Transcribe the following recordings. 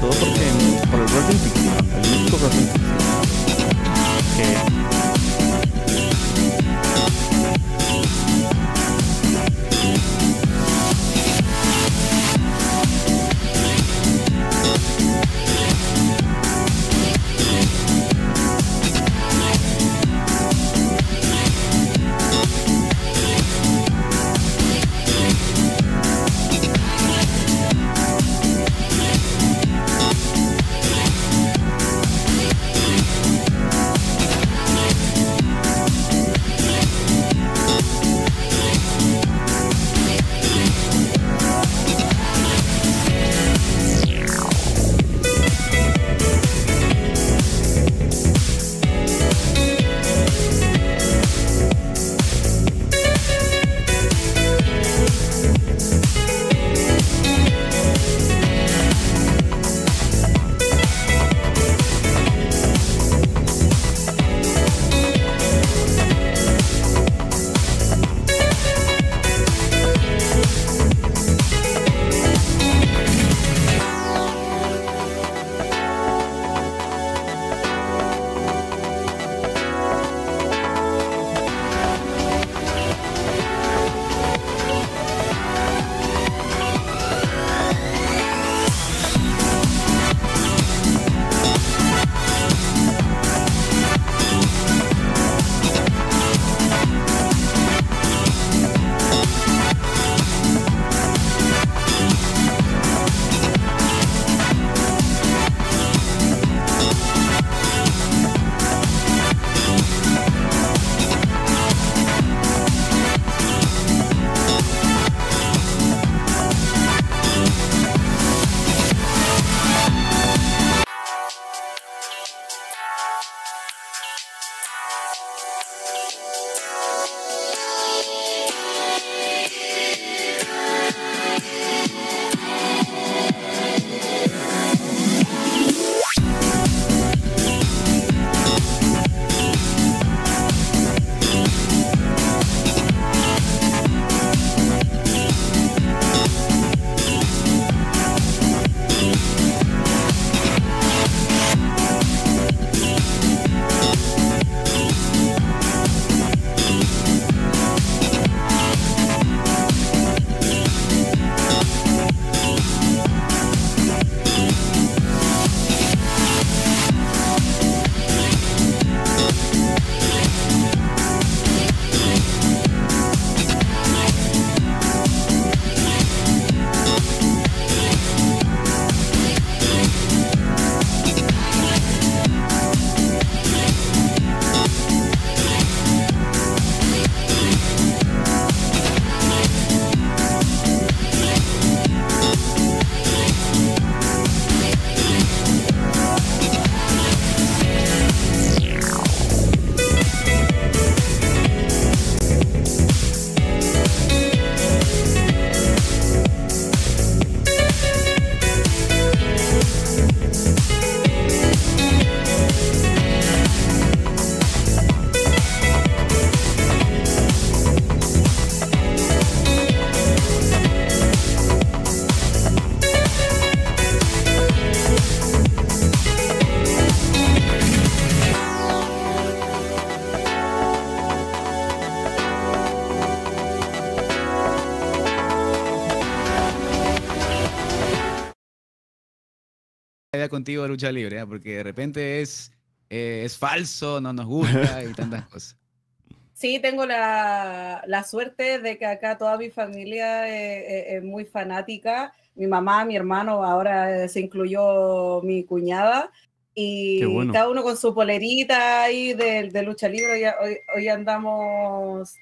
todo contigo de lucha libre, ¿ah? porque de repente es, eh, es falso, no nos gusta y tantas cosas. Sí, tengo la, la, suerte de que acá toda mi familia eh, eh, es, muy fanática. Mi mamá, mi hermano, ahora se incluyó mi cuñada. Y cada uno con su polerita ahí de, de lucha libre. Hoy, hoy andamos,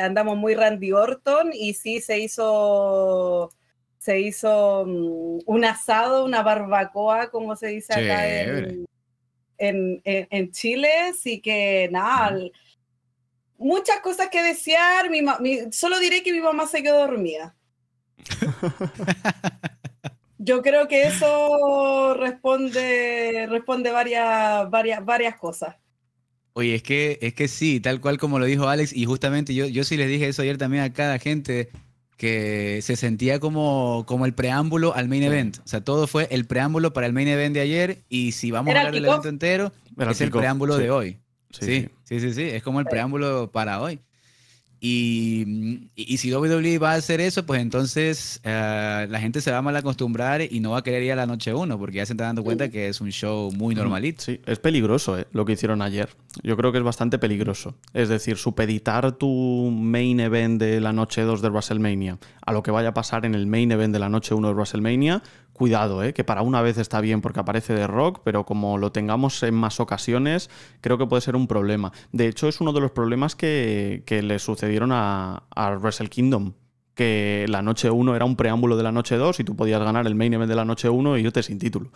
andamos muy Randy Orton y sí se hizo se hizo mm, un asado, una barbacoa, como se dice acá en, Chile, así que nada, mm. muchas cosas que desear, mi, solo diré que mi mamá se quedó dormida. Yo creo que eso responde, responde varias, varias, varias cosas. Oye, es que, es que sí, tal cual como lo dijo Alex, y justamente yo, yo sí les dije eso ayer también a cada gente, que se sentía como, como el preámbulo al main event. O sea, todo fue el preámbulo para el main event de ayer y si vamos a hablar del evento entero, es el preámbulo de hoy. sí, sí sí. sí, Es como el preámbulo para hoy. Y, si WWE va a hacer eso, pues entonces eh, la gente se va a mal acostumbrar y no va a querer ir a la noche 1, porque ya se está dando cuenta que es un show muy normalito. Sí, es peligroso eh, lo que hicieron ayer. Yo creo que es bastante peligroso. Es decir, supeditar tu main event de la noche 2 de WrestleMania a lo que vaya a pasar en el main event de la noche 1 de WrestleMania, cuidado, ¿eh? que para una vez está bien porque aparece de rock, pero como lo tengamos en más ocasiones, creo que puede ser un problema. De hecho, es uno de los problemas que, le sucedieron a, Wrestle Kingdom, que la noche 1 era un preámbulo de la noche 2 y tú podías ganar el main event de la noche 1 y yo te sin título.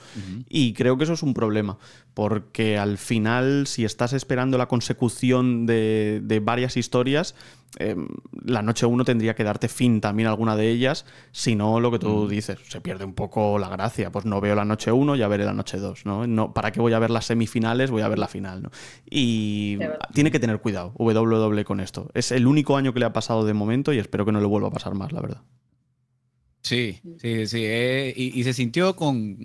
Y creo que eso es un problema, porque al final, si estás esperando la consecución de, de varias historias, Em, la noche 1 tendría que darte fin también alguna de ellas, si no lo que tú mm. dices, se pierde un poco la gracia, pues no veo la noche 1, ya veré la noche 2, ¿no? ¿no? ¿Para qué voy a ver las semifinales? Voy a ver la final, ¿no? Y tiene que tener cuidado w e con esto. Es el único año que le ha pasado de momento y espero que no le vuelva a pasar más, la verdad. Sí, sí, sí. Eh, y, se sintió con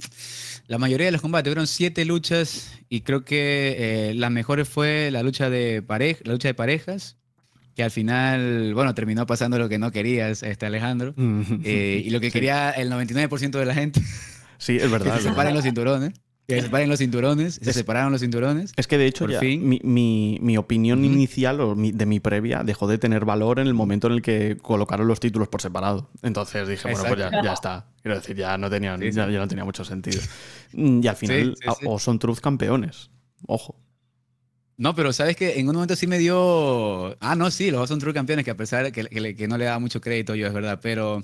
la mayoría de los combates. Fueron siete luchas y creo que eh, las mejores fue la lucha de pareja, la lucha de parejas, que al final, bueno, terminó pasando lo que no querías, este Alejandro, eh, y lo que quería el 99% de la gente. Sí, es verdad. que se separen los cinturones. Que se separen los cinturones, se separaron los cinturones. Es que de hecho, Mi, opinión inicial o de mi previa dejó de tener valor en el momento en el que colocaron los títulos por separado. Entonces dije, bueno, pues ya, está. Quiero decir, ya no tenía, ya, no tenía mucho sentido. Y al final, o son Truth campeones. Ojo. No, pero sabes que en un momento sí me dio. Ah, no, sí, los dos son true campeones, que a pesar que, que, no le daba mucho crédito yo, es verdad, pero.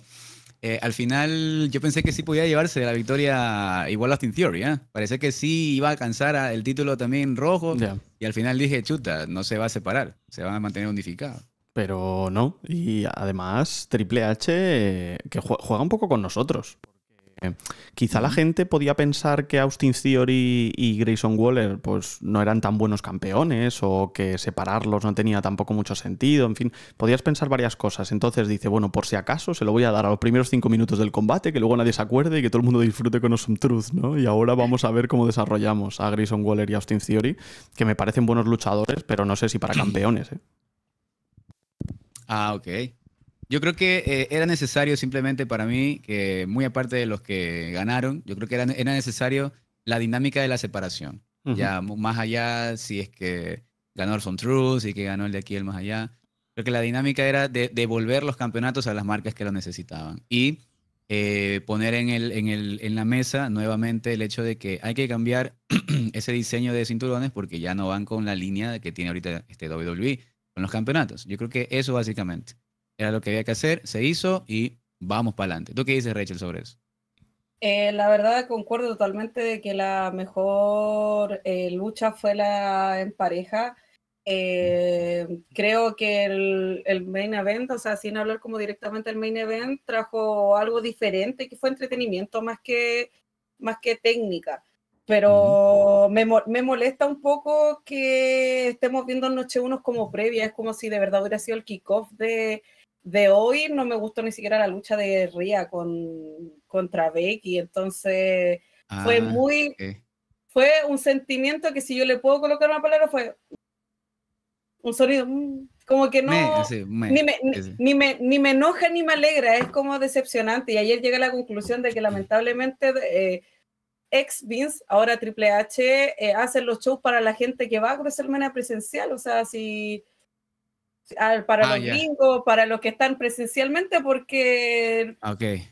Eh, al final yo pensé que sí podía llevarse la victoria igual a in Theory, ¿eh? Parece que sí iba a alcanzar el título también rojo. Y al final dije, chuta, no se va a separar, se van a mantener unificados. Pero no, y además Triple H eh, que juega un poco con nosotros, quizá la gente podía pensar que Austin Theory y Grayson Waller pues, no eran tan buenos campeones o que separarlos no tenía tampoco mucho sentido, en fin, podías pensar varias cosas. Entonces dice, bueno, por si acaso se lo voy a dar a los primeros cinco minutos del combate, que luego nadie se acuerde y que todo el mundo disfrute con Awesome Truth, ¿no? Y ahora vamos a ver cómo desarrollamos a Grayson Waller y Austin Theory, que me parecen buenos luchadores, pero no sé si para campeones, ¿eh? Ah, ok. Yo creo que eh, era necesario simplemente para mí, que muy aparte de los que ganaron, yo creo que era, era necesario la dinámica de la separación. Ya más allá, si es que ganó Orson Truth, si que ganó el de aquí, el más allá. Creo que la dinámica era de devolver los campeonatos a las marcas que lo necesitaban. Y eh, poner en, el, en, el, en la mesa nuevamente el hecho de que hay que cambiar ese diseño de cinturones porque ya no van con la línea que tiene ahorita este WWE con los campeonatos. Yo creo que eso básicamente era lo que había que hacer, se hizo y vamos para adelante. ¿Tú qué dices, Rachel, sobre eso? Eh, la verdad concuerdo totalmente de que la mejor eh, lucha fue la en pareja. Eh, creo que el, main event, o sea, sin hablar como directamente del main event, trajo algo diferente, que fue entretenimiento más que, más que técnica. Pero me, me molesta un poco que estemos viendo Noche Unos como previa, es como si de verdad hubiera sido el kickoff de, de hoy no me gustó ni siquiera la lucha de Ria con, contra Becky, entonces fue ah, muy, fue un sentimiento que si yo le puedo colocar una palabra fue un sonido, mm, como que no, ni, me, ni, me, enoja ni me alegra, es como decepcionante. Y ayer llegué a la conclusión de que lamentablemente eh, ex Vince, ahora Triple H, eh, hacen los shows para la gente que va a manera presencial, o sea, si... Ah, para ah, los gringos, para los que están presencialmente, porque okay.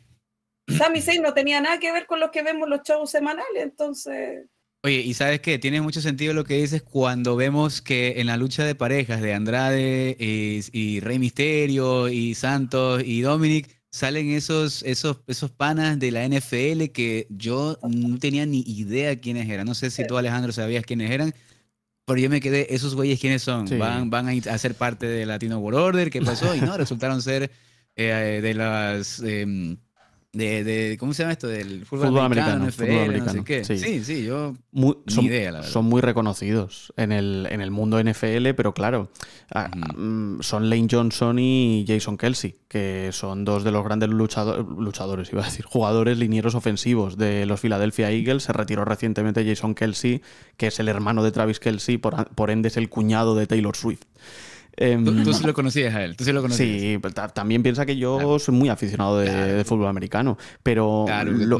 Sami no tenía nada que ver con los que vemos los shows semanales, entonces... Oye, y sabes qué, tiene mucho sentido lo que dices cuando vemos que en la lucha de parejas de Andrade eh, y, Rey Misterio y Santos y Dominic salen esos, esos, esos panas de la NFL que yo no tenía ni idea quiénes eran. No sé si tú, Alejandro, sabías quiénes eran, pero yo me quedé, esos güeyes, ¿quiénes son? ¿Van, ¿Van a ser parte de Latino World Order? ¿Qué pasó? Y no, resultaron ser eh, de las... Eh, de, de, ¿cómo se llama esto? Del fútbol, americano, fútbol americano Sí. sí, yo son, idea, Son muy reconocidos en el, en el mundo NFL, pero claro, mm, son Lane Johnson y Jason Kelsey, que son dos de los grandes luchadores luchadores, iba a decir, jugadores linieros ofensivos de los Philadelphia Eagles. Se retiró recientemente Jason Kelsey, que es el hermano de Travis Kelsey, por, por ende es el cuñado de Taylor Swift. Em, ¿Tú, sí lo conocías a él, tú sí lo conocías. Sí, también piensa que yo soy muy aficionado de, fútbol americano, pero lo,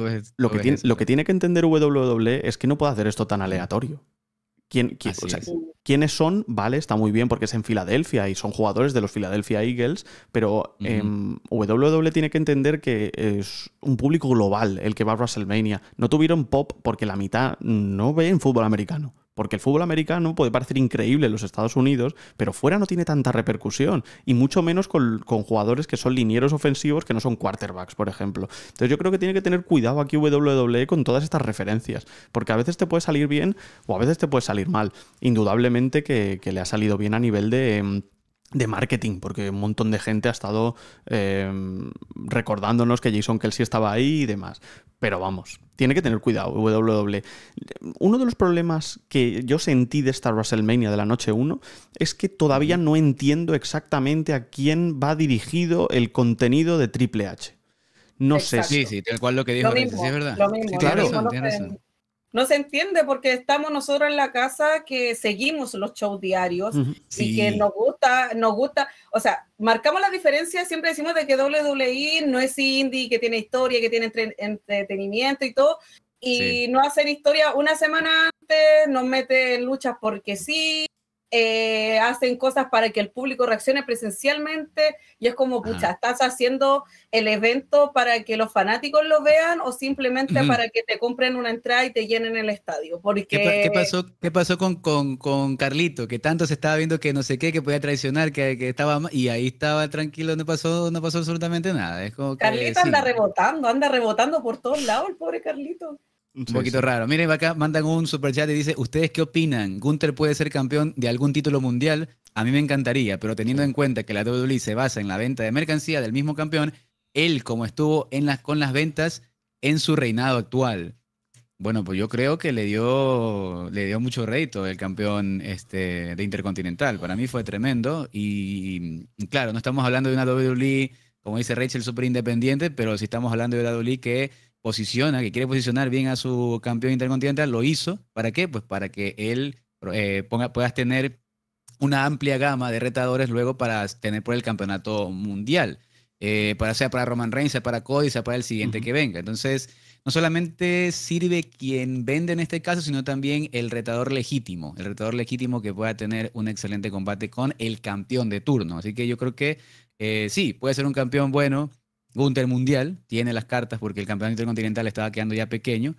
que tiene, lo, que tiene, que entender WWE es que no puede hacer esto tan aleatorio. ¿Quién, ¿Quiénes son? Vale, está muy bien porque es en Filadelfia y son jugadores de los Philadelphia Eagles, pero em, WWE tiene que entender que es un público global el que va a WrestleMania. No tuvieron pop porque la mitad no ve en fútbol americano. Porque el fútbol americano puede parecer increíble en los Estados Unidos, pero fuera no tiene tanta repercusión, y mucho menos con, jugadores que son linieros ofensivos que no son quarterbacks, por ejemplo. Entonces yo creo que tiene que tener cuidado aquí WWE con todas estas referencias, porque a veces te puede salir bien o a veces te puede salir mal. Indudablemente que, le ha salido bien a nivel de marketing, porque un montón de gente ha estado eh, recordándonos que Jason Kelsey estaba ahí y demás. Pero vamos, tiene que tener cuidado WWE. Uno de los problemas que yo sentí de esta WrestleMania de la noche 1 es que todavía no entiendo exactamente a quién va dirigido el contenido de Triple H. No sé. Sí, sí, tal cual lo que dijo. sí, es verdad. Lo claro no se entiende porque estamos nosotros en la casa que seguimos los shows diarios y que nos gusta, nos gusta, o sea, marcamos la diferencia, siempre decimos de que WWE no es indie, que tiene historia, que tiene entretenimiento y todo, y no hacen historia una semana antes, nos meten luchas porque sí, eh, hacen cosas para que el público reaccione presencialmente y es como, pucha, ¿estás haciendo el evento para que los fanáticos lo vean o simplemente para que te compren una entrada y te llenen el estadio? Porque... ¿Qué, pasó, qué pasó con, con, Carlito? Que tanto se estaba viendo que no sé qué, que podía traicionar, que, estaba... Y ahí estaba tranquilo, no pasó, no pasó absolutamente nada. Es Carlito anda rebotando, anda rebotando por todos lados el pobre Carlito. Un poquito raro. Miren, acá mandan un super chat y dice, ¿ustedes qué opinan? ¿Gunter puede ser campeón de algún título mundial? A mí me encantaría, pero teniendo en cuenta que la WWE se basa en la venta de mercancía del mismo campeón, él como estuvo con las ventas en su reinado actual. Bueno, pues yo creo que le dio, le dio mucho reto el campeón este, de Intercontinental. Para mí fue tremendo. Y, claro, no estamos hablando de una WWE, como dice Rachel, súper independiente, pero sí estamos hablando de una WWE que posiciona, que quiere posicionar bien a su campeón intercontinental, lo hizo. ¿Para qué? Pues para que él eh, pueda puedas tener una amplia gama de retadores luego para tener por el campeonato mundial. Eh, para sea para Roman Reigns, sea para Cody, sea para el siguiente que venga. Entonces, no solamente sirve quien vende en este caso, sino también el retador legítimo, el retador legítimo que pueda tener un excelente combate con el campeón de turno. Así que yo creo que eh, sí, puede ser un campeón bueno, Gunter Mundial tiene las cartas porque el campeonato intercontinental estaba quedando ya pequeño,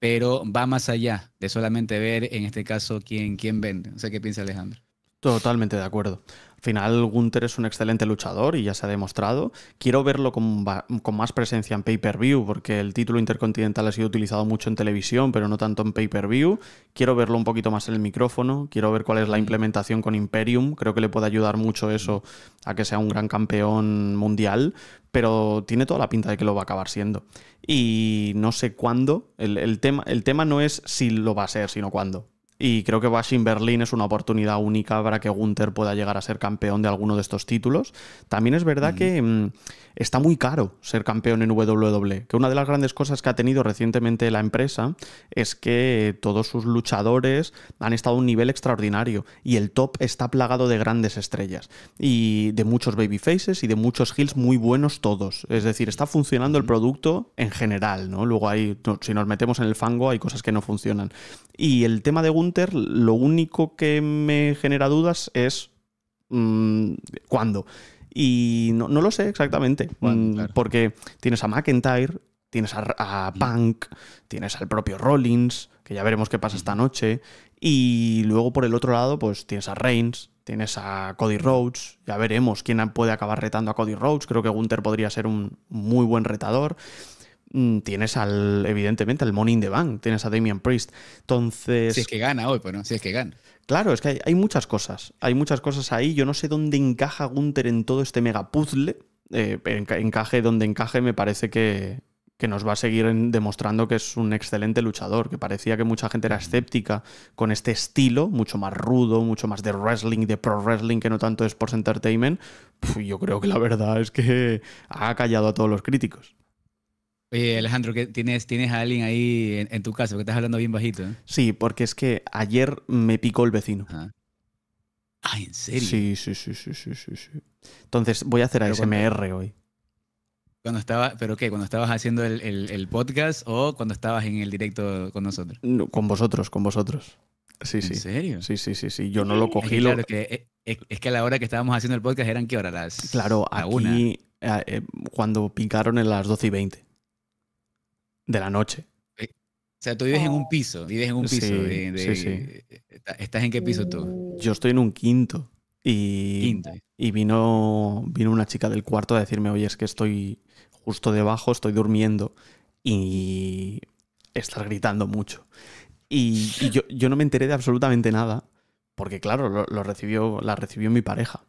pero va más allá de solamente ver, en este caso, quién, vende. ¿O sea, qué piensa Alejandro. Totalmente de acuerdo. Al final, Gunther es un excelente luchador y ya se ha demostrado. Quiero verlo con, más presencia en pay-per-view, porque el título intercontinental ha sido utilizado mucho en televisión, pero no tanto en pay-per-view. Quiero verlo un poquito más en el micrófono. Quiero ver cuál es la mm. implementación con Imperium. Creo que le puede ayudar mucho eso a que sea un gran campeón mundial, pero tiene toda la pinta de que lo va a acabar siendo. Y no sé cuándo. el tema no es si lo va a ser, sino cuándo. Y creo que Washington Berlín es una oportunidad única para que Gunther pueda llegar a ser campeón de alguno de estos títulos. También es verdad que mm, está muy caro ser campeón en WWE, que una de las grandes cosas que ha tenido recientemente la empresa es que todos sus luchadores han estado a un nivel extraordinario y el top está plagado de grandes estrellas y de muchos babyfaces y de muchos heels muy buenos todos. Es decir, está funcionando el producto en general, ¿no? Luego hay, si nos metemos en el fango, hay cosas que no funcionan. Y el tema de Gunther lo único que me genera dudas es mm, cuándo. Y no, lo sé exactamente, mm, porque tienes a McIntyre, tienes a, Punk, tienes al propio Rollins, que ya veremos qué pasa esta noche, y luego por el otro lado, pues tienes a Reigns, tienes a Cody Rhodes, ya veremos quién puede acabar retando a Cody Rhodes, creo que Gunther podría ser un muy buen retador. Mm, tienes al, evidentemente, al Money in the Bank, tienes a Damian Priest. Entonces. Si es que gana hoy, pues no, si es que gana. Claro, es que hay, muchas cosas. Hay muchas cosas ahí. Yo no sé dónde encaja Gunther en todo este megapuzle eh, encaje donde encaje, me parece que, nos va a seguir demostrando que es un excelente luchador, que parecía que mucha gente era escéptica con este estilo, mucho más rudo, mucho más de wrestling, de pro wrestling, que no tanto de sports entertainment. yo creo que la verdad es que ha callado a todos los críticos. Oye, Alejandro, tienes, ¿tienes a alguien ahí en, tu casa? Porque estás hablando bien bajito. ¿eh? Sí, porque es que ayer me picó el vecino. Ah, ah ¿en serio? Sí, sí, sí, sí, sí, sí. Entonces voy a hacer pero ASMR hoy. Cuando estaba, ¿Pero qué? ¿Cuando estabas haciendo el, podcast o cuando estabas en el directo con nosotros? con vosotros, con vosotros. Sí, ¿En serio? Sí, sí, sí, sí. Yo no lo cogí. Es que, e, e, es, que a la hora que estábamos haciendo el podcast eran qué hora? Las, claro, a aquí, eh, eh, cuando picaron en las 12 y 20 de la noche. O sea, tú vives en un piso, vives en un piso. sí, sí. ¿Estás en qué piso tú? Yo estoy en un quinto. Y, y vino, vino una chica del cuarto a decirme, oye, es que estoy justo debajo, estoy durmiendo y estás gritando mucho. Y, yo, no me enteré de absolutamente nada, porque claro, lo, recibió, la recibió mi pareja.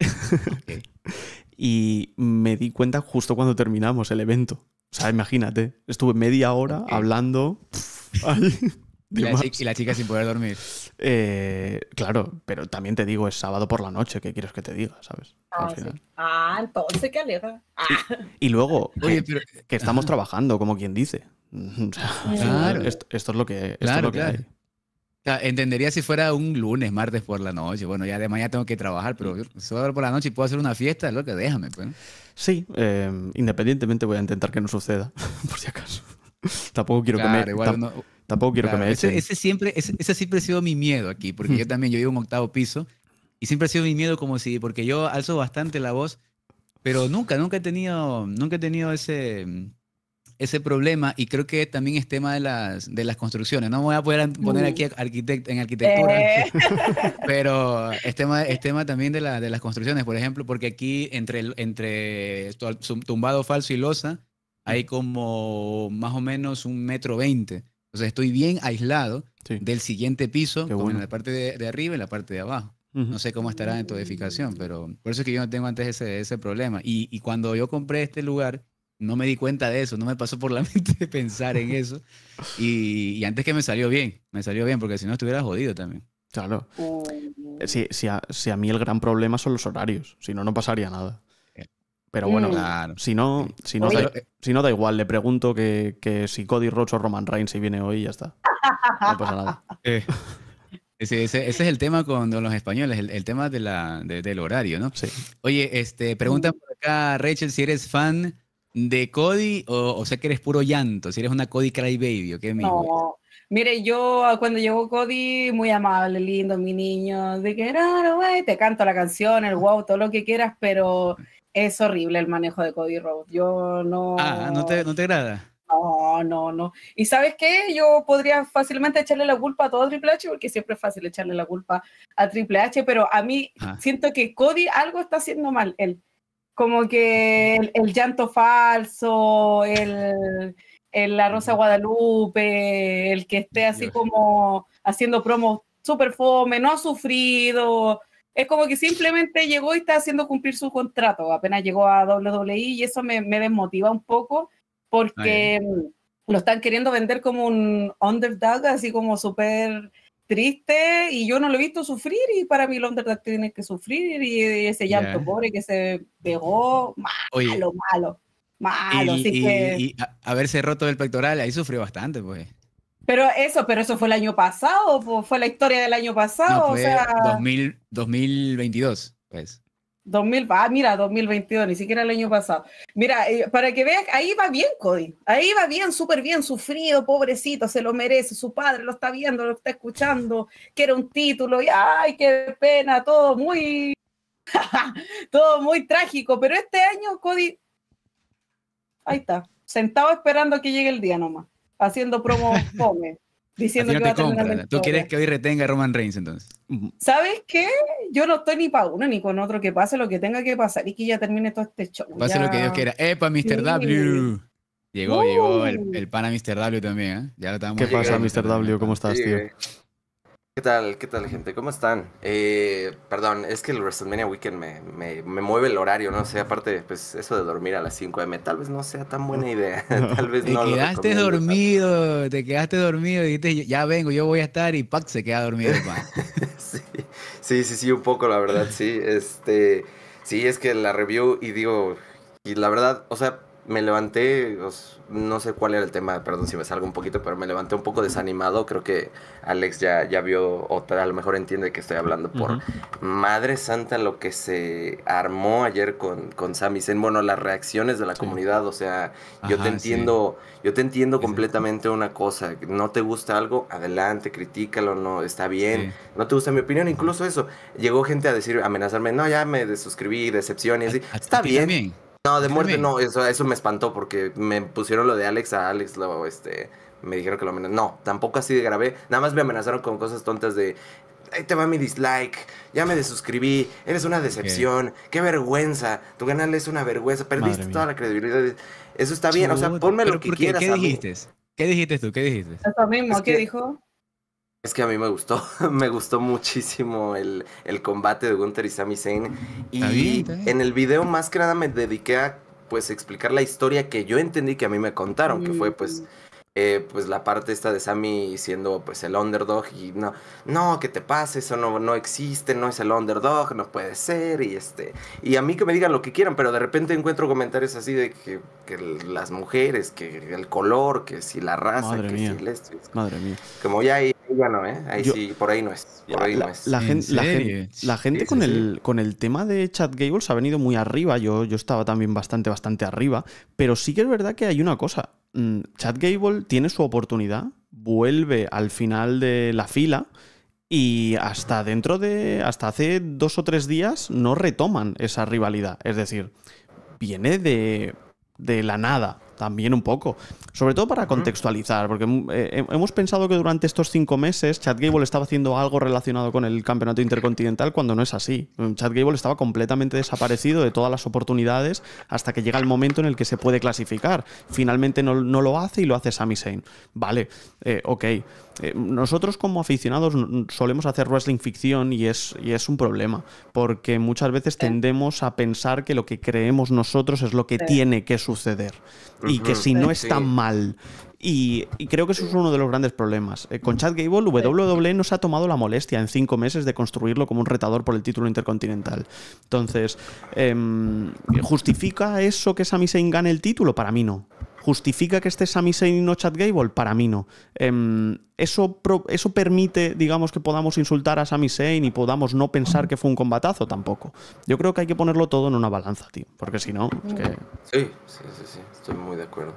y me di cuenta justo cuando terminamos el evento. O sea, imagínate, estuve media hora hablando. ¿Y, la chica, sin poder dormir. Eh, claro, pero también te digo, es sábado por la noche, ¿qué quieres que te diga, sabes? Ah, el ah, entonces qué alegra. Ah. Y, luego, que, estamos trabajando, como quien dice. Claro. esto, esto, es lo que, esto es lo que hay. entendería si fuera un lunes, martes por la noche. Bueno, ya de mañana tengo que trabajar, pero sábado por la noche y puedo hacer una fiesta, lo que déjame. Pues. Sí, em, independientemente voy a intentar que no suceda, por si acaso. tampoco quiero que me, tampoco quiero Ese, siempre, ese, siempre ha sido mi miedo aquí, porque mm. yo también, yo vivo en octavo piso, y siempre ha sido mi miedo como si, porque yo alzo bastante la voz, pero nunca, nunca he tenido, nunca he tenido ese, ese problema y creo que también es tema de las, construcciones. No me voy a poder poner aquí en arquitectura, eh. pero es tema, es tema también de, las construcciones, por ejemplo, porque aquí entre, entre tumbado falso y losa hay como más o menos un metro veinte. Entonces estoy bien aislado del siguiente piso, bueno. en la parte de, arriba y la parte de abajo. No sé cómo estará en tu edificación, pero por eso es que yo no tengo antes ese, problema. Y, y, cuando yo compré este lugar, no me di cuenta de eso, no me pasó por la mente pensar en eso. Y, antes que me salió bien, me salió bien, porque si no estuviera jodido también. Claro. Uh. Eh, si, si, a, si a mí el gran problema son los horarios, si no, no pasaría nada. Eh. Pero bueno, si, no, si, no da, si no da igual, le pregunto que, que si Cody Rhodes o Roman Reigns si viene hoy y ya está. No pasa nada. Eh, ese, ese, es el tema con los españoles, el, tema de la, del horario, ¿no? Oye, este, pregunta por acá, Rachel, si eres fan de Cody o, o sea que eres puro llanto? Si eres una Cody Crybaby, ¿o qué mismo? No. Mire, yo ah, cuando llegó Cody, muy amable, lindo, mi niño, de que no, güey, te canto la canción, el wow, todo lo que quieras, pero es horrible el manejo de Cody Rose Yo no. Ah, no te, no agrada. No, no, no. ¿Y sabes qué? Yo podría fácilmente echarle la culpa a todo Triple H, porque siempre es fácil echarle la culpa a Triple H, pero a mí siento que Cody algo está haciendo mal él como que el, llanto falso, el, la Rosa Guadalupe, el que esté así como haciendo promos súper fome, no ha sufrido. Es como que simplemente llegó y está haciendo cumplir su contrato. Apenas llegó a WWE y eso me, desmotiva un poco porque ah, lo están queriendo vender como un underdog, así como súper triste y yo no lo he visto sufrir y para mí Londres tiene que sufrir y ese llanto pobre que se pegó, malo, malo, malo. así que... y haberse roto el pectoral, ahí sufrió bastante, pues. Pero eso, pero eso fue el año pasado, pues, fue la historia del año pasado. o sea... 2022, pues. 2000, ah, mira, 2022, ni siquiera el año pasado. Mira, eh, para que veas, ahí va bien Cody, ahí va bien, súper bien, sufrido, pobrecito, se lo merece, su padre lo está viendo, lo está escuchando, que era un título, y ay, qué pena, todo muy, todo muy trágico, pero este año Cody, ahí está, sentado esperando que llegue el día nomás, haciendo promo Diciendo que ¿Tú quieres que hoy retenga a Roman Reigns entonces? ¿Sabes qué? Yo no estoy ni para uno ni con otro que pase lo que tenga que pasar y que ya termine todo este show. Pase lo que Dios quiera. ¡Epa, Mr. W! Llegó, llegó el, pan uh. pana Mr. W también, ¿eh? Ya lo ¿Qué pasa, Mr. W? ¿Cómo estás, tío? Eh. ¿Qué tal? ¿Qué tal, gente? ¿Cómo están? Eh, perdón, es que el WrestleMania Weekend me, mueve el horario, ¿no? O sea, aparte, pues eso de dormir a las 5 m tal vez no sea tan buena idea. tal vez te no. Te quedaste dormido, te quedaste dormido y dijiste, ya vengo, yo voy a estar y Pac se queda dormido. sí, sí, sí, sí, un poco, la verdad, sí. Este, sí, es que la review y digo, y la verdad, o sea, me levanté, no sé cuál era el tema, perdón si me salgo un poquito, pero me levanté un poco desanimado. Creo que Alex ya, ya vio o a lo mejor entiende que estoy hablando por Madre Santa lo que se armó ayer con, con Sami Zen. Bueno, las reacciones de la comunidad, o sea, yo te entiendo, yo te entiendo completamente una cosa. No te gusta algo, adelante, critícalo, no, está bien. No te gusta mi opinión, incluso eso. Llegó gente a decir, amenazarme, no, ya me desuscribí, decepción y así. está bien. No, de muerte no, eso, eso me espantó porque me pusieron lo de Alex a Alex, lo, este, me dijeron que lo amenazaron. No, tampoco así de grave, nada más me amenazaron con cosas tontas de, ahí te va mi dislike, ya me desuscribí, eres una decepción, qué vergüenza, tu canal es una vergüenza, perdiste toda la credibilidad. Eso está bien, o sea, ponme lo que quieras. ¿Qué, qué dijiste? ¿Qué dijiste tú? ¿Qué dijiste? mismo, ¿qué dijo? Es que a mí me gustó, me gustó muchísimo el, combate de Gunther y Sami Zayn. Y en el video más que nada me dediqué a pues explicar la historia que yo entendí que a mí me contaron, que fue pues mm. eh, pues la parte esta de Sami siendo pues el underdog y no, no, que te pase Eso no, no existe, no es el underdog, no puede ser y este, y a mí que me digan lo que quieran, pero de repente encuentro comentarios así de que, las mujeres, que el color, que si la raza, que si les Madre mía. Como ya hay ya no, ¿eh? Ahí sí, por ahí no es. Por ahí la, no es. La, gente, la, con, el, con el tema de Chad Gables ha venido muy arriba. Yo, yo estaba también bastante, bastante arriba. Pero sí que es verdad que hay una cosa. Mm, Chad Gable tiene su oportunidad, vuelve al final de la fila. Y hasta dentro de. hasta hace dos o tres días no retoman esa rivalidad. Es decir, viene de. de la nada también un poco. Sobre todo para contextualizar, porque mm, eh, eh, hemos pensado que durante estos cinco meses Chad Gable estaba haciendo algo relacionado con el campeonato intercontinental cuando no es así. Mm, Chad Gable estaba completamente desaparecido de todas las oportunidades hasta que llega el momento en el que se puede clasificar. Finalmente no, lo hace y lo hace Sami Zayn. Vale, eh, ok. Eh, nosotros como aficionados solemos hacer wrestling ficción y es, es un problema, porque muchas veces tendemos a pensar que lo que creemos nosotros es lo que tiene que suceder y que si no está mal y, creo que eso es uno de los grandes problemas. Eh, con Chad Gable, WWE no ha tomado la molestia en cinco meses de construirlo como un retador por el título intercontinental. Entonces, em, ¿justifica eso que Sami Zayn gane el título? Para mí no. ¿Justifica que esté Sami Zayn y no Chad Gable? Para mí no. Em, eso, eso, permite, digamos, que podamos insultar a Sami Zayn y podamos no pensar que fue un combatazo tampoco. Yo creo que hay que ponerlo todo en una balanza, tío. Porque si no, Sí, sí, sí, sí. Estoy muy de acuerdo.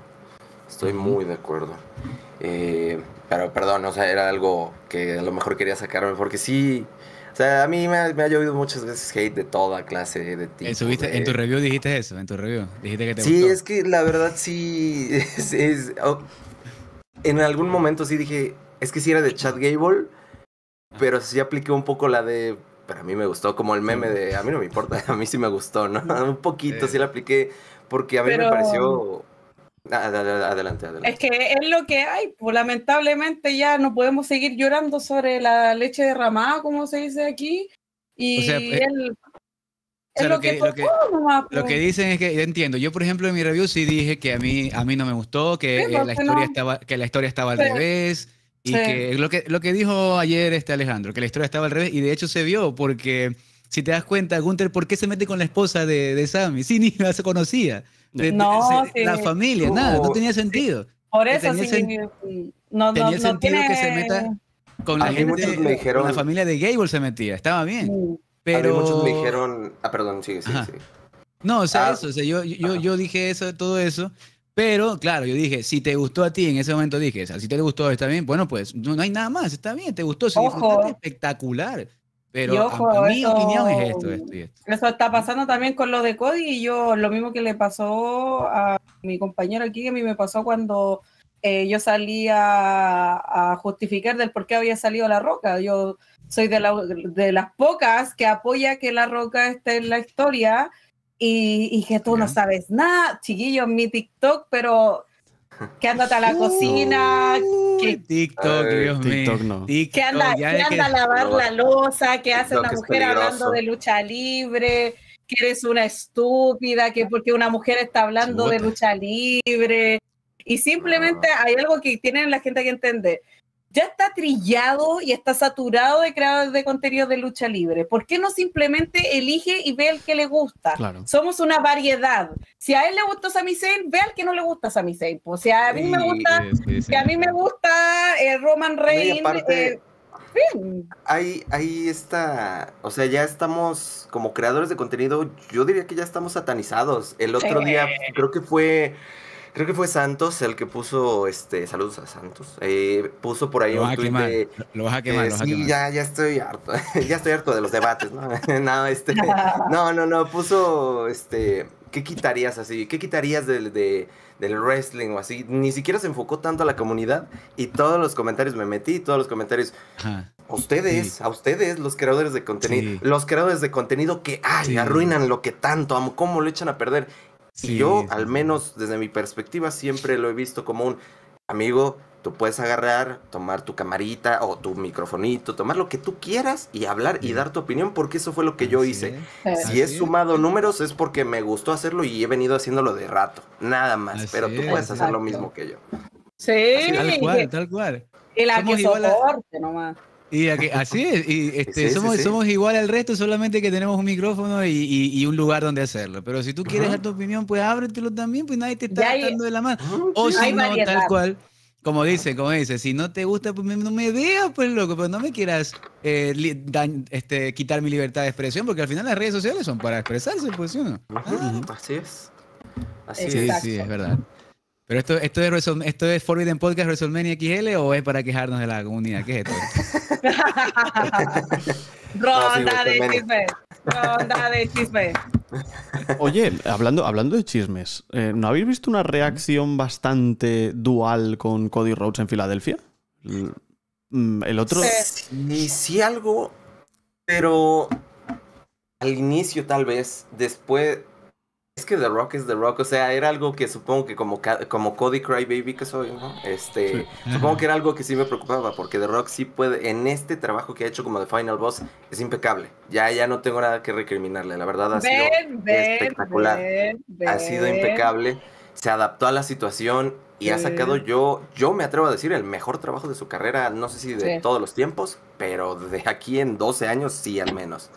Estoy muy de acuerdo. Eh, pero perdón, o sea, era algo que a lo mejor quería sacarme porque sí a mí me ha, llovido muchas veces hate de toda clase de eh, ti. En tu review dijiste eso, en tu review. Dijiste que te Sí, es que la verdad sí. Es, oh, en algún momento sí dije, es que sí era de Chad Gable, pero sí apliqué un poco la de. Pero a mí me gustó, como el meme de a mí no me importa, a mí sí me gustó, ¿no? Un poquito, sí, la apliqué, porque a mí me pareció Adelante, Es que es lo que hay. Pues, lamentablemente ya no podemos seguir llorando sobre la leche derramada, como se dice aquí. Y eh, es lo, que, lo, que, pues. dicen es que entiendo. Yo, por ejemplo, en mi review sí dije que a mí, a mí no me gustó, que, eh, pues, la, historia estaba, que la historia estaba al revés. Y que, lo que lo que dijo ayer este Alejandro, que la historia estaba al revés. Y de hecho se vio, porque si te das cuenta, Gunter, ¿por qué se mete con la esposa de, de Sammy? si ni la se conocía no, la familia, nada, no tenía sentido. Por eso tenía sí, mm, no, no, tenía sentido tiene... que se meta con la, la familia de Gable se metía, estaba bien. pero mm. muchos me dijeron, ah, perdón, sí, sí, sí. No, o sea, ah, eso, o sea, yo, yo, yo dije eso, todo eso, pero claro, yo dije, si te gustó a ti en ese momento, dije, si te gustó, está bien, bueno, pues no, hay nada más, está bien, te gustó, espectacular. Pero a, mi eso, opinión es esto, esto y esto. Eso está pasando también con lo de Cody y yo, lo mismo que le pasó a mi compañero aquí, que a mí me pasó cuando eh, yo salí a, justificar del por qué había salido La Roca. Yo soy de, las pocas que apoya que La Roca esté en la historia y, y que tú no sabes nada, chiquillo, en mi TikTok, pero que anda hasta la cocina, que eh, TikTok, que anda, a lavar la losa, que hace una mujer hablando de lucha libre, que eres una estúpida, que porque una mujer está hablando de lucha libre. Y simplemente ah. hay algo que tienen la gente que entender ya está trillado y está saturado de creadores de contenido de lucha libre. ¿Por qué no simplemente elige y ve el que le gusta? Somos una variedad. Si a él le gustó Sami Zayn, ve al que no le gusta Sami Zayn. O sea, a mí me gusta, a mí me gusta eh, Roman Reigns. Ahí ahí está. o sea, ya estamos como creadores de contenido, yo diría que ya estamos satanizados. El otro día creo que fue Creo que fue Santos el que puso, este, saludos a Santos, eh, puso por ahí un tuit de... Lo vas a quemar, lo vas a eh, quemar. ya, ya estoy harto, ya estoy harto de los debates, ¿no? no, este, no, no, no, puso, este, ¿qué quitarías así? ¿Qué quitarías del, del wrestling o así? Ni siquiera se enfocó tanto a la comunidad y todos los comentarios, me metí todos los comentarios... A ustedes, a ustedes, los creadores de contenido, los creadores de contenido que ay, arruinan lo que tanto amo, cómo lo echan a perder y yo, al menos desde mi perspectiva, siempre lo he visto como un amigo, tú puedes agarrar, tomar tu camarita o tu microfonito, tomar lo que tú quieras y hablar y dar tu opinión, porque eso fue lo que yo hice. Si he sumado números es porque me gustó hacerlo y he venido haciéndolo de rato, nada más, pero tú puedes hacer lo mismo que yo. Sí, tal cual, tal cual. El nomás. Y así es, y este, somos, igual al resto, solamente que tenemos un micrófono y, un lugar donde hacerlo. Pero si tú quieres dar tu opinión, pues ábretelo también, pues nadie te está dando de la mano. O si no, tal cual, como dice, como dice, si no te gusta, pues no me veas, pues loco, pues no me quieras eh, este, quitar mi libertad de expresión, porque al final las redes sociales son para expresarse, pues ¿sí ah. Así es. Así es. sí, es verdad. Pero esto, esto, es, Forbidden Podcast WrestleMania XL o es para quejarnos de la comunidad? ¿Qué es esto? Ronda de chismes. Ronda de chismes. Oye, hablando, hablando de chismes, eh, ¿no habéis visto una reacción bastante dual con Cody Rhodes en Filadelfia? Mm, el, otro. Eh, Ni sí, algo, pero al inicio tal vez, después es que The Rock es The Rock, o sea, era algo que supongo que como, como Cody Crybaby que soy, ¿no? Este, supongo que era algo que sí me preocupaba, porque The Rock sí puede, en este trabajo que ha hecho como The Final Boss, es impecable. Ya, ya no tengo nada que recriminarle, la verdad ha sido espectacular. ha sido impecable, se adaptó a la situación y ha sacado yo, yo me atrevo a decir, el mejor trabajo de su carrera, no sé si de todos los tiempos, pero de aquí en 12 años sí al menos.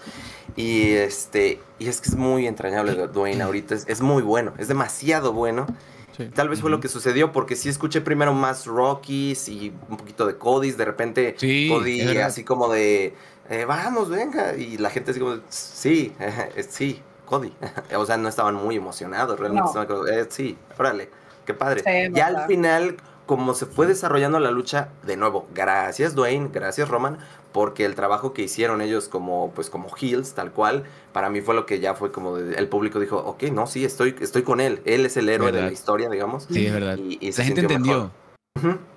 Y este, y es que es muy entrañable Dwayne ahorita, es, muy bueno, es demasiado bueno. Tal vez fue lo que sucedió, porque sí escuché primero más Rockies y un poquito de Codys, de repente Cody así como de, eh, vamos, venga, y la gente así como, sí, eh, sí, Cody. o sea, no estaban muy emocionados realmente, estaban eh, sí, órale. Qué padre. Y al final, como se fue desarrollando la lucha, de nuevo, gracias Dwayne, gracias Roman, porque el trabajo que hicieron ellos como, pues, como heels, tal cual, para mí fue lo que ya fue como el público dijo, ok, no, sí, estoy, estoy con él, él es el héroe de la historia, digamos. Sí, es verdad. Y, la gente entendió.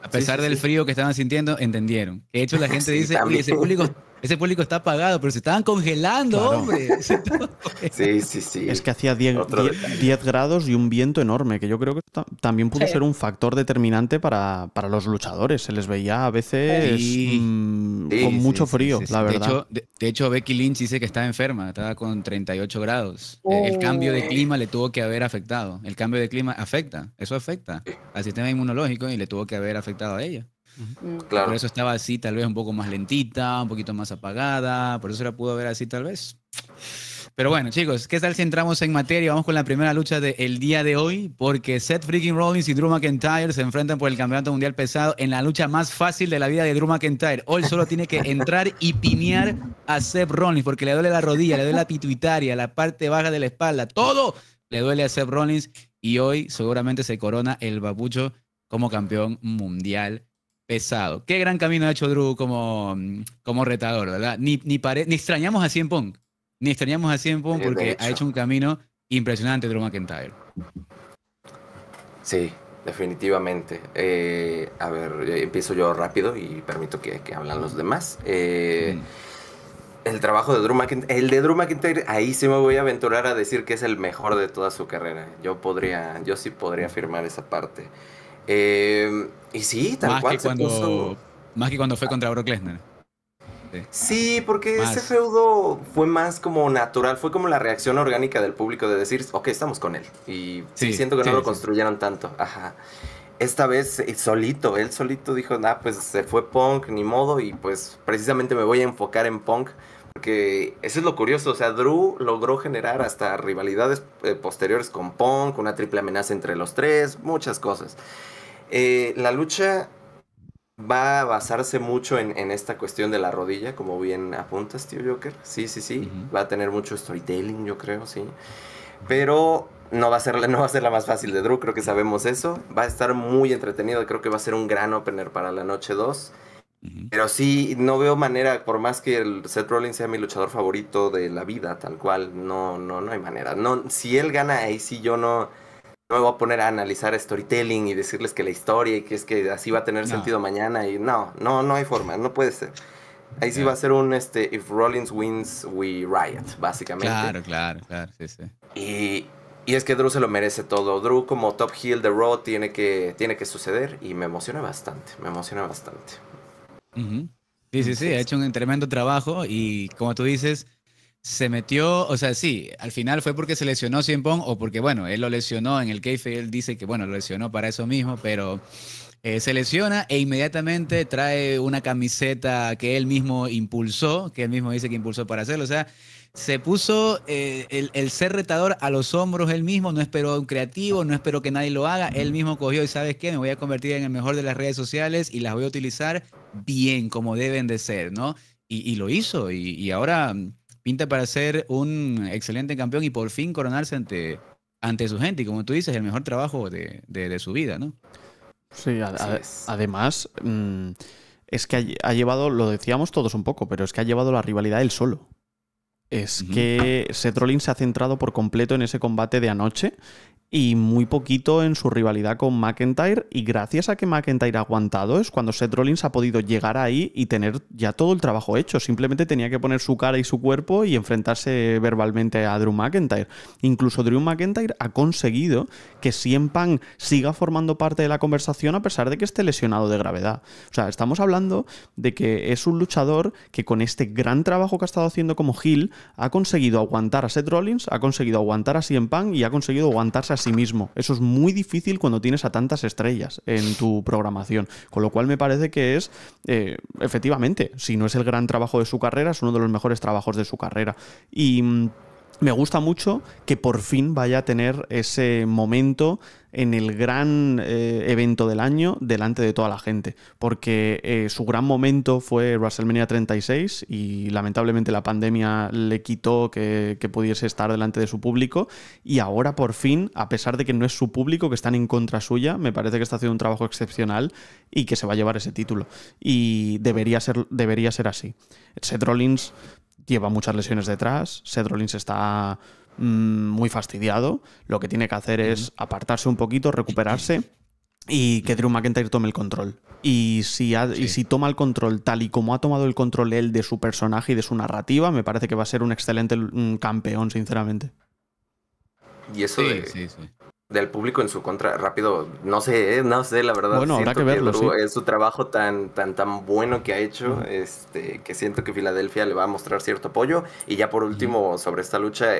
A pesar del frío que estaban sintiendo, entendieron. De hecho, la gente dice, y ese público ese público está apagado, pero se estaban congelando, hombre. sí, sí, sí. Es que hacía 10 grados y un viento enorme, que yo creo que también pudo ser un factor determinante para, los luchadores. Se les veía a veces con mucho frío, la verdad. De hecho, Becky Lynch dice que estaba enferma, estaba con 38 grados. El cambio de clima le tuvo que haber afectado. El cambio de clima afecta, eso afecta al sistema inmunológico y le tuvo que haber afectado a ella. Por eso estaba así, tal vez un poco más lentita, un poquito más apagada, por eso la pudo ver así, tal vez. Pero bueno, chicos, ¿qué tal si entramos en materia? Vamos con la primera lucha del día de hoy, porque Seth Freaking Rollins y Drew McIntyre se enfrentan por el Campeonato Mundial Pesado en la lucha más fácil de la vida de Drew McIntyre. Hoy solo tiene que entrar y pinear a Seth Rollins, porque le duele la rodilla, le duele la pituitaria, la parte baja de la espalda, todo le duele a Seth Rollins. Y hoy seguramente se corona el babucho como campeón mundial Pesado. Qué gran camino ha hecho Drew como, mm, como retador, ¿verdad? Ni, ni, extrañamos a Cien Pong. Ni extrañamos a Cien porque ha hecho un camino impresionante Drew McIntyre. Sí, definitivamente. Eh, a ver, eh, empiezo yo rápido y permito que, que hablan los demás. Eh, el trabajo de Drew McIntyre, el de Drew McIntyre, ahí sí me voy a aventurar a decir que es el mejor de toda su carrera. Yo podría, yo sí podría afirmar esa parte. Eh, y sí, tal cual. Más que cuando fue contra Brock Lesnar. Sí, porque ese feudo fue más como natural, fue como la reacción orgánica del público de decir, ok, estamos con él. Y siento que no lo construyeron tanto. Ajá. Esta vez eh, solito, él solito dijo, nah, pues se fue punk, ni modo, y pues precisamente me voy a enfocar en punk. Porque eso es lo curioso, o sea, Drew logró generar hasta rivalidades eh, posteriores con Punk, una triple amenaza entre los tres, muchas cosas. Eh, la lucha va a basarse mucho en, esta cuestión de la rodilla, como bien apuntas, tío Joker. Sí, sí, sí. Va a tener mucho storytelling, yo creo, sí. Pero no va, a ser, no va ser la más fácil de Drew, creo que sabemos eso. Va a estar muy entretenido, creo que va a ser un gran opener para la noche 2. Pero sí, no veo manera, por más que el Seth Rollins sea mi luchador favorito de la vida, tal cual, no, no, no hay manera. No, si él gana ahí sí yo no, no me voy a poner a analizar storytelling y decirles que la historia y que es que así va a tener sentido mañana y no, no, no hay forma, no puede ser. Ahí sí va a ser un este, if Rollins wins, we riot, básicamente. Claro, claro, claro, sí, sí. Y, es que Drew se lo merece todo. Drew como top heel de Raw tiene que, tiene que suceder y me emociona bastante, me emociona bastante. Sí, sí, sí, ha hecho un tremendo trabajo y como tú dices, se metió, o sea, sí, al final fue porque se lesionó Cien Pong o porque, bueno, él lo lesionó en el Keife, él dice que, bueno, lo lesionó para eso mismo, pero eh, se lesiona e inmediatamente trae una camiseta que él mismo impulsó, que él mismo dice que impulsó para hacerlo. O sea, se puso eh, el, ser retador a los hombros él mismo, no esperó un creativo, no espero que nadie lo haga, él mismo cogió y sabes qué, me voy a convertir en el mejor de las redes sociales y las voy a utilizar bien, como deben de ser, ¿no? Y, lo hizo y ahora pinta para ser un excelente campeón y por fin coronarse ante, ante su gente. Y como tú dices, el mejor trabajo de, su vida, ¿no? Sí, además, mm, es que ha, llevado, lo decíamos todos un poco, pero es que ha llevado la rivalidad él solo es que Seth Rollins se ha centrado por completo en ese combate de anoche y muy poquito en su rivalidad con McIntyre y gracias a que McIntyre ha aguantado es cuando Seth Rollins ha podido llegar ahí y tener ya todo el trabajo hecho. Simplemente tenía que poner su cara y su cuerpo y enfrentarse verbalmente a Drew McIntyre. Incluso Drew McIntyre ha conseguido que CM siga formando parte de la conversación a pesar de que esté lesionado de gravedad. O sea, estamos hablando de que es un luchador que con este gran trabajo que ha estado haciendo como Hill ha conseguido aguantar a Seth Rollins, ha conseguido aguantar a CM y ha conseguido aguantarse a sí mismo. Eso es muy difícil cuando tienes a tantas estrellas en tu programación. Con lo cual me parece que es, eh, efectivamente, si no es el gran trabajo de su carrera, es uno de los mejores trabajos de su carrera. Y mm, me gusta mucho que por fin vaya a tener ese momento en el gran eh, evento del año delante de toda la gente, porque eh, su gran momento fue WrestleMania 36 y lamentablemente la pandemia le quitó que, pudiese estar delante de su público y ahora por fin, a pesar de que no es su público, que están en contra suya, me parece que está haciendo un trabajo excepcional y que se va a llevar ese título y debería ser, debería ser así. Seth Rollins lleva muchas lesiones detrás, Seth Rollins está mm, muy fastidiado, lo que tiene que hacer es apartarse un poquito, recuperarse y que Drew McIntyre tome el control. Y si, y si toma el control tal y como ha tomado el control él de su personaje y de su narrativa, me parece que va a ser un excelente campeón, sinceramente. Y eso sí, sí, del público en su contra rápido. No sé, ¿eh? no sé, la verdad. Es su trabajo tan, tan, tan bueno que ha hecho, este, que siento que Filadelfia le va a mostrar cierto apoyo. Y ya por último, sobre esta lucha,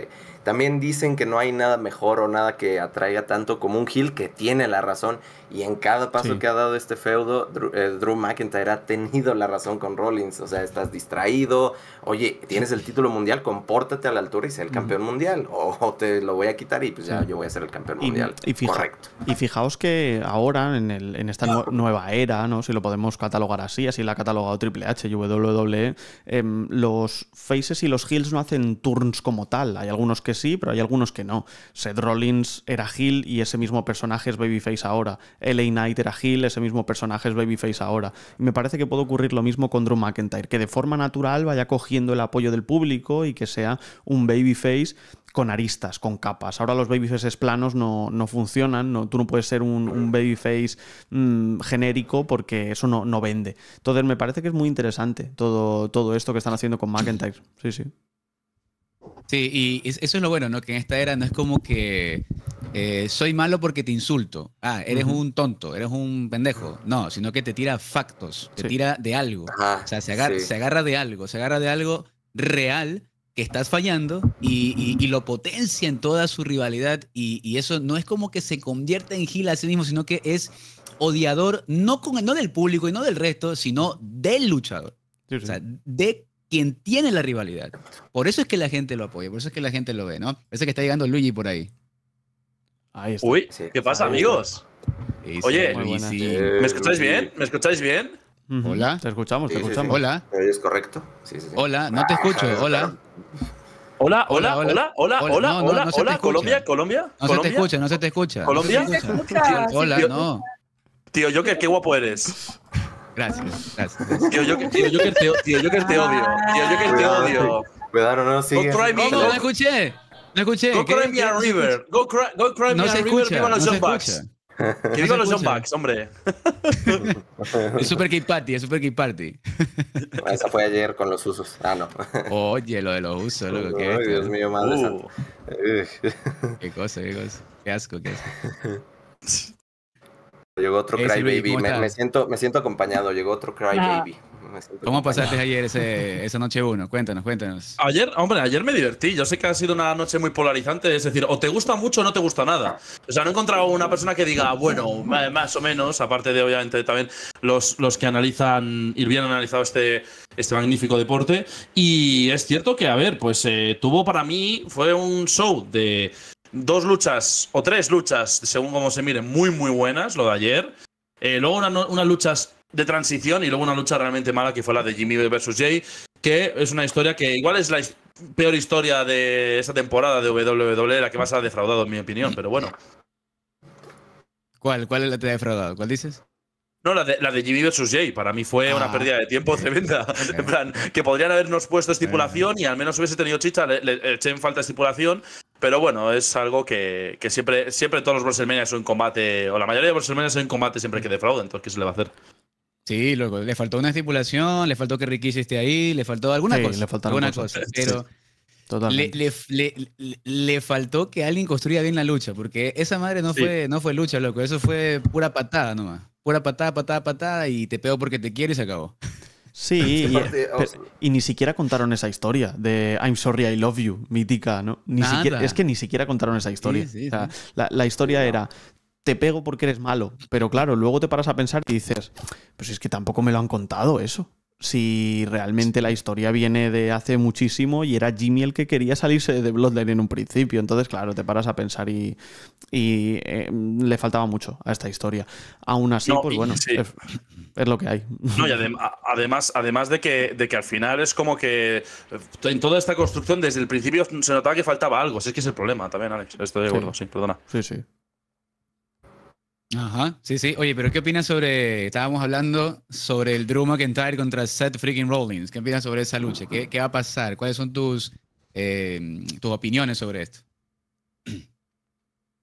también dicen que no hay nada mejor o nada que atraiga tanto como un Hill que tiene la razón. Y en cada paso que ha dado este feudo, eh, Drew, McIntyre ha tenido la razón con Rollins. O sea, estás distraído. Oye, tienes el título mundial, compórtate a la altura y sé el campeón mundial. O, te lo voy a quitar y pues ya yo voy a ser el campeón mundial. Y Correcto. Y fijaos que ahora, en, el, en esta nueva era, ¿no? si lo podemos catalogar así, así la ha catalogado Triple H y WWE, em, los faces y los heels no hacen turns como tal. Hay algunos que sí, pero hay algunos que no. Seth Rollins era Gil y ese mismo personaje es Babyface ahora. LA Knight era Gil ese mismo personaje es Babyface ahora. Y me parece que puede ocurrir lo mismo con Drew McIntyre, que de forma natural vaya cogiendo el apoyo del público y que sea un Babyface con aristas, con capas. Ahora los babyfaces planos no, no funcionan, no, tú no puedes ser un, babyface mm, genérico porque eso no, no, vende. Entonces me parece que es muy interesante todo, todo esto que están haciendo con McIntyre. Sí, sí. Sí, y eso es lo bueno, ¿no? Que en esta era no es como que eh, soy malo porque te insulto. Ah, eres un tonto, eres un pendejo. No, sino que te tira factos, te tira de algo. o sea, se agarra, de algo, se agarra de algo real que estás fallando y, lo potencia en toda su rivalidad y, eso no es como que se convierte en gila a sí mismo, sino que es odiador no, con, no del público y no del resto, sino del luchador. O sea, de quien tiene la rivalidad. Por eso es que la gente lo apoya, por eso es que la gente lo ve, ¿no? Parece que está llegando Luigi por ahí. ahí está. Uy, ¿qué pasa, amigos? Oye, sí. ¿me escucháis bien? ¿Me escucháis bien? Hola. Te escuchamos, te escuchamos. Hola. ¿Es correcto? Hola, no te ah, escucho. Hola. Hola, hola, hola, hola, hola, hola, hola, Colombia, Colombia. No se te escucha, no se te escucha. Colombia. Hola, no. Tío, Joker, qué guapo eres. Gracias, gracias. Tío yo que te, te odio. Tío que te odio. Cuidado, no sí. Go cry me. No, no escuché. No escuché. Go cry me a river. Go cry, go cry me no a river. Viva los John Bucks. Que viva los John hombre. es Super Cake Party, es Super Cake Party. Ah, esa fue ayer con los usos. Ah, no. Oye, lo de los usos, loco. Ay, Dios mío, madre. Uh. Qué cosa, qué cosa. Qué asco, qué asco. Llegó otro Cry Baby. Me, siento, me siento acompañado. Llegó otro Cry ¿Cómo pasaste ayer esa noche uno? Cuéntanos, cuéntanos. Ayer, hombre, ayer me divertí. Yo sé que ha sido una noche muy polarizante. Es decir, o te gusta mucho o no te gusta nada. O sea, no he encontrado una persona que diga, bueno, más o menos, aparte de obviamente también los, los que analizan y bien han analizado este, este magnífico deporte. Y es cierto que, a ver, pues eh, tuvo para mí, fue un show de dos luchas o tres luchas, según como se mire, muy, muy buenas, lo de ayer. Eh, luego unas luchas de transición y luego una lucha realmente mala que fue la de Jimmy versus Jay, que es una historia que igual es la peor historia de esa temporada de WWE, la que más ha defraudado en mi opinión, pero bueno. ¿Cuál? ¿Cuál es la que te ha defraudado? ¿Cuál dices? No, la de, Jimmy vs. Jay, para mí fue una ah. pérdida de tiempo tremenda. En plan, que podrían habernos puesto eh. estipulación y al menos hubiese tenido chicha, le, le eché en falta estipulación pero bueno, es algo que, siempre, siempre todos los WrestleMania son un combate, o la mayoría de WrestleMania son un combate siempre que defrauden entonces ¿qué se le va a hacer? Sí, luego le faltó una estipulación, le faltó que Ricky esté ahí, le faltó alguna sí, cosa. Le faltaron alguna cosa, pero totalmente le, faltó que alguien construya bien la lucha, porque esa madre no, fue, no fue lucha, loco, eso fue pura patada nomás. Pura patada, patada, patada, y te pego porque te quiero y se acabó. Sí, este eh, y, ni siquiera contaron esa historia de I'm sorry, I love you, mítica, ¿no? Ni siquiera, es que ni siquiera contaron esa historia. la, historia era, te pego porque eres malo, pero claro, luego te paras a pensar y dices, pues es que tampoco me lo han contado eso si realmente la historia viene de hace muchísimo y era Jimmy el que quería salirse de Bloodline en un principio. Entonces, claro, te paras a pensar y, eh, le faltaba mucho a esta historia. Aún así, pues bueno, es, lo que hay. No, y además, además de que, de que al final es como que eh, en toda esta construcción desde el principio se notaba que faltaba algo. Si es que es el problema también, Alex. Estoy de acuerdo, sí perdona. Sí, sí. Ajá, sí, sí. Oye, pero ¿qué opinas sobre, estábamos hablando sobre el Drew McIntyre contra Seth freaking Rollins? ¿Qué opinas sobre esa lucha? ¿Qué, va a pasar? ¿Cuáles son tus, eh, opiniones sobre esto?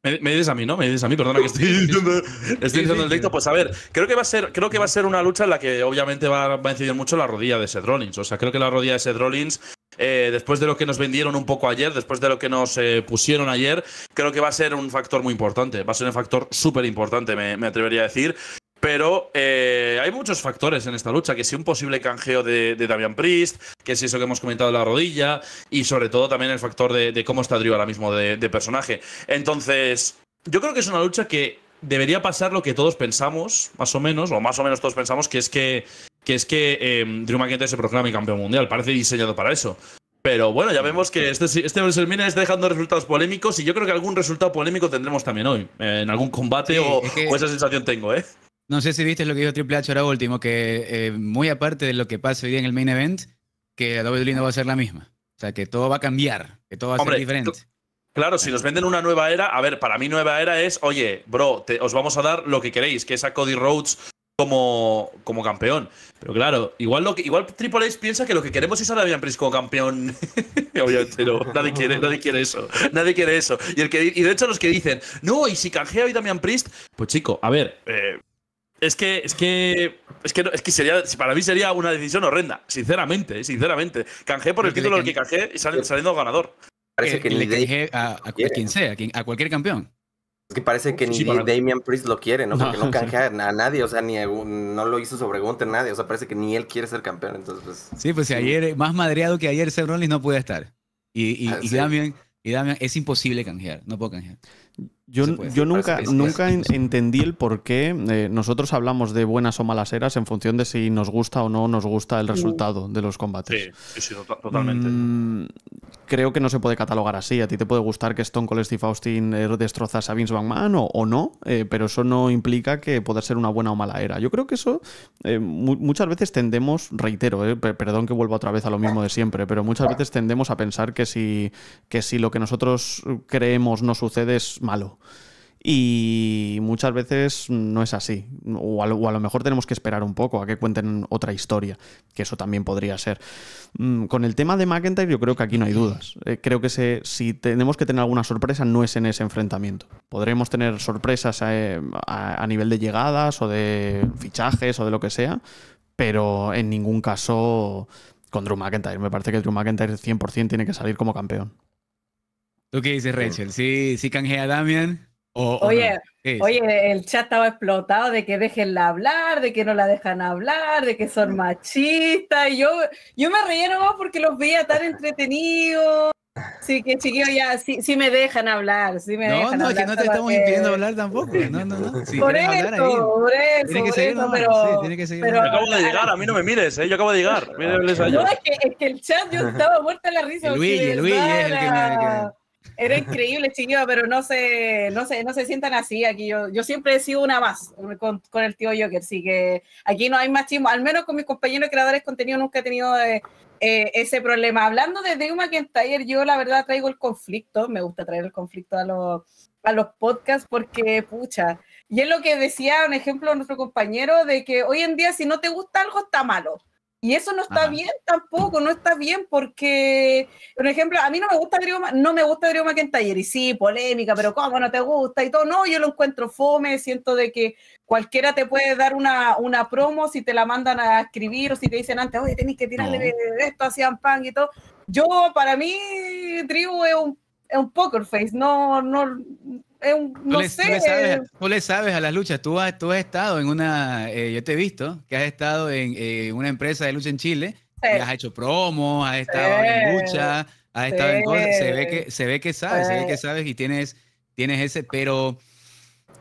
Me, dices a mí, ¿no? Me dices a mí, perdona que estoy diciendo, el directo. Pues a ver, creo que va a ser, creo que va a ser una lucha en la que obviamente va, va a incidir mucho la rodilla de Seth Rollins. O sea, creo que la rodilla de Seth Rollins eh, después de lo que nos vendieron un poco ayer, después de lo que nos eh, pusieron ayer, creo que va a ser un factor muy importante, va a ser un factor súper importante, me, atrevería a decir. Pero eh, hay muchos factores en esta lucha, que si un posible canjeo de, Damian Priest, que si eso que hemos comentado de la rodilla, y sobre todo también el factor de, cómo está Drew ahora mismo de, personaje. Entonces, yo creo que es una lucha que debería pasar lo que todos pensamos, más o menos, o más o menos todos pensamos, que es que que es que eh, Drew McIntyre se proclame campeón mundial. Parece diseñado para eso. Pero bueno, ya vemos que este, este Mina está dejando resultados polémicos y yo creo que algún resultado polémico tendremos también hoy, en algún combate o, esa sensación tengo, ¿eh? No sé si viste lo que dijo Triple H ahora último, que eh, muy aparte de lo que pasa hoy día en el main event, que la WWE no va a ser la misma. O sea, que todo va a cambiar, que todo va a ser diferente. Claro, si nos venden una nueva era, a ver, para mí nueva era es, oye, bro, te, os vamos a dar lo que queréis, que es a Cody Rhodes como, como campeón. Pero claro, igual, lo que, igual Triple H piensa que lo que queremos es a Damian Priest como campeón. Obviamente no, nadie quiere, nadie quiere eso. Nadie quiere eso. Y, el que, de hecho los que dicen, no, y si canjea hoy Damian Priest, pues chico, a ver, eh, es que, es que, es que, es que sería, para mí sería una decisión horrenda, sinceramente, eh, sinceramente. Canje por el título del que canje y saliendo ganador. Parece eh, que, le dije a, quien sea, a cualquier campeón. Es que parece que ni Damian Priest lo quiere, ¿no? Porque no, canjea a nadie, o sea, ni no lo hizo sobre Gunter nadie, o sea, parece que ni él quiere ser campeón, entonces pues, Sí, pues si ayer, más madreado que ayer, Seth Rollins no puede estar. Y, y, ah, y, Damian, es imposible canjear, no puedo canjear. Yo, yo nunca, nunca entendí el por qué eh, nosotros hablamos de buenas o malas eras en función de si nos gusta o no nos gusta el mm. resultado de los combates. Sí, sí, totalmente. Mm, creo que no se puede catalogar así. A ti te puede gustar que Stone Cold Steve Austin eh, destrozase a Vince McMahon o, no, eh, pero eso no implica que pueda ser una buena o mala era. Yo creo que eso eh, muchas veces tendemos, reitero, perdón que vuelva otra vez a lo mismo de siempre, pero muchas veces tendemos a pensar que si, que si lo que nosotros creemos no sucede es malo. Y muchas veces no es así. O a, lo, mejor tenemos que esperar un poco a que cuenten otra historia, que eso también podría ser. Mm, con el tema de McIntyre, yo creo que aquí no hay dudas. Eh, creo que si tenemos que tener alguna sorpresa, no es en ese enfrentamiento. Podremos tener sorpresas eh, a, nivel de llegadas o de fichajes o de lo que sea, pero en ningún caso con Drew McIntyre. Me parece que Drew McIntyre 100% tiene que salir como campeón. ¿Tú qué dices, Rachel? ¿Sí, sí canjea a Damian? oye, oye, el chat estaba explotado de que déjenla hablar, de que no la dejan hablar, de que son mm. machistas. Y yo, yo me reía nomás porque los veía tan entretenidos. Sí, que chiquillo, ya, sí, sí me dejan hablar, sí me no, dejan no, hablar. No, no, que no te estamos impidiendo hablar tampoco. No, no, no. por, eso, por eso, tiene que seguir, pero, sí, acabo de llegar, a mí no me mires, eh, yo acabo de llegar. Ah, no, es que, es que el chat yo estaba muerta en la risa. Luis, Luis es el que me... El era increíble, chiquillo, pero no se, no no se sientan así aquí. Yo, siempre he sido una más con, el tío Joker, así que aquí no hay machismo. Al menos con mis compañeros creadores de contenido nunca he tenido eh, eh, ese problema. Hablando de Drew McIntyre, yo la verdad traigo el conflicto. Me gusta traer el conflicto a los, a los podcasts porque, pucha, y es lo que decía, un ejemplo, nuestro compañero, de que hoy en día si no te gusta algo está malo. Y eso no está bien tampoco, no está bien porque, por ejemplo, a mí no me gusta Drew, no me gusta Drew y sí, polémica, pero ¿cómo no te gusta? Y todo, no, yo lo encuentro fome, siento de que cualquiera te puede dar una, una promo si te la mandan a escribir o si te dicen antes, oye, tenés que tirarle esto esto a pan y todo. Yo, para mí, Drew es un, es un poker face, no, no, no le, sé. le, sabes, a las luchas. Tú has, tú has estado en una, eh, yo te he visto, que has estado en eh, una empresa de lucha en Chile. has hecho promos, has estado en lucha, has estado en cosas. Se ve que, se ve que sabes, se ve que sabes y tienes, tienes ese, pero...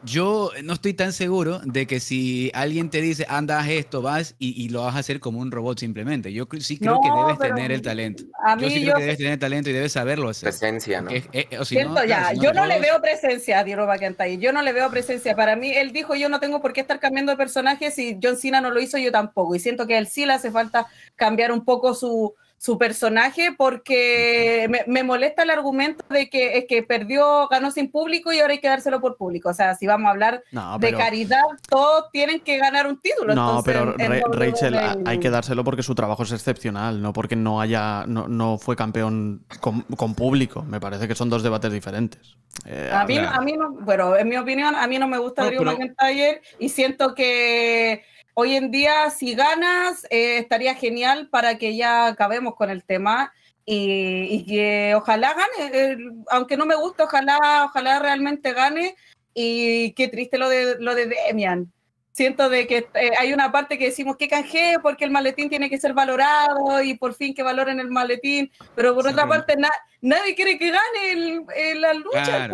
Yo no estoy tan seguro de que si alguien te dice, andas esto, vas y, lo vas a hacer como un robot simplemente. Yo sí creo que debes tener el talento. yo sí creo que debes tener el talento y debes saberlo hacer. Presencia, ¿no? Eh, o si Siento, no, ya, yo no, le veo presencia a Diego Bacantay. Yo no le veo presencia. Para mí, él dijo, yo no tengo por qué estar cambiando de personaje. Si John Cena no lo hizo, yo tampoco. Y siento que a él sí le hace falta cambiar un poco su, su personaje porque me, molesta el argumento de que es que perdió, ganó sin público y ahora hay que dárselo por público. O sea, si vamos a hablar de caridad, todos tienen que ganar un título. No, pero Rachel, hay que dárselo porque su trabajo es excepcional, no porque no haya, no, fue campeón con, público. Me parece que son dos debates diferentes. Eh, a, mí, a no, bueno, en mi opinión, a mí no me gusta Drew y siento que Hoy en día, si ganas, eh, estaría genial para que ya acabemos con el tema y, que ojalá gane, eh, aunque no me guste, ojalá, ojalá realmente gane. Y qué triste lo de, lo de Demian. Siento de que eh, hay una parte que decimos que canje porque el maletín tiene que ser valorado y por fin que valoren el maletín, pero por otra parte nadie quiere que gane el, la lucha,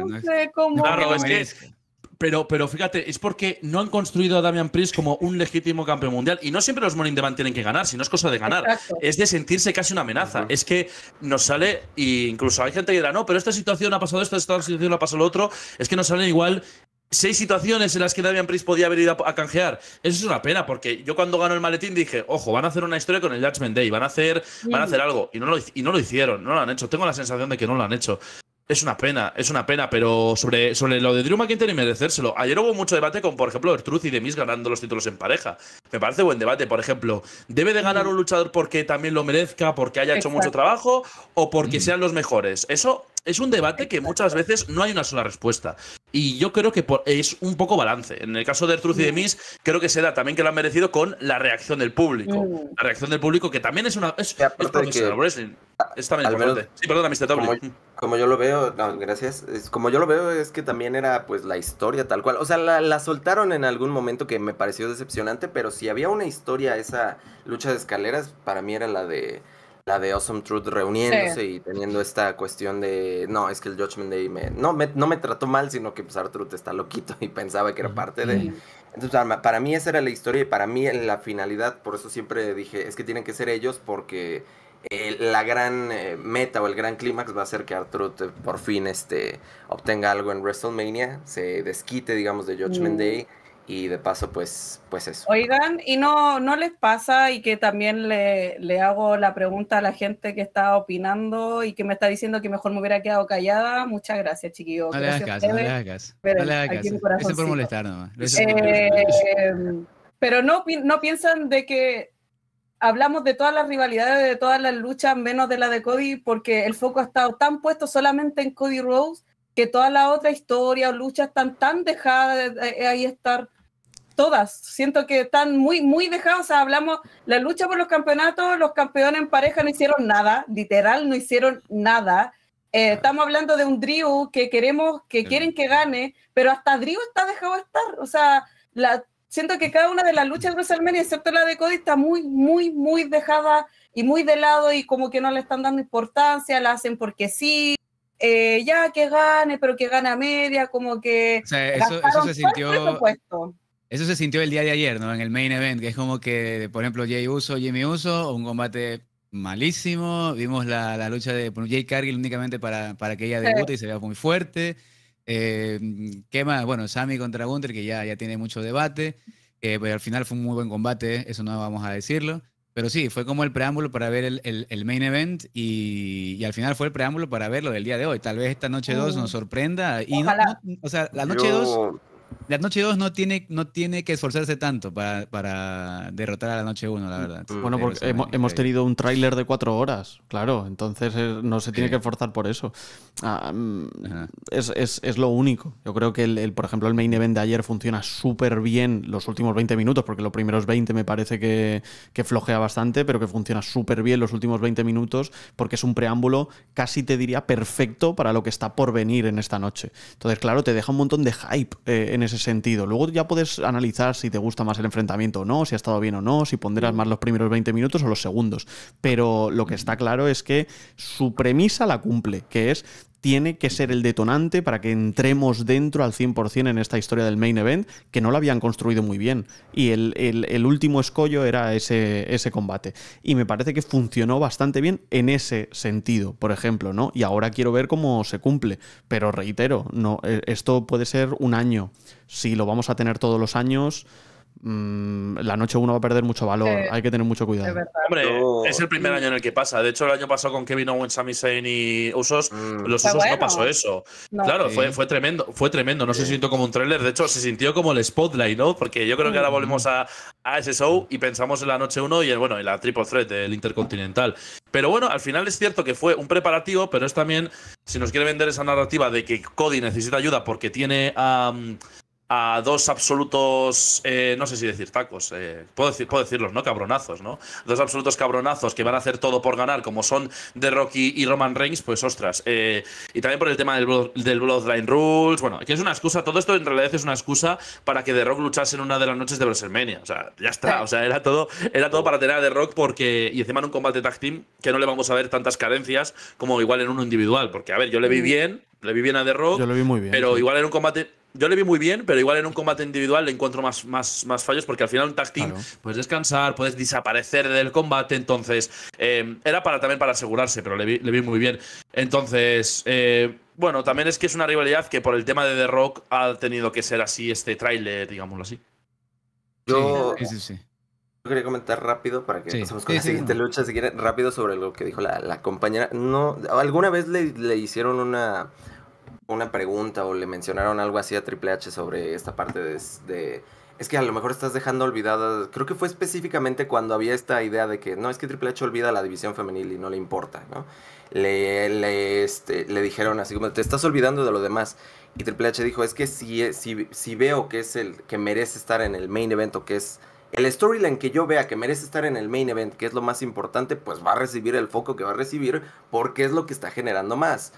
pero, pero fíjate, es porque no han construido a Damian Priest como un legítimo campeón mundial. Y no siempre los Morning Devan tienen que ganar, si no es cosa de ganar. Es de sentirse casi una amenaza. Es que nos sale, incluso hay gente que dirá, no, pero esta situación ha pasado esto, esta situación ha pasado lo otro. Es que nos salen igual seis situaciones en las que Damian Priest podía haber ido a, canjear. Eso es una pena, porque yo cuando ganó el maletín dije, ojo, van a hacer una historia con el Judgment Day, van a hacer, van a hacer algo. Y no, lo, y no lo hicieron, no lo han hecho. Tengo la sensación de que no lo han hecho. Es una pena, es una pena, pero sobre, sobre lo de Drew McIntyre y merecérselo. Ayer hubo mucho debate con, por ejemplo, Ertruz y Demis ganando los títulos en pareja. Me parece buen debate, por ejemplo. ¿Debe de ganar un luchador porque también lo merezca, porque haya hecho mucho trabajo o porque sean los mejores? Eso es un debate que muchas veces no hay una sola respuesta. Y yo creo que es un poco balance. En el caso de Ertruz y de mm. Miss, creo que se da también que lo han merecido con la reacción del público. Mm. La reacción del público que también es una. Es, también importante. sí, perdona, Mr. Mm. Como, yo lo veo, gracias. como yo lo veo, es que también era pues la historia tal cual. O sea, la soltaron en algún momento que me pareció decepcionante, pero si había una historia, esa lucha de escaleras, para mí era la de la de Awesome Truth reuniéndose y teniendo esta cuestión de, no, es que el Judgment Day no, me, no me trató mal, sino que pues Artruth está loquito y pensaba que era parte de... Entonces, para mí esa era la historia y para mí la finalidad, por eso siempre dije, es que tienen que ser ellos porque eh, la gran eh, meta o el gran clímax va a ser que Arthur eh, por fin este, obtenga algo en WrestleMania, se desquite, digamos, de Judgment Day y de paso, pues, pues eso. Oigan, y no, no les pasa y que también le, hago la pregunta a la gente que está opinando y que me está diciendo que mejor me hubiera quedado callada. Muchas gracias, Chiquillo No le hagas caso, no le No por molestar eh, pero no, no piensan de que hablamos de todas las rivalidades, de todas las luchas, menos de la de Cody, porque el foco ha estado tan puesto solamente en Cody Rose que toda la otra historia o lucha están tan dejadas de ahí estar todas. Siento que están muy, muy dejadas. O sea, hablamos la lucha por los campeonatos, los campeones en pareja no hicieron nada, literal, no hicieron nada. Eh, estamos hablando de un Drew que queremos, que quieren que gane, pero hasta Drew está dejado de estar. O sea, siento que cada una de las luchas de WrestleMania, excepto la de Cody, está muy, muy, muy dejada y muy de lado y como que no le están dando importancia, la hacen porque sí. Eh, ya que gane, pero que gane a media, como que. O sea, eso, eso se sintió. Eso se sintió el día de ayer, ¿no? En el main event, que es como que, por ejemplo, Jay Uso, Jimmy Uso, un combate malísimo. Vimos la, lucha de Jay Cargill únicamente para, para que ella debute y se vea muy fuerte. Eh, ¿Qué más? Bueno, Sammy contra Gunter, que ya, ya tiene mucho debate. Eh, pero al final fue un muy buen combate, eso no vamos a decirlo. Pero sí, fue como el preámbulo para ver el, main event y, al final fue el preámbulo para ver lo del día de hoy. Tal vez esta noche 2 mm. nos sorprenda. Y o sea, la noche 2 la noche 2 no tiene, no tiene que esforzarse tanto para, derrotar a la noche 1, la mm. verdad. Bueno, porque hemos, tenido un tráiler de cuatro horas, claro, entonces eh, no se tiene que esforzar por eso. Ah, mm, es, lo único. Yo creo que, el, por ejemplo, el main event de ayer funciona súper bien los últimos 20 minutos, porque los primeros 20 me parece que, flojea bastante, pero que funciona súper bien los últimos 20 minutos, porque es un preámbulo casi te diría perfecto para lo que está por venir en esta noche. Entonces, claro, te deja un montón de hype. Eh, en ese sentido. Luego ya puedes analizar si te gusta más el enfrentamiento o no, si ha estado bien o no, si pondrás más los primeros 20 minutos o los segundos. Pero lo que está claro es que su premisa la cumple, que es tiene que ser el detonante para que entremos dentro al 100% en esta historia del main event, que no la habían construido muy bien. Y el, último escollo era ese, ese, combate. Y me parece que funcionó bastante bien en ese sentido, por ejemplo, ¿no? Y ahora quiero ver cómo se cumple. Pero reitero, no, eh, esto puede ser un año. Si lo vamos a tener todos los años, Mm, la noche 1 va a perder mucho valor. Hay que tener mucho cuidado. Es Hombre, es el primer año en el que pasa. De hecho, el año pasado con Kevin Owens, Sami Zayn y Usos, mm. los Usos no pasó eso. Claro, fue, fue tremendo. Fue tremendo. No se sintió como un trailer De hecho, se sintió como el spotlight, ¿no? Porque yo creo que ahora mm. volvemos a, a ese show y pensamos en la noche 1 y bueno, en la triple threat del Intercontinental. Pero bueno, al final es cierto que fue un preparativo, pero es también, si nos quiere vender esa narrativa de que Cody necesita ayuda porque tiene a a dos absolutos, eh, no sé si decir tacos, eh, puedo, decir, puedo decirlos, ¿no? Cabronazos, ¿no? Dos absolutos cabronazos que van a hacer todo por ganar, como son The Rocky y Roman Reigns, pues ostras. Eh, y también por el tema del, del Bloodline Rules, bueno, que es una excusa, todo esto en realidad es una excusa para que The Rock luchase en una de las noches de WrestleMania, o sea, ya está, o sea, era todo, era todo para tener a The Rock porque, y encima en un combate tag team, que no le vamos a ver tantas carencias como igual en uno individual, porque, a ver, yo le vi mm. bien, le vi bien a The Rock, yo lo vi muy bien, pero igual en un combate yo le vi muy bien, pero igual en un combate individual le encuentro más, más, más fallos porque al final un tag team puedes descansar, puedes desaparecer del combate, entonces eh, era para también para asegurarse, pero le vi, le vi muy bien. Entonces, eh, bueno, también es que es una rivalidad que por el tema de The Rock ha tenido que ser así este tráiler, digámoslo así. Yo, quería comentar rápido para que pasemos con la siguiente lucha, si quieren, rápido sobre lo que dijo la, compañera. No, alguna vez le hicieron una una pregunta o le mencionaron algo así a Triple H sobre esta parte de, Es que a lo mejor estás dejando olvidada... Creo que fue específicamente cuando había esta idea de que no, es que Triple H olvida la división femenil y no le importa, ¿no? Le, le, este, dijeron así como, te estás olvidando de lo demás. Y Triple H dijo, es que si, si veo que es el que merece estar en el main event o que es el storyline que yo vea que merece estar en el main event, que es lo más importante, pues va a recibir el foco que va a recibir porque es lo que está generando más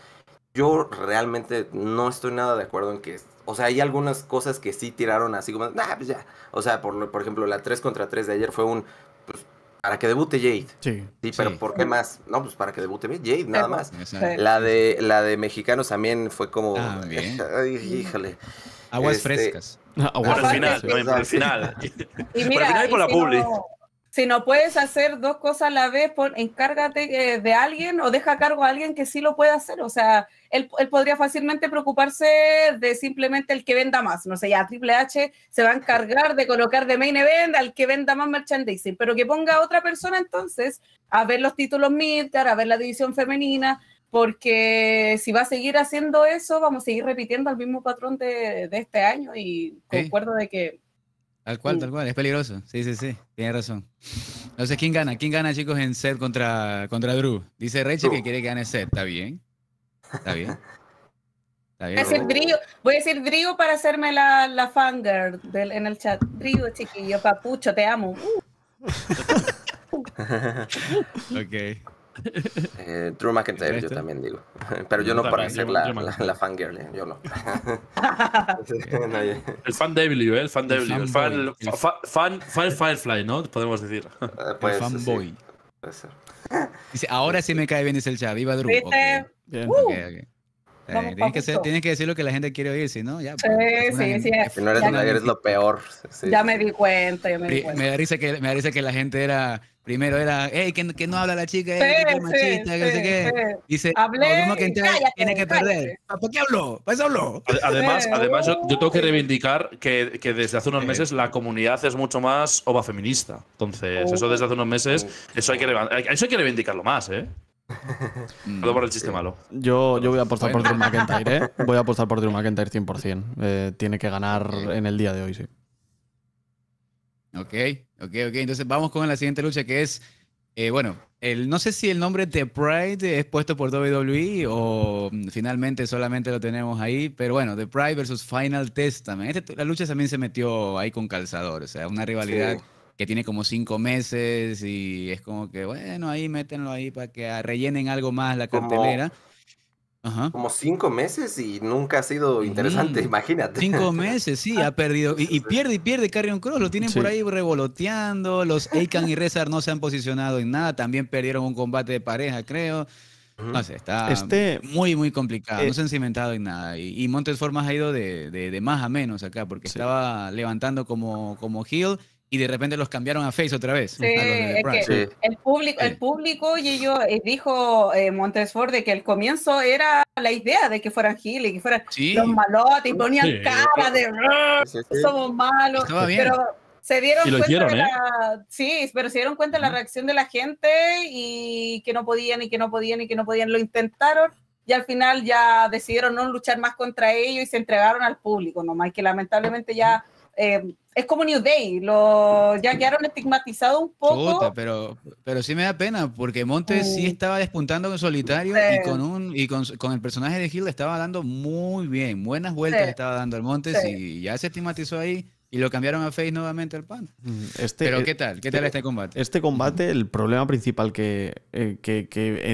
yo realmente no estoy nada de acuerdo en que. O sea, hay algunas cosas que sí tiraron así como. nah, pues ya. O sea, por, ejemplo, la 3 contra 3 de ayer fue un. Pues, para que debute Jade. Sí. Sí, pero ¿por qué más? No, pues para que debute Jade, nada más. La de, la de mexicanos también fue como. Ah, bien. Ay, híjole. Aguas este, frescas. Aguas al final, al final. Y mira, por el final y por la publi si no puedes hacer dos cosas a la vez, encárgate eh, de alguien o deja a cargo a alguien que sí lo pueda hacer. O sea, él, podría fácilmente preocuparse de simplemente el que venda más. No sé, ya Triple H se va a encargar de colocar de main event al que venda más merchandising, pero que ponga a otra persona entonces a ver los títulos militar, a ver la división femenina, porque si va a seguir haciendo eso, vamos a seguir repitiendo el mismo patrón de, este año y concuerdo de que Tal cual, uh. tal cual, es peligroso. Sí, sí, sí, tiene razón. No sé quién gana, quién gana, chicos, en set contra, contra Drew. Dice Reche que quiere que gane set, está bien. Está bien. voy, a voy a decir Drew para hacerme la, la fangirl en el chat. Drew, chiquillo, papucho, te amo. Uh. ok. Drew eh, McIntyre, yo este. también digo. Pero yo, no para ser la, fangirl, eh, yo no. el fan W, ¿eh? el fan W, el, fan, fan, fan, Firefly, ¿no? Podemos decir. Eh, pues, el fanboy. Dice, ahora sí me cae bien, es el chat. Viva Drew. Bien. Eh, tienes, que decir lo que la gente quiere oír, si no, ya. sí, sí, sí. Al si no eres, lo peor. ya me di cuenta, ya me di cuenta. Me da, risa que, me que la gente era, primero era, hey, que, que no habla la chica, sí, machista, que sé qué. Dice, Hablé, no, que entra, tiene que perder. ¿Para qué habló? ¿Por eso habló? Además, además yo, yo, tengo que reivindicar que, que desde hace unos meses la comunidad es mucho más ova feminista. Entonces, eso desde hace unos meses, eso, hay que, eso hay que reivindicarlo más, ¿eh? Mm. el Yo, yo voy a apostar por Drew McIntyre, ¿eh? Voy a apostar por Drew McIntyre 100%. Eh, tiene que ganar en el día de hoy, sí. Ok, ok, ok. Entonces vamos con la siguiente lucha que es, eh, bueno, el, no sé si el nombre The Pride es puesto por WWE o mm, finalmente solamente lo tenemos ahí, pero bueno, The Pride versus Final Testament. Este, la lucha también se metió ahí con calzador, o sea, una rivalidad que tiene como cinco meses y es como que, bueno, ahí métenlo ahí para que rellenen algo más la cartelera. Como, cinco meses y nunca ha sido interesante, imagínate. Cinco meses, sí, ha perdido. Y, pierde y pierde Carrion Cross, lo tienen por ahí revoloteando. Los Aikan y Rezar no se han posicionado en nada, también perdieron un combate de pareja, creo. No sé, está este, muy, muy complicado. no eh se han cimentado en nada. Y, Montes Formas ha ido de, de, de, más a menos acá, porque estaba levantando como, como heel y de repente los cambiaron a Face otra vez. Sí, es que el público, el público y yo eh, dijo eh, Montesford de que el comienzo era la idea de que fueran y que fueran los malotes y ponían cara de somos malos, pero se dieron cuenta de ¿eh? la, sí, pero se dieron cuenta de la reacción de la gente y que no podían y que no podían y que no podían, lo intentaron y al final ya decidieron no luchar más contra ellos y se entregaron al público nomás, que lamentablemente ya eh, es como New Day, lo, ya quedaron estigmatizados un poco. pero, pero sí me da pena, porque Montes sí mm. estaba despuntando en solitario y, con, un, y con, con, el personaje de Gil estaba dando muy bien, buenas vueltas estaba dando el Montes y ya se estigmatizó ahí. Y lo cambiaron a Face nuevamente el PAN. Mm, este Pero ¿qué tal? ¿Qué tal este, este combate? Este combate, el problema principal que, eh,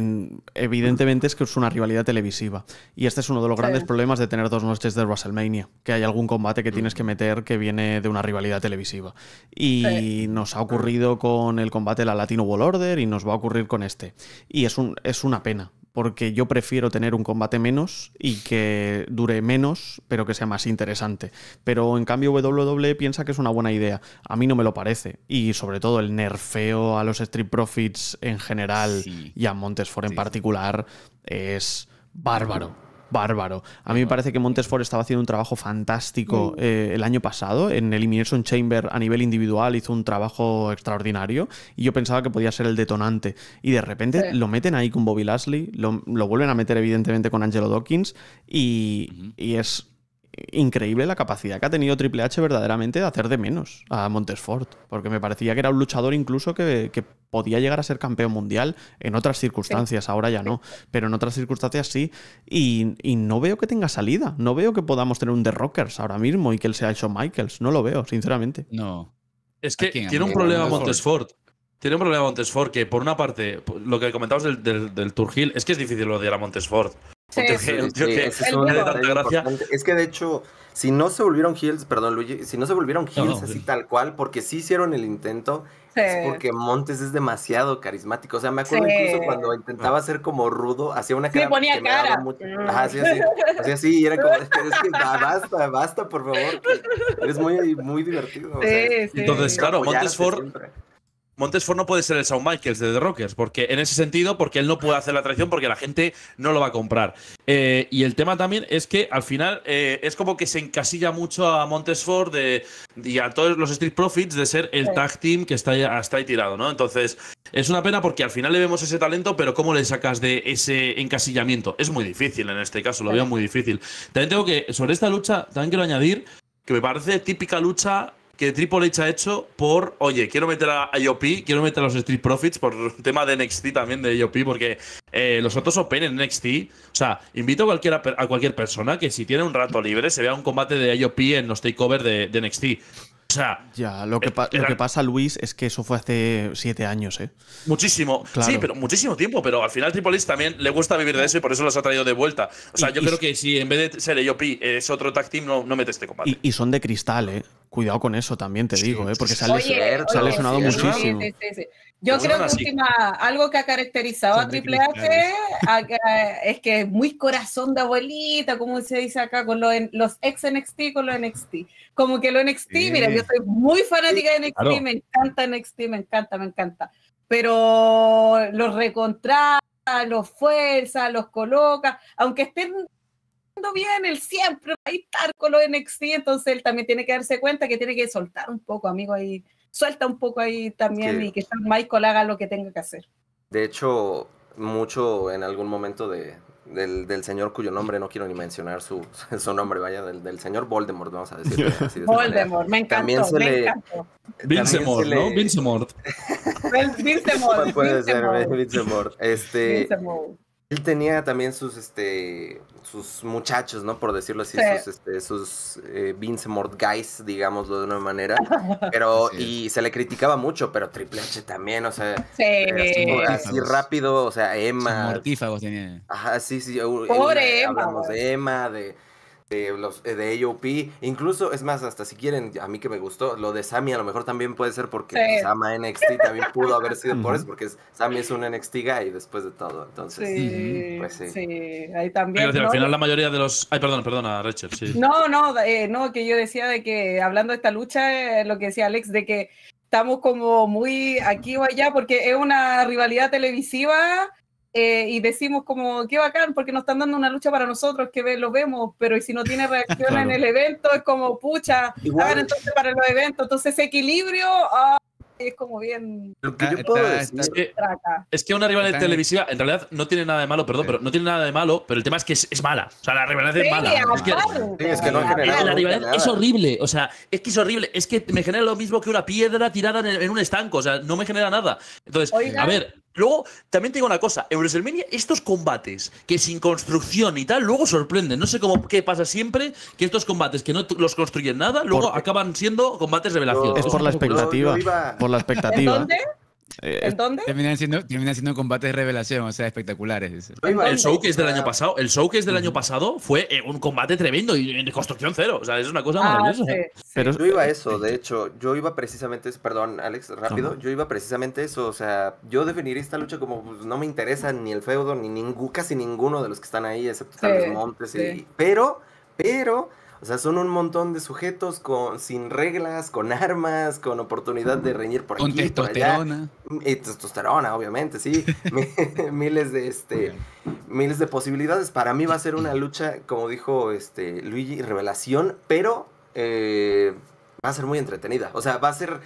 evidentemente es que es una rivalidad televisiva. Y este es uno de los grandes problemas de tener dos noches de WrestleMania, que hay algún combate que tienes que meter que viene de una rivalidad televisiva. Y nos ha ocurrido con el combate de la Latino World Order y nos va a ocurrir con este. Y es, un, es una pena, porque yo prefiero tener un combate menos y que dure menos, pero que sea más interesante. Pero en cambio WWE piensa que es una buena idea. A mí no me lo parece. Y sobre todo el nerfeo a los Street Profits en general y a Montesfor en particular es bárbaro bárbaro. A mí me parece que Montesford estaba haciendo un trabajo fantástico mm. eh, el año pasado. En Elimination Chamber a nivel individual hizo un trabajo extraordinario y yo pensaba que podía ser el detonante. Y de repente lo meten ahí con Bobby Lashley, lo, vuelven a meter evidentemente con Angelo Dawkins y es increíble la capacidad que ha tenido Triple H verdaderamente de hacer de menos a Montesfort, porque me parecía que era un luchador incluso que, podía llegar a ser campeón mundial en otras circunstancias, ahora ya no, pero en otras circunstancias sí, y, no veo que tenga salida, no veo que podamos tener un The Rockers ahora mismo y que él sea hecho Michaels, no lo veo, sinceramente. No. Es que tiene un problema Montesfort. Tiene un problema Montesfort que, por una parte, lo que comentabas del, del, es que es difícil odiar a Montesfort es que de hecho, si no se volvieron heels, perdón Luigi, si no se volvieron heels así tal cual, porque sí hicieron el intento, es porque Montes es demasiado carismático. O sea, me acuerdo incluso cuando intentaba ah. ser como rudo, hacía una cara. ponía que cara. mucho... Mm. así, así, así, así, y era como, es que basta, basta, por favor. eres muy, divertido. entonces, claro, Montes Ford. Montesford no puede ser el Shawn Michaels de The Rockers, porque en ese sentido, porque él no puede hacer la traición porque la gente no lo va a comprar. Eh, y el tema también es que al final eh, es como que se encasilla mucho a Montesford y a todos los Street Profits de ser el tag team que está, ahí tirado, ¿no? Entonces, es una pena porque al final le vemos ese talento, pero ¿cómo le sacas de ese encasillamiento? Es muy difícil en este caso, lo veo muy difícil. También tengo que, sobre esta lucha, también quiero añadir que me parece típica lucha que Triple H ha hecho por, oye, quiero meter a IOP, quiero meter a los Street Profits por tema de NXT también de IOP, porque eh, los otros Open en NXT, o sea, invito a, a cualquier persona que si tiene un rato libre se vea un combate de IOP en los takeovers de, de NXT sea, ya, lo eh, que, pasa, Luis, es que eso fue hace siete años, ¿eh? Muchísimo, sí, pero muchísimo tiempo, pero al final Tripolis también le gusta vivir de eso y por eso los ha traído de vuelta. O sea, yo creo que si en vez de ser EOP es otro tag team, no, no mete este combate. Y, son de cristal, ¿eh? Cuidado con eso también, te digo, ¿eh? Porque se ha lesionado muchísimo. Yo creo que algo que ha caracterizado a Triple H es que es muy corazón de abuelita, como se dice acá, con los, los ex NXT con los NXT. Como que lo NXT, mira, yo soy muy fanática de NXT, me encanta NXT, me encanta, me encanta. Pero los recontrata, los fuerza, los coloca, aunque estén bien, el siempre va a estar con los NXT, entonces él también tiene que darse cuenta que tiene que soltar un poco, amigo, ahí suelta un poco ahí también y que Michael haga lo que tenga que hacer. De hecho, mucho en algún momento de, del, del, señor cuyo nombre no quiero ni mencionar su, su nombre, vaya, del, del, señor Voldemort, vamos a decir. Así Voldemort, me encanta. también se me le, encantó. Vincemort, le... ¿no? Vincemort. Vincemort. Puede ser, Vincemort. Este, Vincemort. Él tenía también sus, este, sus muchachos, ¿no? Por decirlo así, sus, este, eh, Vince sus guys, digámoslo de una manera. Pero, y se le criticaba mucho, pero Triple H también, o sea, así, rápido, o sea, Emma. mortífagos tenía. Ajá, sí, sí. Eh, hablamos de Emma, de de los eh, de AOP, incluso es más hasta si quieren a mí que me gustó lo de Sammy a lo mejor también puede ser porque sí. NXT también pudo haber sido por eso porque Sammy es un NXT guy después de todo entonces sí, pues sí. ahí también al final la mayoría de los ay perdón perdona Rachel sí. no no eh, no que yo decía de que hablando de esta lucha eh, lo que decía Alex de que estamos como muy aquí o allá porque es una rivalidad televisiva eh, y decimos como, qué bacán, porque nos están dando una lucha para nosotros, que lo vemos, pero y si no tiene reacción en el evento, es como, pucha, hagan entonces para los eventos. Entonces ese equilibrio ah, es como bien... Es, que, una rivalidad televisiva, en realidad no tiene nada de malo, perdón, pero no tiene nada de malo, pero el tema es que es, mala. O sea, la rivalidad es mala. la rivalidad es horrible, o sea, es que es horrible, es que me genera lo mismo que una piedra tirada en, un estanco, o sea, no me genera nada. Entonces, a ver Luego, también tengo digo una cosa, en WrestleMania estos combates que sin construcción y tal, luego sorprenden. No sé cómo qué pasa siempre que estos combates que no los construyen nada, luego acaban siendo combates de revelación. es por la expectativa. Por la expectativa. ¿En eh, dónde? Terminan siendo, terminan siendo combates de revelación, o sea, espectaculares. El showcase del año pasado, el del año pasado fue eh, un combate tremendo y de construcción cero. O sea, es una cosa ah, maravillosa. yo iba a eso, de hecho, yo iba precisamente, perdón, Alex, rápido, yo iba precisamente eso, o sea, yo definiría esta lucha como pues, no me interesa ni el feudo ni casi ninguno de los que están ahí, excepto sí, Montes, pero, pero o sea, son un montón de sujetos con, sin reglas, con armas, con oportunidad de reñir por aquí, testosterona. Por allá. Y testosterona, obviamente, sí. miles de este miles de posibilidades. Para mí va a ser una lucha, como dijo este Luigi, revelación, pero eh, va a ser muy entretenida. O sea, va a ser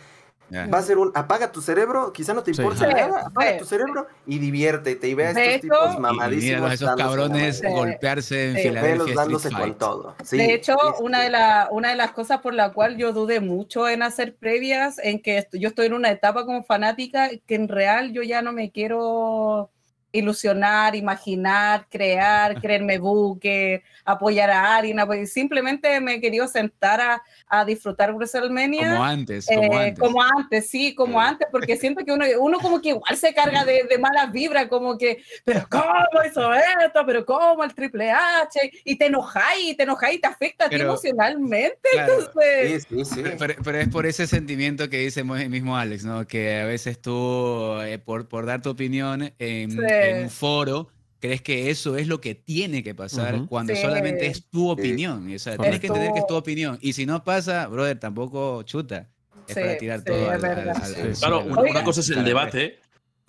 Va a ser un apaga tu cerebro, quizá no te importa nada, apaga tu cerebro y diviértete y ve a estos tipos mamadísimos. Y a esos cabrones golpearse en sí. dándose con todo. de hecho, una, de una de las cosas por la cual yo dudé mucho en hacer previas, en que yo estoy en una etapa como fanática, que en real yo ya no me quiero ilusionar, imaginar, crear, creerme buque, apoyar a Ari pues simplemente me he querido sentar a, disfrutar WrestleMania. Eh, como antes, como, antes. como sí, como antes, porque siento que uno, uno como que igual se carga de, de malas vibras, como que, pero ¿cómo hizo esto? ¿Pero cómo el Triple H? Y te enojáis, y te enojáis, y te afecta a emocionalmente. sí, sí, sí. Pero, es por ese sentimiento que dice mismo Alex, ¿no? Que a veces tú, eh, por, dar tu opinión, en em, en un foro, crees que eso es lo que tiene que pasar cuando solamente es tu opinión. tienes que entender que es tu opinión. Y si no pasa, brother, tampoco chuta. Es para tirar todo. claro, una, una, cosa es el debate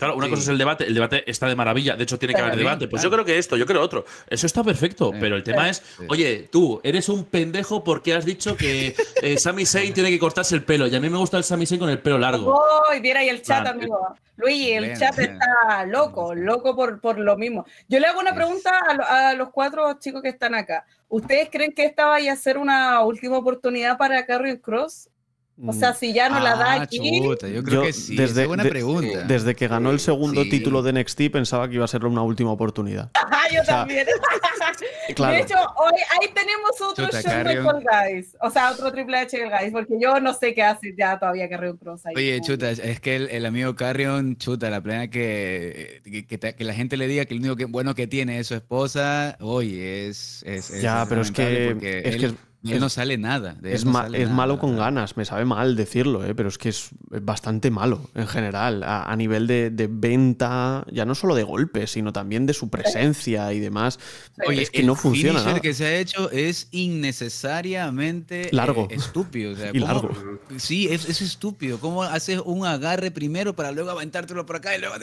Claro, una cosa es el debate, el debate está de maravilla, de hecho tiene que haber debate. Pues yo creo que esto, yo creo otro. Eso está perfecto, pero el tema es, oye, tú eres un pendejo porque has dicho que eh, Sami Zayn tiene que cortarse el pelo y a mí me gusta el Sami Zayn con el pelo largo. ¡Oh! ahí el chat, amigo. Luis, el chat está loco, loco por, lo mismo. Yo le hago una pregunta a, a los cuatro chicos que están acá. ¿Ustedes creen que esta vaya a ser una última oportunidad para Carrion Cross? O sea, si ya no la da ah, aquí. Chuta, yo creo que sí. Desde, es buena pregunta. Desde que ganó el segundo título de NXT pensaba que iba a ser una última oportunidad. Ajá, yo también. De hecho, hoy ahí tenemos otro show show del Guys. O sea, otro Triple H del Guys, porque yo no sé qué hace ya todavía Carrion Cross ahí. Oye, Chuta, es que el, amigo Carrion, Chuta, la plena que, que, la gente le diga que el único bueno que tiene es su esposa, Oye, es, es, es. ya, pero es que. Es que no sale nada. es, malo con ganas, me sabe mal decirlo, eh, pero es que es bastante malo en general, a, nivel de, venta, ya no solo de golpes, sino también de su presencia y demás. es que no funciona. El que se ha hecho es innecesariamente eh, largo. estúpido. largo. Sí, es, estúpido. ¿Cómo haces un agarre primero para luego aventártelo por acá y luego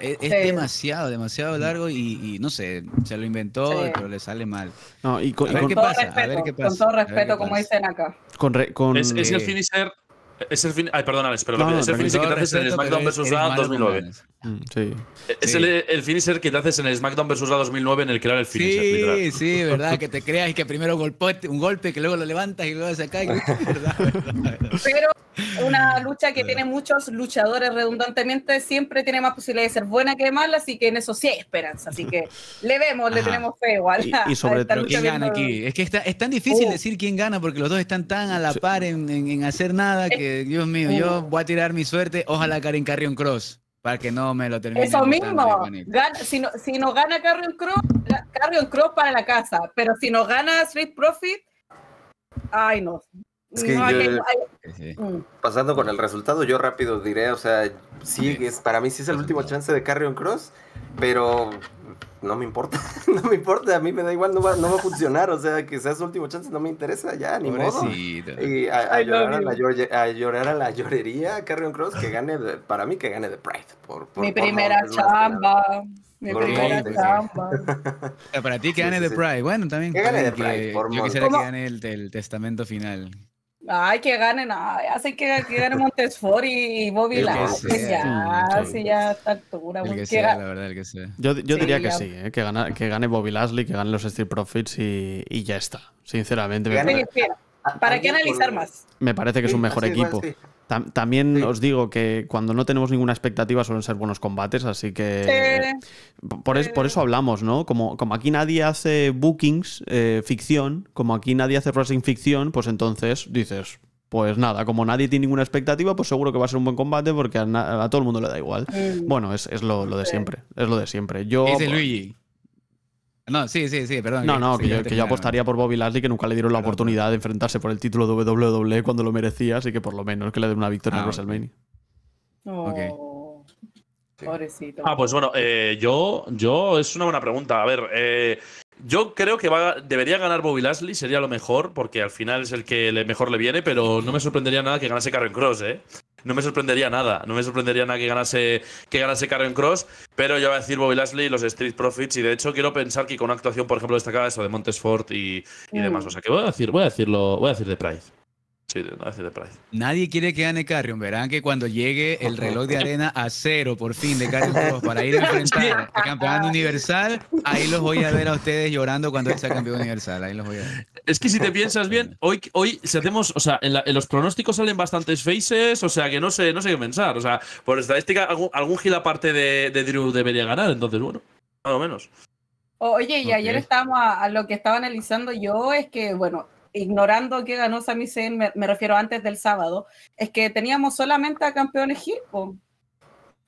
e-, es, demasiado, demasiado largo y, no sé, se lo inventó, pero le sale mal. con, a, ver qué pasa, Con todo respeto, como dicen acá. es, el eh, finisher. Es el fin. Ay, perdón, Alex, pero no, es el finisher que te haces en SmackDown vs. Raw 2009. Mm, es El, el, finisher que te haces en el SmackDown vs. la 2009 en el que era el finisher. Sí, sí, verdad, que te creas y que primero golpe un golpe, que luego lo levantas y luego se cae. Pero una lucha que tiene muchos luchadores redundantemente siempre tiene más posibilidades de ser buena que mala, así que en eso sí hay esperanza. Así que le vemos, le tenemos fe igual. Y, sobre todo, ¿quién gana aquí? Es que es tan difícil uh. decir quién gana porque los dos están tan a la par en, en, hacer nada que, Dios mío, yo voy a tirar mi suerte. Ojalá Karen Carrion Cross para que no me lo termine. Eso mismo. si, no, nos gana Carrion Cross, Carrion Cross para la casa. Pero si no gana Street Profit, ay no. Pasando con el resultado, yo rápido diré, o sea, sí, es, para mí sí es el último chance de Carrion Cross, pero no me importa, no me importa, a mí me da igual, no va, no va a funcionar, o sea, que sea su último chance, no me interesa, ya, ni modo. Y a, llorar a, la llorar a la llorería, Carrion Cross, que gane, para mí que gane The Pride. Por, mi primera chamba. Mi primera chamba. Para ti que gane The Pride, bueno, también. Que gane de Pride, Yo quisiera que gane el testamento final. Ay, que ganen, ay, pues pues que, que gane Montesfor y Bobby Lashley. Ya, sí, ya está que Yo, yo diría que sí, ¿eh? que, gana, que, gane Bobby Lashley, que gane los Steel Profits y, y ya está. Sinceramente, ¿Para qué analizar más? Me parece que es un mejor equipo. También os digo que cuando no tenemos ninguna expectativa suelen ser buenos combates, así que por, eso hablamos, ¿no? Como, como aquí nadie hace bookings, eh, ficción, como aquí nadie hace wrestling ficción, pues entonces dices, pues nada, como nadie tiene ninguna expectativa, pues seguro que va a ser un buen combate porque a, todo el mundo le da igual. Mm. Bueno, es, lo, de siempre, es lo de siempre. Yo, es de Luigi. No, sí, sí, sí, perdón. No, no, que, yo, apostaría por Bobby Lashley, que nunca le dieron la oportunidad de enfrentarse por el título de WWE cuando lo merecía, así que por lo menos que le dé una victoria a en ah, WrestleMania. Pobrecito. Ah, pues bueno, eh, yo, yo, es una buena pregunta. A ver, eh, yo creo que debería ganar Bobby Lashley, sería lo mejor, porque al final es el que mejor le viene, pero no me sorprendería nada que ganase Karen Cross, ¿eh? no me sorprendería nada. No me sorprendería nada que ganase, que ganase Karen Cross, pero yo voy a decir Bobby Lashley los Street Profits. Y de hecho, quiero pensar que con una actuación, por ejemplo, destacada, eso de Montesfort y, y mm. demás. O sea, que voy a decir, voy a decirlo, voy a decir de Price. Nadie quiere que gane Carrion. Verán que cuando llegue el reloj de arena a cero, por fin, de Carrion para ir a enfrentar al campeón universal, ahí los voy a ver a ustedes llorando cuando sea campeón universal. Ahí los voy a Es que si te piensas bien, hoy, hoy si hacemos, o sea, en, los pronósticos salen bastantes faces, o sea, que no sé, no sé qué pensar. O sea, por estadística, algún, algún gil aparte de, de Drew debería ganar, entonces, bueno, a lo menos. Oye, y ayer estábamos a, lo que estaba analizando yo, es que, bueno, ignorando que ganó Sami Zayn, me, refiero antes del sábado, es que teníamos solamente a campeones Hill,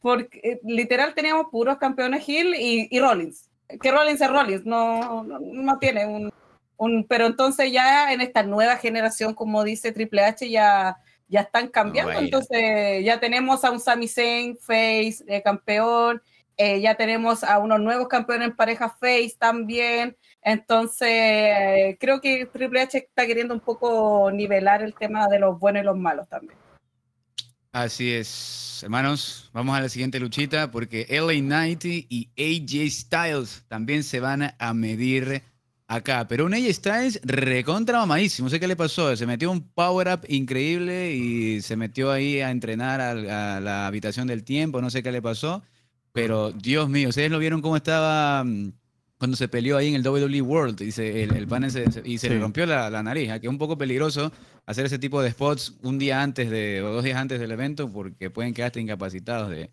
porque eh, literal teníamos puros campeones Hill y, Rollins. Que Rollins es Rollins, no, no, tiene un, Pero entonces ya en esta nueva generación, como dice Triple H, ya, ya están cambiando. Entonces ya tenemos a un Sami Zayn, Face, eh, campeón. Eh, ya tenemos a unos nuevos campeones en pareja Face también. Entonces, creo que Triple H está queriendo un poco nivelar el tema de los buenos y los malos también. Así es, hermanos, vamos a la siguiente luchita porque LA90 y AJ Styles también se van a medir acá. Pero un AJ Styles recontra mamadísimo. No sé qué le pasó. Se metió un power up increíble y se metió ahí a entrenar a, a, la habitación del tiempo. No sé qué le pasó. Pero Dios mío, ¿ustedes lo vieron cómo estaba mm, cuando se peleó ahí en el WWE World, dice el, el y se le rompió la, nariz, ¿eh? que es un poco peligroso hacer ese tipo de spots un día antes de, o dos días antes del evento, porque pueden quedarse incapacitados de,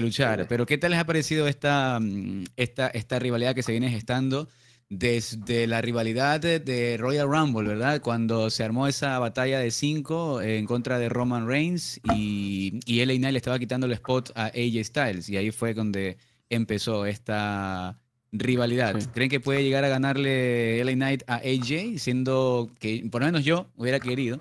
luchar. Pero ¿qué tal les ha parecido esta, mm, esta, esta rivalidad que se viene gestando? desde la rivalidad de, Royal Rumble, ¿verdad? Cuando se armó esa batalla de cinco en contra de Roman Reigns y, y LA Knight le estaba quitando el spot a AJ Styles y ahí fue donde empezó esta, rivalidad. ¿Creen que puede llegar a ganarle LA Knight a AJ? Siendo que, por lo menos yo, hubiera querido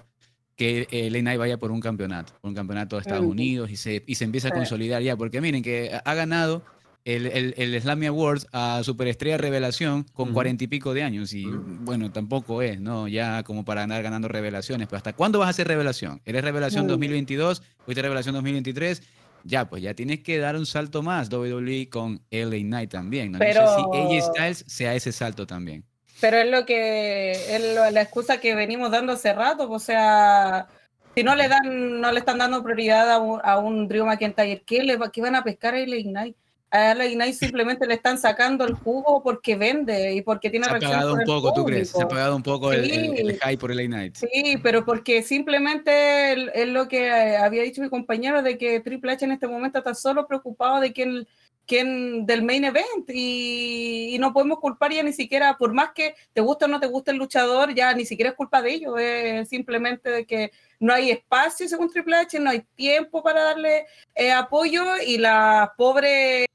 que eh, LA Knight vaya por un campeonato, por un campeonato de mm. Estados Unidos y se, y se empieza a consolidar ya. Porque miren que ha ganado el, el, el Slammy Awards a Superestrella Revelación con cuarenta y pico de años. Y bueno, tampoco es, ¿no? Ya como para andar ganando revelaciones. Pero ¿hasta cuándo vas a hacer revelación? ¿Eres revelación 2022? Mm. ¿Fuiste revelación 2023? ya, pues ya tienes que dar un salto más WWE con LA Knight también. No, pero, sé si AJ Styles sea ese salto también. Pero es lo que es la excusa que venimos dando hace rato, pues, o sea, si no le dan no le están dando prioridad a un, a un Drew McIntyre, ¿qué le qué van a pescar a LA Knight? a la A-Night simplemente le están sacando el jugo porque vende y porque tiene Se ha pagado un poco, ¿tú crees? Se ha pagado un poco el, el, hype por el Sí, pero porque simplemente es lo que eh, había dicho mi compañero de que Triple H en este momento está solo preocupado de quién, quién del main event y, no podemos culpar ya ni siquiera, por más que te guste o no te guste el luchador, ya ni siquiera es culpa de ellos, es simplemente de que no hay espacio según Triple H, no hay tiempo para darle eh, apoyo y la pobre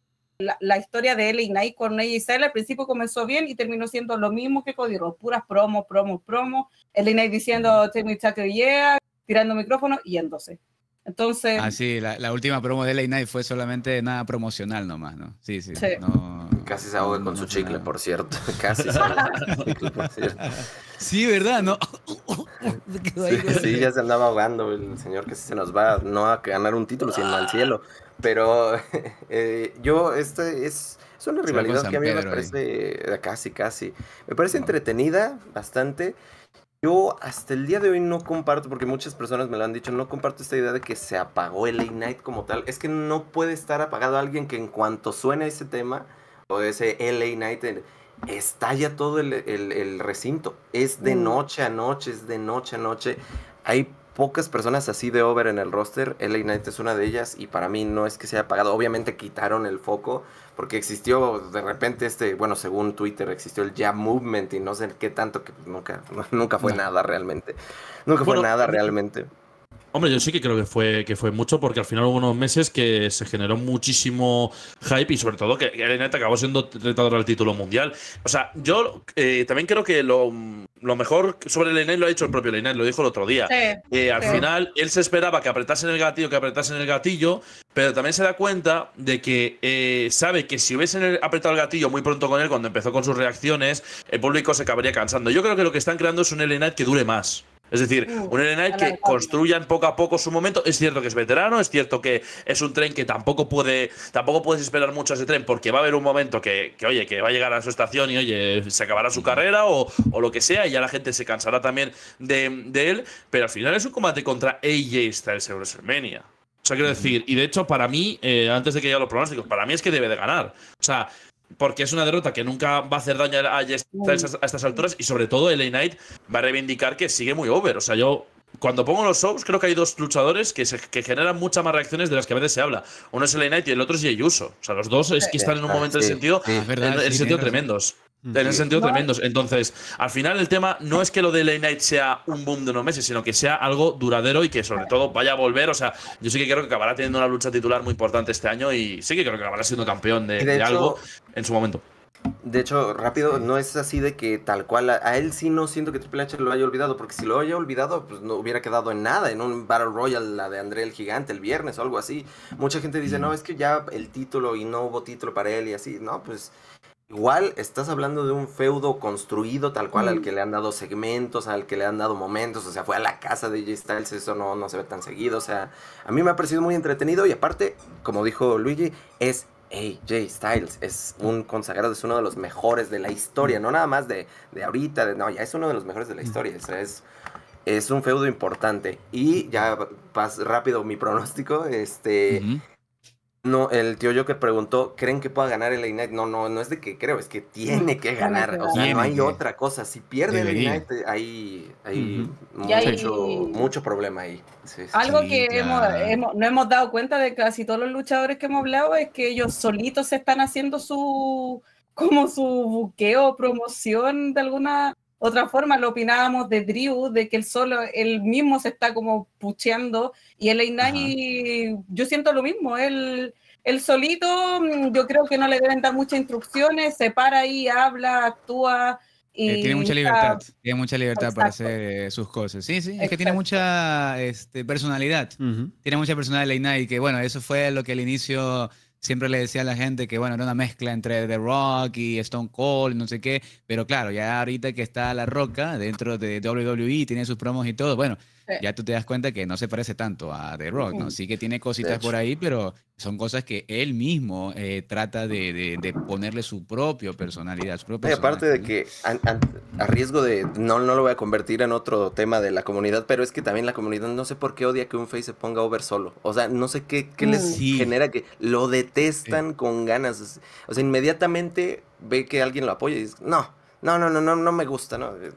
la, historia de Elena y Cornelia y Sale, al principio comenzó bien y terminó siendo lo mismo que Cody Rhodes, puras promos, promos, promos, el diciendo Take me que llega, tirando micrófono y entonces Entonces... Ah, sí, la, última promo de Elena fue solamente nada promocional nomás, ¿no? Sí, sí. Casi se ahoga con su chicle, por cierto. Casi se con su chicle, por cierto. Sí, ¿verdad? No, Sí, ya se andaba ahogando el señor que se nos va no a ganar un título, sino al cielo. Pero eh, yo, este es, una rivalidad que a mí me parece casi, casi. Me parece entretenida bastante. Yo hasta el día de hoy no comparto, porque muchas personas me lo han dicho, no comparto esta idea de que se apagó el Late Night como tal. Es que no puede estar apagado alguien que en cuanto suene ese tema o ese LA Night estalla todo el, recinto. Es de mm. noche a noche, es de noche a noche. Hay pocas personas así de over en el roster. LA Knight es una de ellas y para mí no es que se haya apagado. Obviamente quitaron el foco porque existió de repente este, bueno, según Twitter existió el ya Movement y no sé qué tanto que nunca, nunca fue nada realmente. Nunca fue nada realmente. Hombre, yo sí que creo que fue, que fue mucho, porque al final hubo unos meses que se generó muchísimo hype y sobre todo que Elena acabó siendo retador al título mundial. O sea, yo eh, también creo que lo, mejor sobre Elena lo ha hecho el propio Elena, lo dijo el otro día. al final, él se esperaba que apretasen el gatillo, que en el gatillo, pero también se da cuenta de que eh, sabe que si hubiesen apretado el gatillo muy pronto con él, cuando empezó con sus reacciones, el público se acabaría cansando. Yo creo que lo que están creando es un elena que dure más. Es decir, mm, un Erenite que construyan poco a poco su momento. Es cierto que es veterano, es cierto que es un tren que tampoco puede, tampoco puedes esperar mucho a ese tren, porque va a haber un momento que, oye, que va a llegar a su estación y oye, se acabará su carrera o, lo que sea, y ya la gente se cansará también de, él. Pero al final es un combate contra AJ Styles en WrestleMania. O sea, quiero decir, y de hecho, para mí, eh, antes de que llegue los pronósticos, para mí es que debe de ganar. O sea, porque es una derrota que nunca va a hacer daño a, a, a estas alturas y sobre todo LA Knight va a reivindicar que sigue muy over. O sea, yo cuando pongo los shows creo que hay dos luchadores que, generan muchas más reacciones de las que a veces se habla. Uno es LA Knight y el otro es Jey Uso. O sea, los dos es que están en un ah, momento de sentido, sentido tremendos. En ese sentido, tremendos. Eh. Entonces, al final el tema no es que lo de Late Night sea un boom de unos meses, sino que sea algo duradero y que sobre todo vaya a volver. O sea, yo sí que creo que acabará teniendo una lucha titular muy importante este año y sí que creo que acabará siendo campeón de, algo en su momento. De hecho, rápido, no es así de que tal cual. A él sí no siento que Triple H lo haya olvidado, porque si lo haya olvidado, pues no hubiera quedado en nada, en un Battle Royale, la de André el Gigante el viernes o algo así. Mucha gente dice, no, es que ya el título y no hubo título para él y así. No, pues Igual estás hablando de un feudo construido tal cual, al que le han dado segmentos, al que le han dado momentos, o sea, fue a la casa de J Styles, eso no, no se ve tan seguido, o sea, a mí me ha parecido muy entretenido y aparte, como dijo Luigi, es AJ Styles, es un consagrado, es uno de los mejores de la historia, mm. no nada más de, ahorita, de, no, ya es uno de los mejores de la mm. historia, o sea, es, es un feudo importante. Y ya rápido mi pronóstico, este no, el tío yo que preguntó, ¿creen que pueda ganar el A No, no, no es de que creo, es que tiene que ganar. O sea, no hay otra cosa. Si pierde el A hay, mucho, problema ahí. Algo que no hemos dado cuenta de casi todos los luchadores que hemos hablado es que ellos solitos se están haciendo su como su buqueo, promoción de alguna otra forma lo opinábamos de Drew, de que él solo, él mismo se está como pucheando y el y yo siento lo mismo, él, solito, mm, yo creo que no le deben dar muchas instrucciones, se para ahí, habla, actúa, eh, y tiene mucha libertad, tiene mucha libertad para hacer eh, sus cosas. Sí, sí, es que tiene mucha este, personalidad. Tiene mucha personalidad el Night, que bueno, eso fue lo que al inicio siempre le decía a la gente que, bueno, era una mezcla entre The Rock y Stone Cold, no sé qué, pero claro, ya ahorita que está La Roca dentro de WWE, tiene sus promos y todo, bueno, ya tú te das cuenta que no se parece tanto a The Rock, ¿no? Sí que tiene cositas por ahí, pero son cosas que él mismo eh, trata de, de, ponerle su propia personalidad. propia aparte de que a, riesgo de, no, no lo voy a convertir en otro tema de la comunidad, pero es que también la comunidad no sé por qué odia que un face se ponga over solo. O sea, no sé qué, qué les mm. genera que lo detestan con ganas. O sea, inmediatamente ve que alguien lo apoya y dice, no, no, no, no, no, me gusta, no, eh,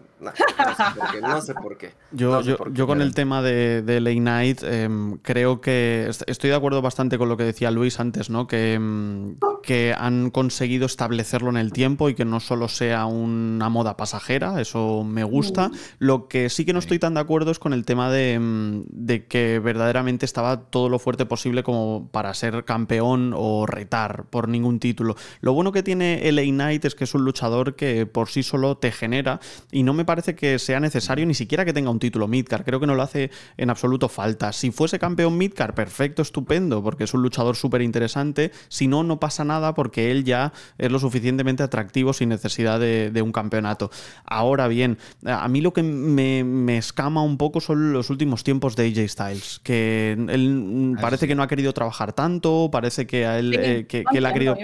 no, sé por qué. Yo, con el tema de, de Late Night em, creo que estoy de acuerdo bastante con lo que decía Luis antes, ¿no? Que, em, que han conseguido establecerlo en el tiempo y que no solo sea una moda pasajera, eso me gusta. Mm. Lo que sí que no estoy tan de acuerdo es con el tema de, em, de que verdaderamente estaba todo lo fuerte posible como para ser campeón o retar por ningún título. Lo bueno que tiene LA Knight es que es un luchador que por sí solo te genera y no me parece que sea necesario ni siquiera que tenga un título midcar, creo que no lo hace en absoluto falta. Si fuese campeón midcar, perfecto, estupendo, porque es un luchador súper interesante, si no, no pasa nada porque él ya es lo suficientemente atractivo sin necesidad de, un campeonato. Ahora bien, a mí lo que me, escama un poco son los últimos tiempos de AJ Styles, que él ah, parece que no ha querido trabajar tanto, parece que a él, eh, que, ha querido,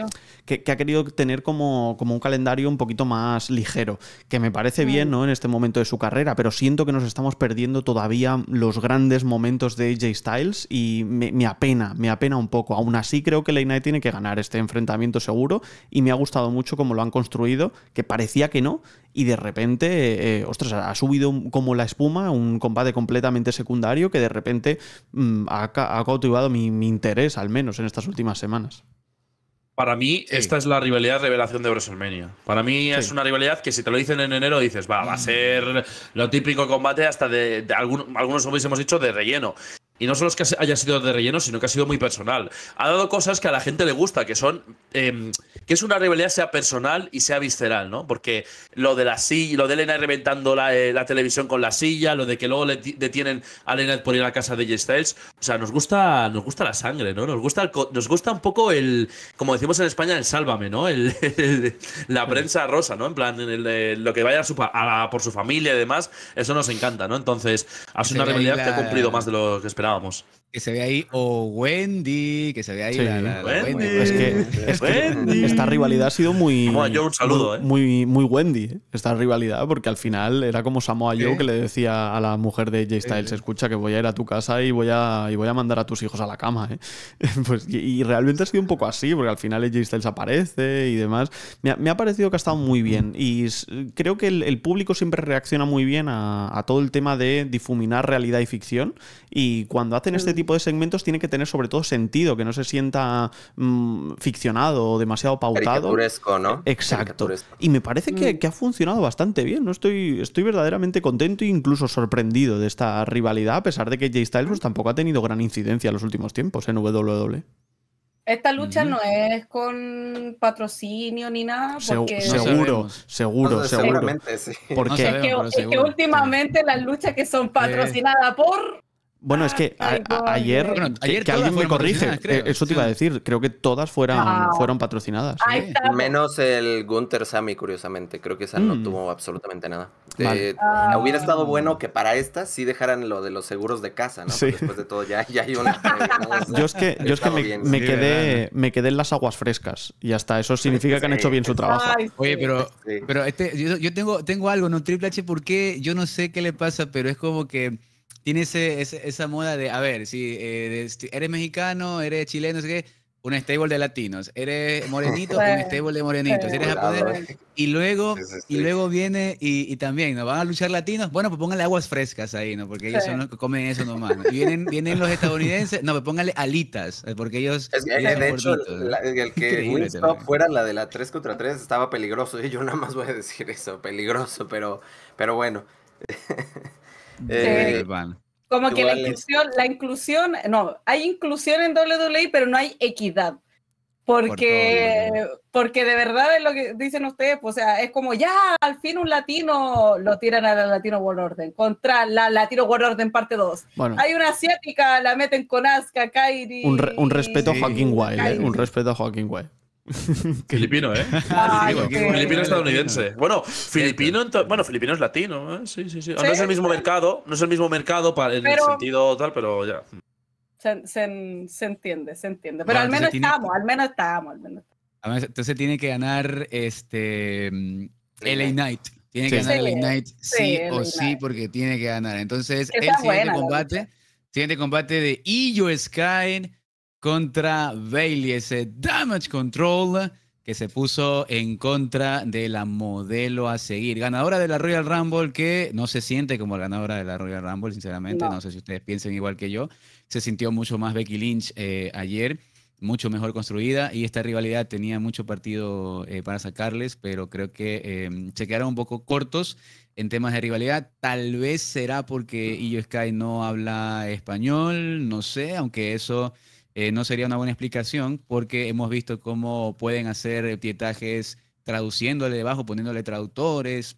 que, ha querido tener como, como un calendario un poquito más ligero, que me parece bien ¿no? en este momento de su carrera, pero siento que nos estamos perdiendo todavía los grandes momentos de AJ Styles y me, apena, me apena un poco. Aún así creo que Leinay tiene que ganar este enfrentamiento seguro y me ha gustado mucho cómo lo han construido, que parecía que no y de repente, eh, ostras, ha subido como la espuma un combate completamente secundario que de repente mm, ha, cautivado mi interés al menos en estas últimas semanas. Para mí, esta es la rivalidad revelación de WrestleMania. Para mí es una rivalidad que si te lo dicen en enero dices, va, a ser lo típico combate hasta de, de algunos hubiésemos dicho de relleno. Y no solo es que haya sido de relleno, sino que ha sido muy personal. Ha dado cosas que a la gente le gusta, que son. Em, que es una rivalidad sea personal y sea visceral, ¿no? Porque lo de la silla, lo de Elena reventando eh, la, televisión con la silla, lo de que luego le detienen a Elena por ir a la casa de J Styles. O sea, nos gusta, nos gusta la sangre, ¿no? Nos gusta, nos gusta un poco el. Como decimos en España, el sálvame, ¿no? El, la prensa rosa, ¿no? En plan, lo que vaya por su familia y demás, eso nos encanta, ¿no? Entonces, ha sido una rivalidad que ha cumplido más de lo que esperábamos esperábamos que se ve ahí, o Wendy, que se ve ahí. Wendy. Pues es, que, esta rivalidad ha sido muy. ¿eh? muy, muy, Wendy, ¿eh? esta rivalidad, porque al final era como Samoa Joe que le decía a la mujer de Jay Styles: Escucha, que voy a ir a tu casa y voy a, y voy a mandar a tus hijos a la cama. ¿eh? Pues, y, realmente ha sido un poco así, porque al final Jay Styles aparece y demás. Me ha, parecido que ha estado muy bien. Y creo que el, el público siempre reacciona muy bien a, a todo el tema de difuminar realidad y ficción. Y cuando hacen este mm. tipo de segmentos tiene que tener sobre todo sentido, que no se sienta mm, ficcionado o demasiado pautado. ¿no? Exacto. Y me parece mm. que, ha funcionado bastante bien. No estoy, estoy verdaderamente contento e incluso sorprendido de esta rivalidad, a pesar de que Jay Styles pues, tampoco ha tenido gran incidencia en los últimos tiempos en WWE. Esta lucha no es con patrocinio ni nada. Porque... seguro, seguro, Sí. Porque es, que, últimamente las luchas que son patrocinadas por bueno, es que ayer, que, alguien me corrige, eh, eso te iba a decir, creo que todas fueron, ah. fueron patrocinadas. Pues. Menos el Gunter Sami, curiosamente, creo que esa no mm. tuvo absolutamente nada. Eh, ah. Hubiera estado bueno que para esta sí dejaran lo de los seguros de casa, ¿no? Pues después de todo ya, ya hay una... Eh, yo es que, me, quedé, me quedé en las aguas frescas y hasta eso significa que han hecho bien su trabajo. Oye, pero, pero este, yo, tengo, tengo algo, ¿no? Triple H, ¿por qué? yo no sé qué le pasa, pero es como que tiene ese, esa moda de, a ver, eh, si eres, mexicano, eres chileno, no sé qué, un stable de latinos, eres morenito, un stable de morenitos, eres japonés, y luego, y luego viene y, también, ¿no? Van a luchar latinos, bueno, pues pónganle aguas frescas ahí, ¿no? Porque ellos comen eso nomás. vienen, vienen los estadounidenses, no, pues pónganle alitas, eh, porque ellos... Es que, hecho, el que fuera la de la 3 contra 3 estaba peligroso, y yo nada más voy a decir eso, peligroso, pero, pero bueno. Eh, como que la inclusión, la inclusión, no, hay inclusión en WWE, pero no hay equidad. Porque, porque de verdad es lo que dicen ustedes, pues, o sea, es como ya al fin un latino lo tiran a la Latino World Order contra la Latino World Order parte 2. Bueno. Hay una asiática, la meten con Asuka, Kairi. Un, respeto a Joaquín Wilde, ¿eh? un respeto a Joaquín Wilde. filipino, ¿eh? filipino, estadounidense. Bueno, filipino, bueno, filipino es latino, ¿eh? sí, sí, sí, ah, No es el mismo mercado, no es el mismo mercado para en el sentido tal, pero ya. Se, se, se entiende, se entiende. Pero ah, al, menos estamos, al menos estamos, Entonces tiene que ganar este mm, LA Knight. Tiene que ganar LA Knight sí, o sí, porque tiene que ganar. Entonces, el siguiente combate, siguiente combate de Iyo Sky contra Bailey, ese Damage Control que se puso en contra de la modelo a seguir. Ganadora de la Royal Rumble, que no se siente como ganadora de la Royal Rumble, sinceramente. No, sé si ustedes piensen igual que yo. Se sintió mucho más Becky Lynch eh, ayer, mucho mejor construida y esta rivalidad tenía mucho partido eh, para sacarles, pero creo que em, se quedaron un poco cortos en temas de rivalidad. Tal vez será porque Illo Sky no habla español, no sé, aunque eso... Eh, no sería una buena explicación porque hemos visto cómo pueden hacer pietajes traduciéndole debajo, poniéndole traductores,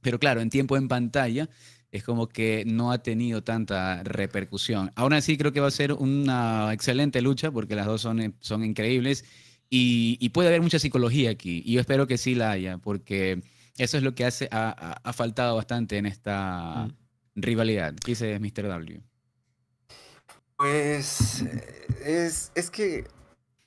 pero claro, en tiempo en pantalla es como que no ha tenido tanta repercusión. Aún así creo que va a ser una excelente lucha porque las dos son, eh, son increíbles y, puede haber mucha psicología aquí y yo espero que sí la haya porque eso es lo que hace, ha, faltado bastante en esta mm. rivalidad. Dice Mr. W. Pues es, es que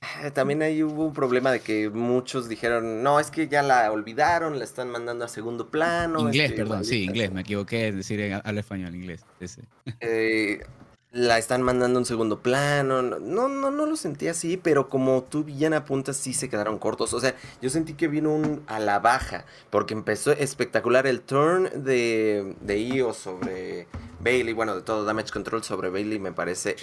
ah, también ahí hubo un problema de que muchos dijeron, no, es que ya la olvidaron, la están mandando a segundo plano. Inglés, perdón, sí, inglés, me equivoqué es decir, eh, habla español, inglés. Ese. Eh, la están mandando un segundo plano. No, no, no lo sentí así, pero como tú bien apuntas, sí se quedaron cortos. O sea, yo sentí que vino un a la baja, porque empezó espectacular el turn de, de Io e sobre Bailey, bueno, de todo Damage Control sobre Bailey, me parece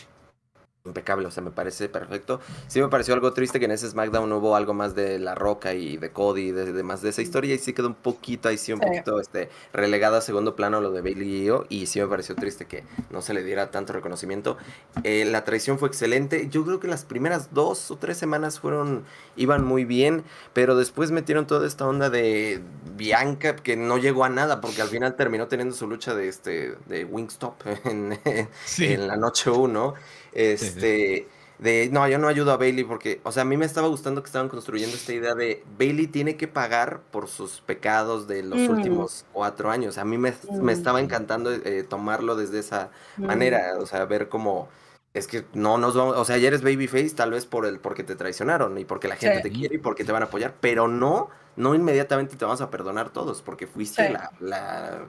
impecable, o sea, me parece perfecto. Sí me pareció algo triste que en ese SmackDown hubo algo más de La Roca y de Cody, de, de más de esa historia, y sí quedó un poquito ahí, sí, un poquito este, relegado a segundo plano lo de Billy y yo, y sí me pareció triste que no se le diera tanto reconocimiento. Eh, la traición fue excelente, yo creo que las primeras dos o tres semanas fueron, iban muy bien, pero después metieron toda esta onda de Bianca que no llegó a nada, porque al final terminó teniendo su lucha de, este, de Wingstop en, en la noche 1, este, de, no, yo no ayudo a Bailey porque, o sea, a mí me estaba gustando que estaban construyendo esta idea de Bailey tiene que pagar por sus pecados de los mm. últimos cuatro años. A mí me, mm. estaba encantando eh, tomarlo desde esa manera, mm. o sea, ver cómo... Es que no nos vamos, o sea, ayer eres babyface tal vez por el porque te traicionaron y porque la gente te quiere y porque te van a apoyar, pero no no inmediatamente te vamos a perdonar todos, porque fuiste la, la,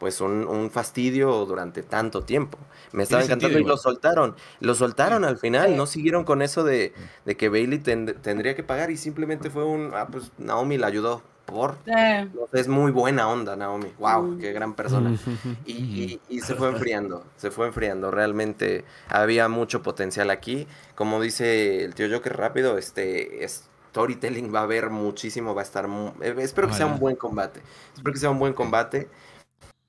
pues un, un fastidio durante tanto tiempo. Me estaba encantando y lo soltaron. Lo soltaron al final, no siguieron con eso de, mm. de que Bailey tendría que pagar y simplemente fue un, ah, pues Naomi la ayudó. Por. es muy buena onda, Naomi. ¡Wow! Mm. ¡Qué gran persona! Y, y, se fue enfriando, se fue enfriando. Realmente había mucho potencial aquí. Como dice el tío Joker rápido, este, storytelling va a haber muchísimo, va a estar... Eh, espero que sea un buen combate. Espero que sea un buen combate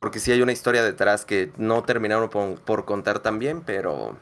porque sí hay una historia detrás que no terminaron por, contar también, pero,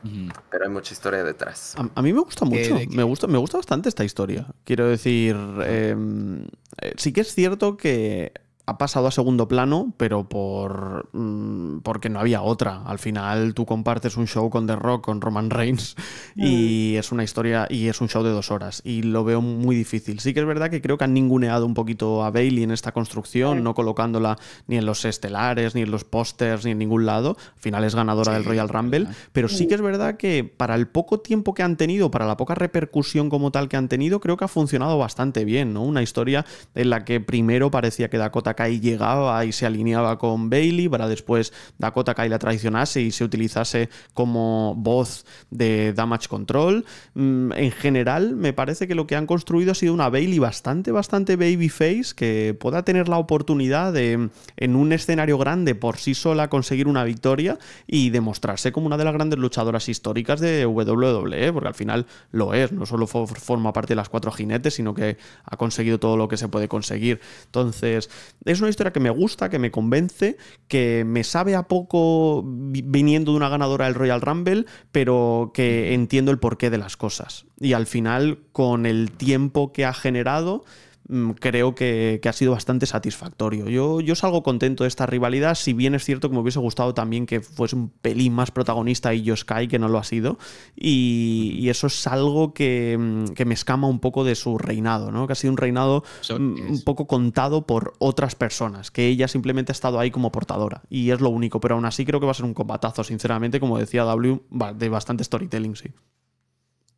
pero hay mucha historia detrás. A, mí me gusta eh, mucho, me, gusta, me gusta bastante esta historia. Quiero decir, em, eh, sí que es cierto que ha pasado a segundo plano, pero por mm, porque no había otra. Al final tú compartes un show con The Rock, con Roman Reigns, mm. y es una historia, y es un show de dos horas. Y lo veo muy difícil. Sí que es verdad que creo que han ninguneado un poquito a Bailey en esta construcción, no colocándola ni en los estelares, ni en los pósters, ni en ningún lado. Al final es ganadora del Royal Rumble. Pero sí que mm. es verdad que para el poco tiempo que han tenido, para la poca repercusión como tal que han tenido, creo que ha funcionado bastante bien, ¿no? Una historia en la que primero parecía que Dakota Kai llegaba y se alineaba con Bailey para después Dakota Kai la traicionase y se utilizase como voz de Damage Control. Mm, en general, me parece que lo que han construido ha sido una Bailey bastante, bastante babyface que pueda tener la oportunidad de, en un escenario grande por sí sola, conseguir una victoria y demostrarse como una de las grandes luchadoras históricas de WWE, porque al final lo es, no solo forma parte de las cuatro jinetes, sino que ha conseguido todo lo que se puede conseguir. Entonces, es una historia que me gusta, que me convence, que me sabe a poco viniendo de una ganadora del Royal Rumble, pero que entiendo el porqué de las cosas. Y al final, con el tiempo que ha generado, Mm, creo que, ha sido bastante satisfactorio. Yo, yo salgo contento de esta rivalidad, si bien es cierto que me hubiese gustado también que fuese un pelín más protagonista y Sky, que no lo ha sido, y, eso es algo mm, que, me escama un poco de su reinado, ¿no? que ha sido un reinado mm, un poco contado por otras personas, que ella simplemente ha estado ahí como portadora, y es lo único, pero aún así creo que va a ser un combatazo, sinceramente, como decía W, de bastante storytelling, sí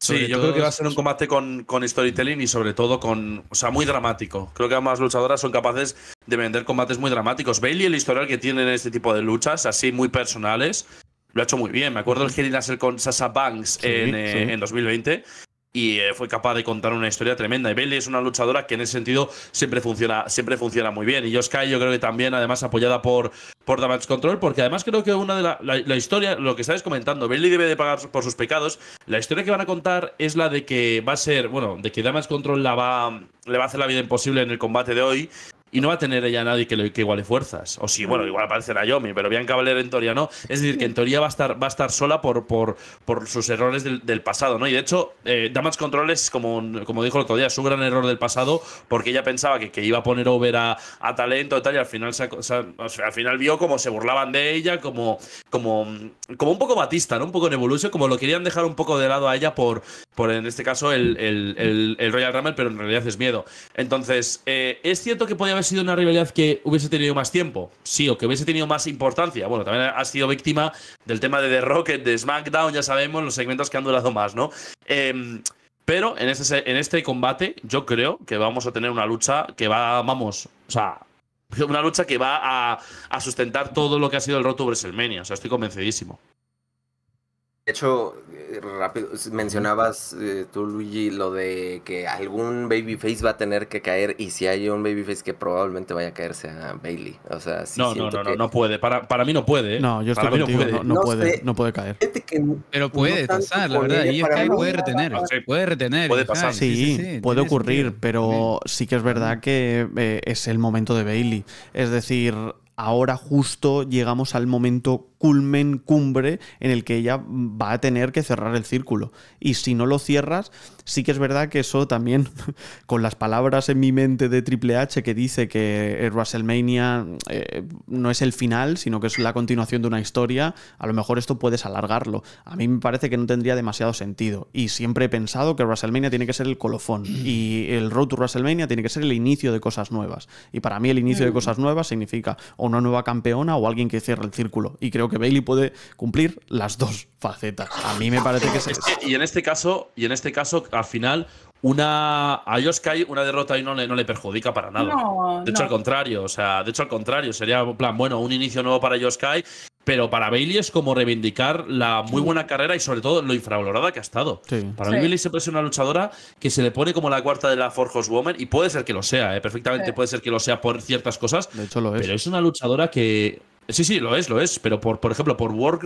sí, yo creo que va a ser un combate con, storytelling y sobre todo con. O sea, muy dramático. Creo que ambas luchadoras son capaces de vender combates muy dramáticos. Bailey, el historial que tienen en este tipo de luchas, así muy personales, lo ha hecho muy bien. Me acuerdo el Hell con Sasha Banks en, eh, en, 2020, y eh, fue capaz de contar una historia tremenda. Y Bailey es una luchadora que en ese sentido siempre funciona, siempre funciona muy bien. Y yo yo creo que también, además apoyada por, por Damage Control, porque además creo que una de la, la, historia, lo que estáis comentando, Bailey debe de pagar por sus pecados. La historia que van a contar es la de que va a ser, bueno, de que Damage Control la va, le va a hacer la vida imposible en el combate de hoy y no va a tener ella a nadie que, le que iguale fuerzas. O sí, bueno, igual aparecerá Yomi, pero Bianca Valera en teoría no. Es decir, que en teoría va a estar, va a estar sola por, por, por sus errores del, pasado, ¿no? Y de hecho, eh, Damage Control es, como, como dijo el otro día, es un gran error del pasado porque ella pensaba que, iba a poner over a, talento y tal, y al final, al final vio como se burlaban de ella, como, como, como un poco Batista, ¿no? Un poco en evolución, como lo querían dejar un poco de lado a ella por, por en este caso, el, el, Royal Rumble, pero en realidad es miedo. Entonces, eh, es cierto que podía haber sido una rivalidad que hubiese tenido más tiempo, sí, o que hubiese tenido más importancia. Bueno, también ha sido víctima del tema de The Rocket, de SmackDown, ya sabemos, los segmentos que han durado más, ¿no? Em, pero en este, en este combate yo creo que vamos a tener una lucha que va, vamos, o sea, una lucha que va a, a sustentar todo lo que ha sido el roto WrestleMania, o sea, estoy convencidísimo. De hecho, eh, rápido, mencionabas eh, tú, Luigi, lo de que algún babyface va a tener que caer y si hay un babyface que probablemente vaya a caer a Bailey. O sea, no, no, no, no, puede. Para, para mí no puede. ¿eh? No, yo estoy contigo, no puede. No, puede, caer. Pero puede pasar, la verdad. Y que puede retener. Puede retener. Puede pasar. Sí, puede ocurrir, pero sí que es verdad que es el momento de Bailey. Es decir, ahora justo llegamos al momento culmen, cumbre, en el que ella va a tener que cerrar el círculo. Y si no lo cierras, sí que es verdad que eso también, con las palabras en mi mente de Triple H que dice que eh, WrestleMania eh, no es el final, sino que es la continuación de una historia, a lo mejor esto puedes alargarlo. A mí me parece que no tendría demasiado sentido. Y siempre he pensado que WrestleMania tiene que ser el colofón. Mm. Y el Road to WrestleMania tiene que ser el inicio de cosas nuevas. Y para mí el inicio de mm. cosas nuevas significa o una nueva campeona o alguien que cierre el círculo. Y creo que Bailey puede cumplir las dos facetas. A mí me parece que es, y en este caso y en este caso al final una a Yoskai una derrota y no le, no le perjudica para nada. de hecho al contrario, o sea, de hecho al contrario sería plan bueno un inicio nuevo para Yoskai pero para Bailey es como reivindicar la muy buena carrera y sobre todo lo infravalorada que ha estado. Para mí Bailey siempre es una luchadora que se le pone como la cuarta de la Forjos Woman y puede ser que lo sea, ¿eh? perfectamente puede ser que lo sea por ciertas cosas. De hecho lo es. Pero es una luchadora que Sí, sí, lo es, lo es. Pero por, por ejemplo, por work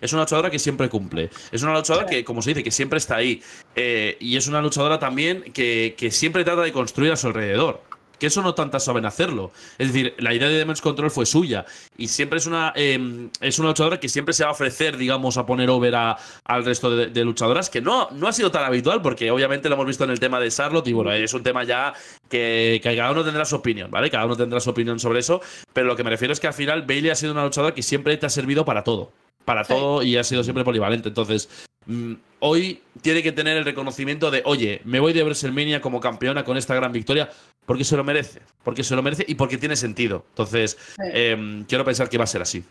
es una luchadora que siempre cumple. Es una luchadora que, como se dice, que siempre está ahí. Eh, y es una luchadora también que, que siempre trata de construir a su alrededor que eso no tantas saben hacerlo. Es decir, la idea de Demons Control fue suya. Y siempre es una, em, es una luchadora que siempre se va a ofrecer, digamos, a poner over a, al resto de, luchadoras, que no, no ha sido tan habitual, porque obviamente lo hemos visto en el tema de Charlotte. Y bueno, es un tema ya que, cada uno tendrá su opinión, ¿vale? Cada uno tendrá su opinión sobre eso. Pero lo que me refiero es que al final Bailey ha sido una luchadora que siempre te ha servido para todo. Para todo y ha sido siempre polivalente. Entonces, Mm, hoy tiene que tener el reconocimiento de, oye, me voy de WrestleMania como campeona con esta gran victoria, porque se lo merece, porque se lo merece y porque tiene sentido. Entonces, em, quiero pensar que va a ser así.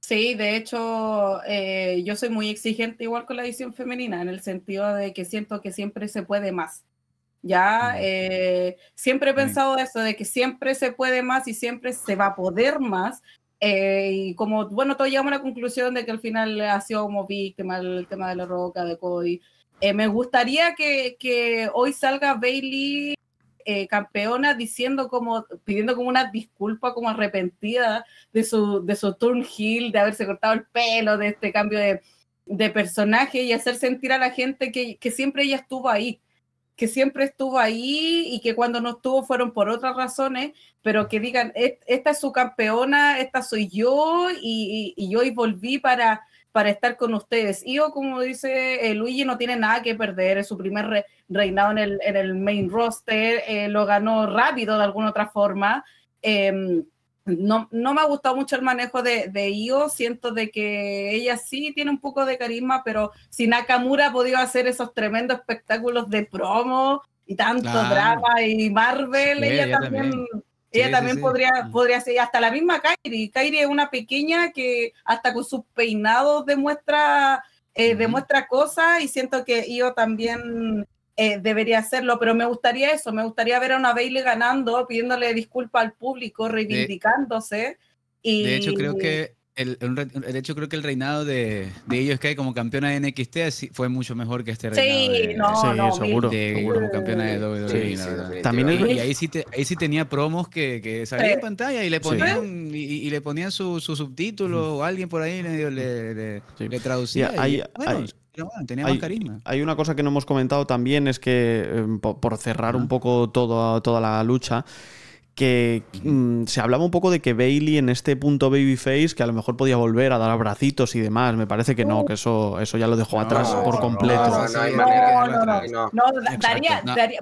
Sí, de hecho, eh, yo soy muy exigente igual con la edición femenina, en el sentido de que siento que siempre se puede más. Ya, mm. eh, siempre he pensado eso, de que siempre se puede más y siempre se va a poder más, eh, y como, bueno, todos llegamos a la conclusión de que al final ha sido como víctima el tema de la roca, de Cody. Eh, me gustaría que, que, hoy salga Bailey eh, campeona diciendo como, pidiendo como una disculpa como arrepentida de su, de su turn heel, de haberse cortado el pelo, de este cambio de, de personaje y hacer sentir a la gente que, que siempre ella estuvo ahí que siempre estuvo ahí y que cuando no estuvo fueron por otras razones, pero que digan, e-, esta es su campeona, esta soy yo y, y, hoy volví para, para estar con ustedes. y yo como dice eh, Luigi, no tiene nada que perder, es su primer reinado en el, en el, main roster, eh, lo ganó rápido de alguna otra forma. Em, no, me ha gustado mucho el manejo de, de, Io, siento de que ella sí tiene un poco de carisma, pero si Nakamura ha podido hacer esos tremendos espectáculos de promo y tanto drama y Marvel, ella, también, podría, mm. podría ser, hasta la misma Kairi, Kairi es una pequeña que hasta con sus peinados demuestra, eh, demuestra cosas y siento que Io también eh, debería hacerlo, pero me gustaría eso, me gustaría ver a una Bailey ganando, pidiéndole disculpa al público, reivindicándose. De, y... de hecho, creo que el, el, hecho creo que el reinado de, de ellos que hay como campeona de NXT fue mucho mejor que este reinado. Sí, no, seguro. Como campeona de WWE. E, También y ahí sí, ahí sí tenía promos que, que salían en pantalla y le ponían, y, le ponían su, subtítulo o alguien por ahí le, le, traducía. y, bueno, hay, Hay una cosa que no hemos comentado también, es que em, por, cerrar un poco toda la lucha, que mm, se hablaba un poco de que Bailey en este punto babyface que a lo mejor podía volver a dar abracitos y demás. Me parece que no, uh. que eso, eso ya lo dejó atrás por completo. No, no, No,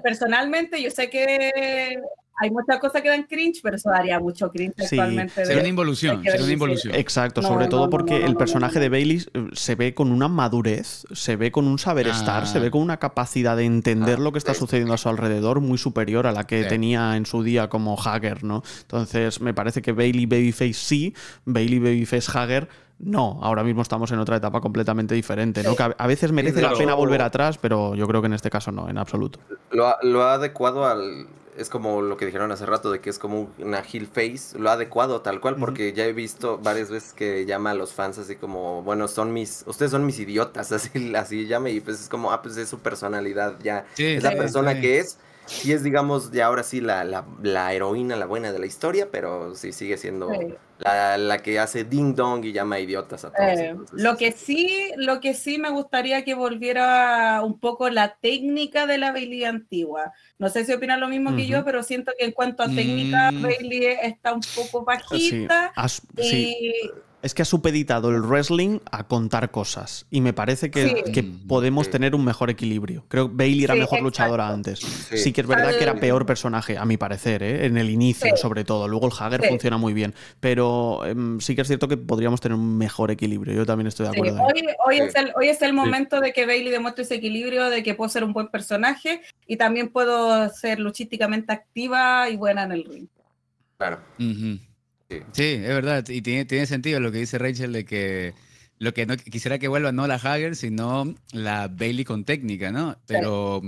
personalmente yo sé que hay muchas cosas que dan cringe, pero eso daría mucho cringe sí. actualmente. Sería una involución, sería una involución. Exacto, sobre todo porque el personaje de Bailey eh, se ve con una madurez, se ve con un saber estar, se ve ah. con una capacidad de entender ah. lo que está sucediendo a su alrededor muy superior a la que tenía en su día como hacker, ¿no? Entonces, me parece que Bailey Babyface sí, Bailey Babyface Hager no, ahora mismo estamos en otra etapa completamente diferente, ¿no? Que a veces merece la pena volver atrás, pero yo creo que en este caso no, en absoluto. Lo, lo ha adecuado al, es como lo que dijeron hace rato, de que es como una heel face, lo adecuado tal cual, porque ya he visto varias veces que llama a los fans así como, bueno, son mis, ustedes son mis idiotas, así, así llame, y pues es como, ah, pues es su personalidad ya, es la persona que es, y es, digamos, ya ahora sí la, la, heroína, la buena de la historia, pero sí sigue siendo La, la, que hace ding dong y llama a idiotas a todos. Eh, lo que sí, lo que sí me gustaría que volviera un poco la técnica de la Bailey antigua. No sé si opinan lo mismo que yo, pero siento que en cuanto a técnica, mm. Bailey está un poco bajita. y, sí es que ha supeditado el wrestling a contar cosas. Y me parece que, mm, podemos tener un mejor equilibrio. Creo que Bailey era mejor luchadora antes. Sí. que es verdad que era peor personaje, a mi parecer, ¿eh? en el inicio, sobre todo. Luego el Hager funciona muy bien. Pero em, sí que es cierto que podríamos tener un mejor equilibrio. Yo también estoy de acuerdo. Hoy, es el, momento de que Bailey demuestre ese equilibrio, de que puedo ser un buen personaje y también puedo ser luchísticamente activa y buena en el ring. Claro. Sí. es verdad. Y tiene, tiene sentido lo que dice Rachel de que lo que no quisiera que vuelva no la Hager, sino la Bailey con técnica, ¿no? Pero,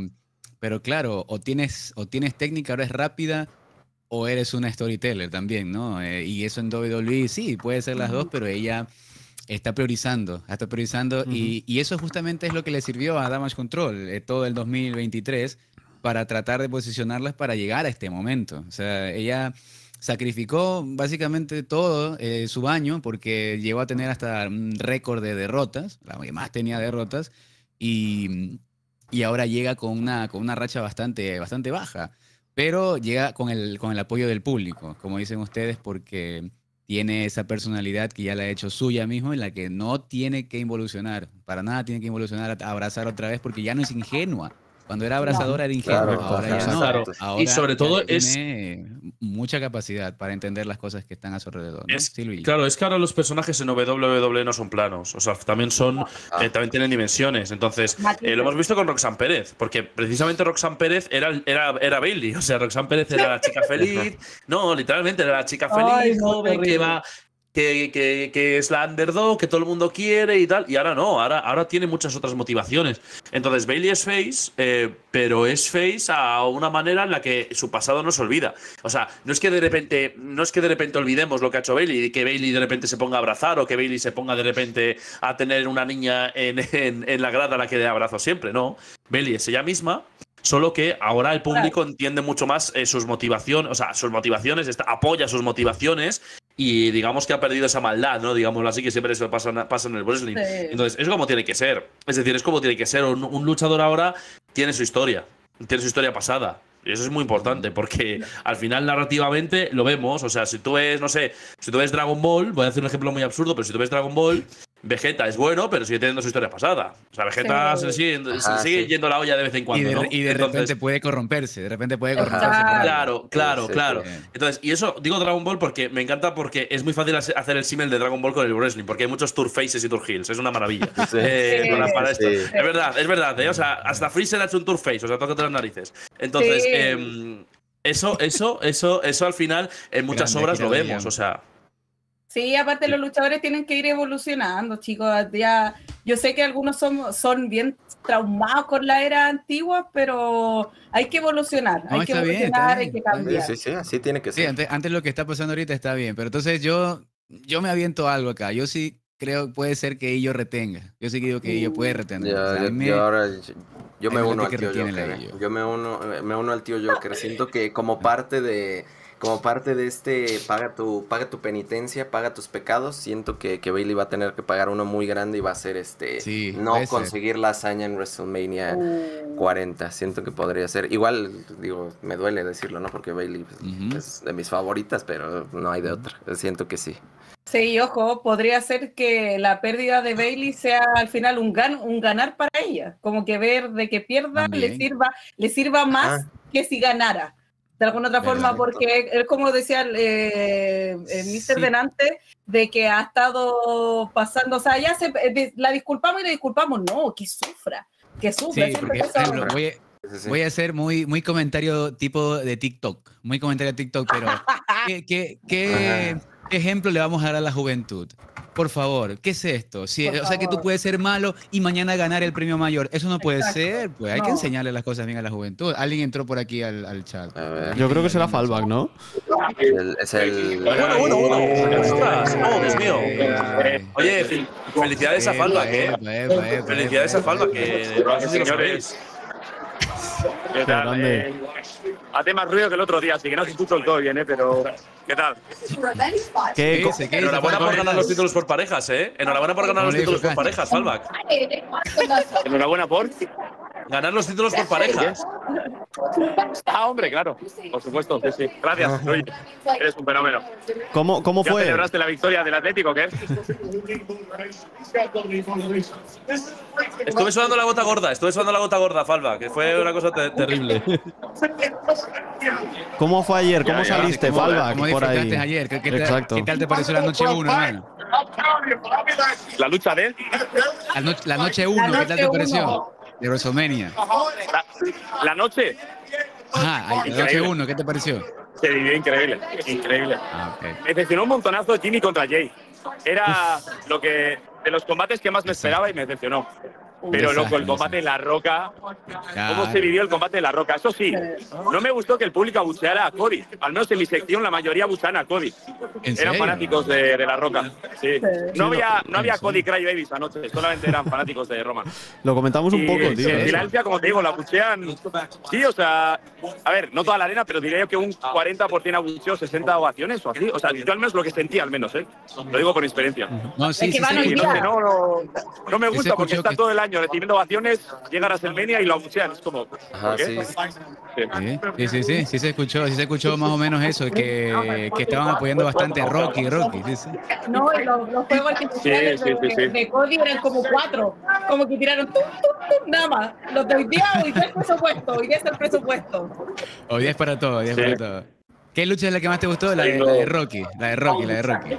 pero claro, o tienes, o tienes técnica, ahora es rápida, o eres una storyteller también, ¿no? Eh, y eso en WWE sí, puede ser las dos, pero ella está priorizando, está priorizando. y, eso justamente es lo que le sirvió a Damage Control eh, todo el 2023 para tratar de posicionarlas para llegar a este momento. O sea, ella sacrificó básicamente todo eh, su baño porque llegó a tener hasta un récord de derrotas, la que más tenía derrotas, y, ahora llega con una, con una racha bastante, bastante baja, pero llega con el, con el apoyo del público, como dicen ustedes, porque tiene esa personalidad que ya la ha hecho suya mismo, en la que no tiene que involucionar, para nada tiene que involucionar, abrazar otra vez, porque ya no es ingenua cuando era abrazadora era ingenua, ahora y sobre todo tiene es mucha capacidad para entender las cosas que están a su alrededor. Es, claro, es que ahora los personajes en WWE no son planos, o sea, también son, ah. eh, también tienen dimensiones. Entonces eh, lo hemos visto con Roxanne Pérez, porque precisamente Roxanne Pérez era era, era Bailey, o sea, Roxanne Pérez era la chica feliz, no, literalmente era la chica feliz, que, es la underdog, que todo el mundo quiere y tal. Y ahora no, ahora, ahora tiene muchas otras motivaciones. Entonces, Bailey es face, eh, pero es face a una manera en la que su pasado no se olvida. O sea, no es que de repente, no es que de repente olvidemos lo que ha hecho Bailey, y que Bailey de repente se ponga a abrazar o que Bailey se ponga de repente a tener una niña en, la grada a la que le abrazo siempre. No, Bailey es ella misma. Solo que ahora el público entiende mucho más eh, sus motivaciones, o sea, sus motivaciones, está, apoya sus motivaciones y digamos que ha perdido esa maldad, ¿no? Digámoslo así, que siempre eso pasa, en el wrestling. Entonces, es como tiene que ser. Es decir, es como tiene que ser. Un, un, luchador ahora tiene su historia, tiene su historia pasada. Y eso es muy importante, porque al final narrativamente lo vemos. O sea, si tú ves, no sé, si tú ves Dragon Ball, voy a hacer un ejemplo muy absurdo, pero si tú ves Dragon Ball, Vegeta es bueno, pero sigue teniendo su historia pasada. O sea, Vegeta sigue, yendo la olla de vez en cuando. Y de, repente puede corromperse, de repente puede corromperse. Claro, claro, claro. Entonces, y eso digo Dragon Ball porque me encanta porque es muy fácil hacer el simel de Dragon Ball con el wrestling, porque hay muchos tour faces y tour heels. Es una maravilla. Eh, es verdad, es verdad. Eh, o sea, hasta Freezer ha hecho un tour face, o sea, tócate las narices. Entonces, em, eso, eso, eso, eso al final en muchas obras lo vemos, o sea. Sí, aparte los luchadores tienen que ir evolucionando, chicos. Ya, yo sé que algunos son, son bien traumados con la era antigua, pero hay que evolucionar, hay que evolucionar, hay que cambiar. Sí, sí, así tiene que ser. Sí, antes, lo que está pasando ahorita está bien, pero entonces yo, yo me aviento algo acá. Yo sí creo puede ser que ello retenga. Yo sí digo que ello puede retener. Ya, yo, me, ahora, yo me uno al tío Joker. Yo me uno, me uno al tío Joker. Siento que como ah. parte de como parte de este paga tu, paga tu penitencia, paga tus pecados, siento que, que Bailey va a tener que pagar uno muy grande y va a ser este no conseguir la hazaña en WrestleMania 40. Uh. Siento que podría ser. Igual, digo, me duele decirlo, ¿no? Porque Bailey pues, es de mis favoritas, pero no hay de otra. Siento que sí. Sí, ojo, podría ser que la pérdida de Bailey sea al final un, gan un ganar para ella, como que ver de que pierda le sirva, le sirva más que si ganara de alguna otra forma, porque es como decía el, eh, eh, mister delante, de que ha estado pasando, o sea, ya se, eh, la disculpamos y le disculpamos, no, que sufra, que sufra. voy, a, hacer muy, muy comentario tipo de TikTok, muy comentario de TikTok, pero ¿qué, ¿Qué ejemplo le vamos a dar a la juventud? Por favor, ¿qué es esto? o sea, que tú puedes ser malo y mañana ganar el premio mayor. Eso no puede ser, pues hay que enseñarle las cosas bien a la juventud. Alguien entró por aquí al, chat. Yo creo que será Fallback, ¿no? es el. Bueno, bueno, bueno. No, oh, Dios mío. Oye, felicidades a Fallback, eh. Felicidades a Fallback, Gracias, ¿Qué tal? Eh, hace más ruido que el otro día, así que no se escucha el todo bien, ¿eh? Pero, ¿qué tal? ¿Qué, ¿Qué, qué Enhorabuena por ganar los títulos por parejas, ¿eh? Enhorabuena por ganar los títulos por parejas, Falback. Enhorabuena por... Ganar los títulos por parejas. Ah, hombre, claro. Por supuesto, sí, sí. Gracias, Oye, Eres un fenómeno. ¿Cómo, cómo fue? ¿Ya celebraste la victoria del Atlético, ¿qué? estuve sudando la gota gorda, estuve sudando la gota gorda, Falva, que fue una cosa terrible. ¿Cómo fue ayer? ¿Cómo saliste, Falba? Falva? ¿Cómo por ahí? ayer? ¿Qué, Tal, te pareció la noche 1, ¿La lucha de él? La, la noche 1, ¿qué tal te pareció? de WrestleMania. La, noche. Ah, la noche 1, ¿qué te pareció? Se vivió increíble, increíble. Ah, me decepcionó un montonazo Jimmy contra Jay. Era lo que de los combates que más me esperaba y me decepcionó. Pero loco, el combate de La Roca. ¿Cómo se vivió el combate de La Roca? Eso sí, no me gustó que el público abucheara a Cody. Al menos en mi sección la mayoría abuchean a Cody. Eran fanáticos de, La Roca. Sí. No había, no había Cody Cry Babies anoche, solamente eran fanáticos de Roman. Lo comentamos un poco, tío. En ¿eh? Filadelfia, como te digo, la abuchean. Sí, o sea, a ver, no toda la arena, pero diría yo que un 40% abucheo, 60 ovaciones o así. O sea, yo al menos lo que sentía, al menos, ¿eh? Lo digo por experiencia. No, sí, sí, no me gusta porque está todo el año año recibiendo ovaciones, llega a WrestleMania y lo anuncian. Es como. sí. Sí. sí, sí, se escuchó, sí se escuchó más o menos eso, que, que estaban apoyando bastante Rocky, Rocky. Sí, No, los, juegos artificiales sí, de, Cody eran como cuatro, como que tiraron nada más. Los de hoy día, hoy día es presupuesto, hoy día es el presupuesto. Hoy día es para todo, hoy día es para todo. ¿Qué lucha es la que más te gustó? la de Rocky, la de Rocky, la de Rocky.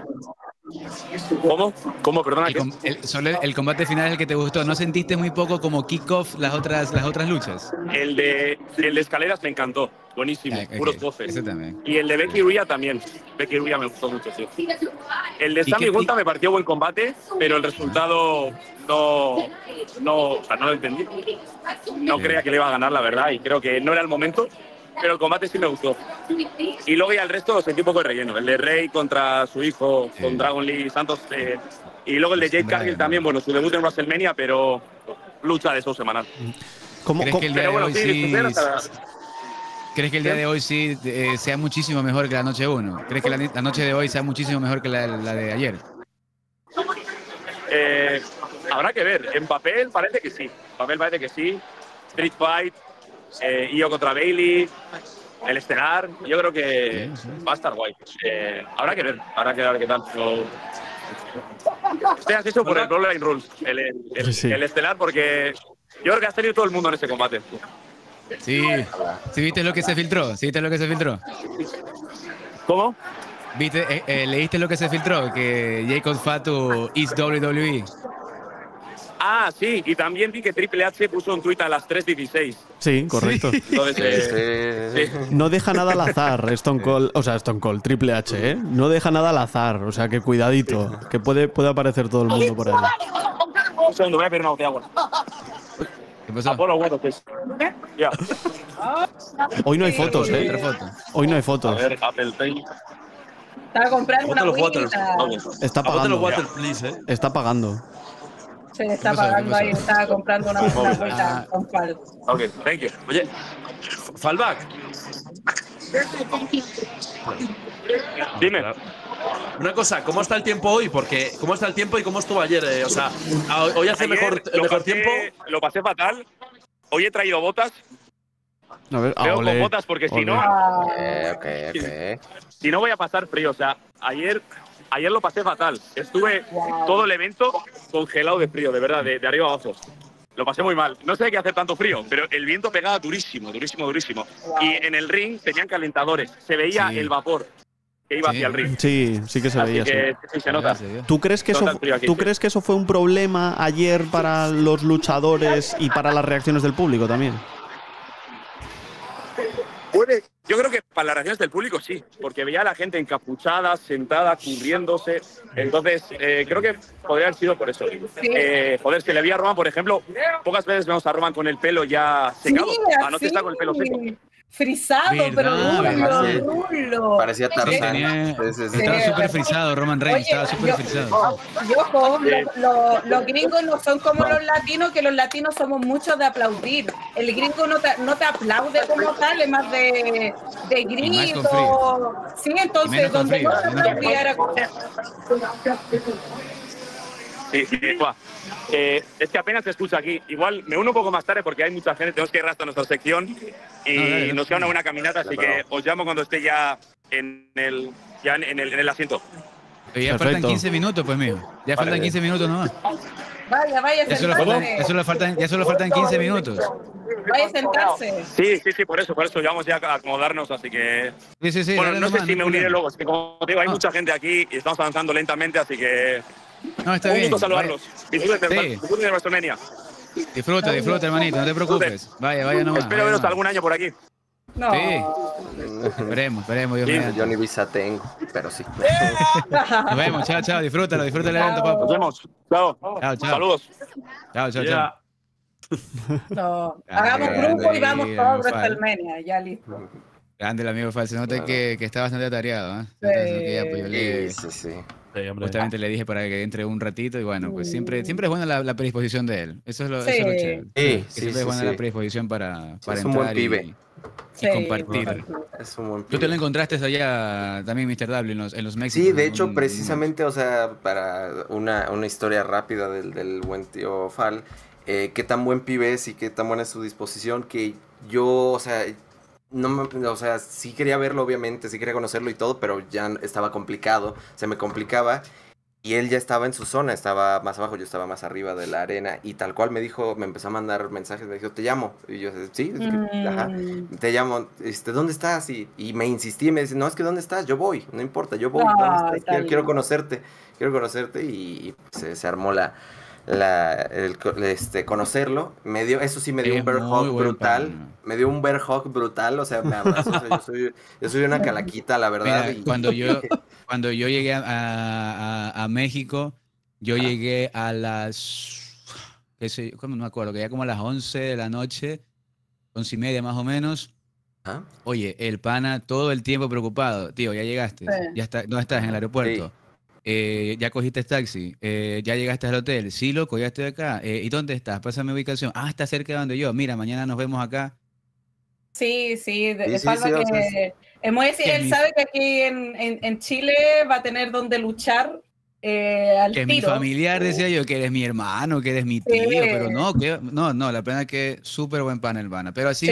¿Cómo? ¿Cómo? Perdona. El, combate final es el que te gustó. ¿No sentiste muy poco como kickoff las otras, las otras luchas? El de, el de escaleras me encantó. Buenísimo. Ah, Puros bofes. Y el de Becky Ruya también. Becky Ruya me gustó mucho, sí. El de Sammy Gunta me partió buen combate, pero el resultado no, no, o sea, no lo entendí. No creía que le iba a ganar, la verdad, y creo que no era el momento pero el combate sí me gustó. Y luego ya el resto lo sentí poco de relleno. El de Rey contra su hijo, con Dragon Lee Santos. Eh, y luego el de pues Jake Cargill también, bueno, su debut en WrestleMania, pero lucha de show semanal. ¿Crees, que el día de hoy sí, ¿Crees eh, que el día de hoy sí sea muchísimo mejor que la noche 1? ¿Crees que la, noche de hoy sea muchísimo mejor que la, de ayer? Eh, habrá que ver. En papel parece que sí. En papel parece que sí. Street Fight, eh, Io contra Bailey, el Estelar. Yo creo que va a estar guay. Eh, habrá que ver, habrá que ver qué tal. Usted has hecho por el Bloodline Rules, el, Estelar, porque yo creo que has tenido todo el mundo en este combate. Sí, viste lo que se filtró? viste lo que se filtró? ¿Cómo? ¿Viste, eh, eh, ¿Leíste lo que se filtró? Que Jacob Fatu is WWE. Ah, sí, y también vi que Triple H puso un tuit a las 3.16. Sí, correcto. Eh, sí. sí. No deja nada al azar Stone Cold, o sea, Stone Cold, Triple H, ¿eh? No deja nada al azar, o sea, que cuidadito, que puede, puede aparecer todo el mundo por ahí. Un segundo, voy a pedir una botella ¿Qué pasa? Apolo, bueno, pues. Ya. Hoy no hay fotos, ¿eh? Hoy no hay fotos. A ver, Apple Pay. Está comprando una los Está pagando. Water, please, ¿eh? Está pagando se está pagando ahí, está comprando una, cosa ah. con Fal. Ok, thank you. Oye, Falback. Dime. Una cosa, ¿cómo está el tiempo hoy? Porque, ¿cómo está el tiempo y cómo estuvo ayer? Eh, o sea, hoy hace mejor, mejor tiempo. Lo pasé fatal. Hoy he traído botas. Ah, Veo con botas porque si no. Ah. Si no voy a pasar frío. O sea, ayer ayer lo pasé fatal. Estuve todo el evento congelado de frío, de verdad, de, arriba arriba abajo. Lo pasé muy mal. No sé qué hace tanto frío, pero el viento pegaba durísimo, durísimo, durísimo. Y en el ring tenían calentadores, se veía el vapor que iba hacia el ring. Sí, sí que se veía. se nota. ¿Tú crees ¿tú crees que eso fue un problema ayer para los luchadores y para las reacciones del público también? yo creo que para las reacciones del público sí, porque veía a la gente encapuchada, sentada, cubriéndose. Entonces, eh, creo que podría haber sido por eso. Eh, joder, se le vi a Roman, por ejemplo, pocas veces vemos a Roman con el pelo ya secado. Anoche ah, está con el pelo seco frisado, pero rulo Parecía Tarzán. estaba súper frisado, Roman Reigns, estaba súper frisado. Oh, los gringos no son como los latinos, que los latinos somos muchos de aplaudir. El gringo no te, no te aplaude como tal, es más de, de grito. Sí, entonces, donde no te aplaudiera... Sí, sí, eh, es que apenas te escucha aquí. Igual me uno un poco más tarde porque hay mucha gente, tenemos que ir hasta nuestra sección y nos queda una buena caminata, así que os llamo cuando esté ya en el, ya en el, en el asiento. Eh, ya faltan 15 minutos, pues mío. Ya faltan 15 minutos nomás. Vaya, vaya, ya solo, ya solo faltan, ya solo faltan 15 minutos. Vaya a sentarse. Sí, sí, sí, por eso, por eso. Ya vamos ya a acomodarnos, así que. Sí, sí, sí, bueno, no sé si me uniré luego. Es que como digo, hay mucha gente aquí y estamos avanzando lentamente, así que no, está Un bien. gusto saludarlos. Disfruta, disfruta, hermanito, no te preocupes. Vaya, vaya nomás. Espero vaya veros algún año por aquí. No. Sí. Esperemos, esperemos. Dios mío. Yo ni visa tengo, pero sí. Nos vemos, chao, chao. Disfrútalo, disfrútalo el evento, papá. Nos vemos. Chao. Chao, chao. Saludos. Chao, chao, chao. Hagamos grupo y vamos todos a WrestleMania, ya listo. Grande el amigo Falso. Se que, que, está bastante atareado, ¿eh? pues, sí, sí, sí. Justamente le dije para que entre un ratito y bueno, pues siempre, mm. siempre es buena la, predisposición de él. Eso es lo, chévere. Sí, siempre es buena la predisposición para, para entrar Y, compartir. Tú te lo encontraste allá también, Mr. W, en los, Mexicanos. Sí, de hecho, precisamente, o sea, para una, historia rápida del, buen tío Fal, eh, qué tan buen pibe es y qué tan buena es su disposición que yo, o sea, no me, o sea, sí quería verlo, obviamente, sí quería conocerlo y todo, pero ya estaba complicado, se me complicaba. Y él ya estaba en su zona, estaba más abajo, yo estaba más arriba de la arena. Y tal cual me dijo, me empezó a mandar mensajes, me dijo, te llamo. Y yo, sí, ajá, mm. te llamo, este, ¿dónde estás? Y, y, me insistí, me dice, no, es que ¿dónde estás? Yo voy, no importa, yo voy, ah, Quiero, conocerte, quiero conocerte. Y, pues, se, se, armó la, la, el, este, conocerlo. Me dio, eso sí me dio un bear brutal. Me dio un bear brutal, o sea, yo, soy, yo, una calaquita, la verdad. Mira, cuando, yo, cuando yo llegué a, México, yo llegué a las, qué sé, no me acuerdo, que ya como a las 11 de la noche, once y media más o menos. Oye, el pana todo el tiempo preocupado, tío, ya llegaste, ya está, no estás en el aeropuerto. Eh, ya cogiste taxi, eh, ya llegaste al hotel, sí, loco, ya estoy acá, eh, ¿y dónde estás? Pásame ubicación, ah, está cerca de donde yo, mira, mañana nos vemos acá. Sí, sí, de, sí, que, él sabe que aquí en, Chile va a tener donde luchar. que mi familiar decía yo que eres mi hermano, que eres mi tío, pero no, no, no, la pena es que súper buen pan, hermana. Pero así,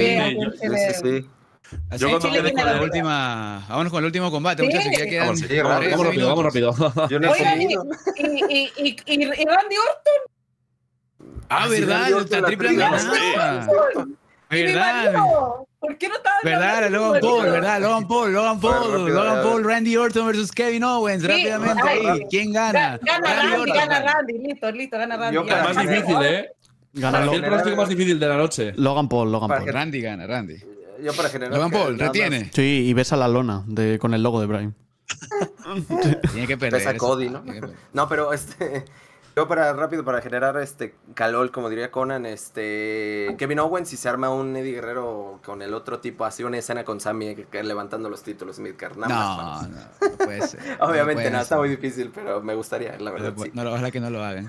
Así Yo cuando quedé con la última, vámonos con el último combate, muchachos, ya quedan. Vamos, rápido, vamos rápido. Yo Oigan, y, y, y, y, Randy Orton. Ah, verdad, la triple amenaza. ¿Verdad? ¿Por qué no estaba ¿Verdad? Logan Paul, ¿verdad? Logan Paul, Logan Paul, Logan Paul, Randy Orton versus Kevin Owens, rápidamente ahí. ¿Quién gana? Gana Randy, gana Randy, listo, listo, gana Randy. Yo gana. Más difícil, ¿eh? Gana el pronóstico más difícil de la noche. Logan Paul, Logan Paul. Randy gana, Randy yo para generar. ¡Levan Paul, retiene. Sí, y besa la lona de, con el logo de Brian. Tiene que perder. Besa a Cody, ¿no? No, pero este. Yo para rápido, para generar este calor, como diría Conan, este Kevin Owens si se arma un Eddie Guerrero con el otro tipo, así una escena con Sammy eh, levantando los títulos Midcard. No, no, no, Obviamente no, está muy difícil, pero me gustaría, la verdad. No, lo no, que no lo hagan.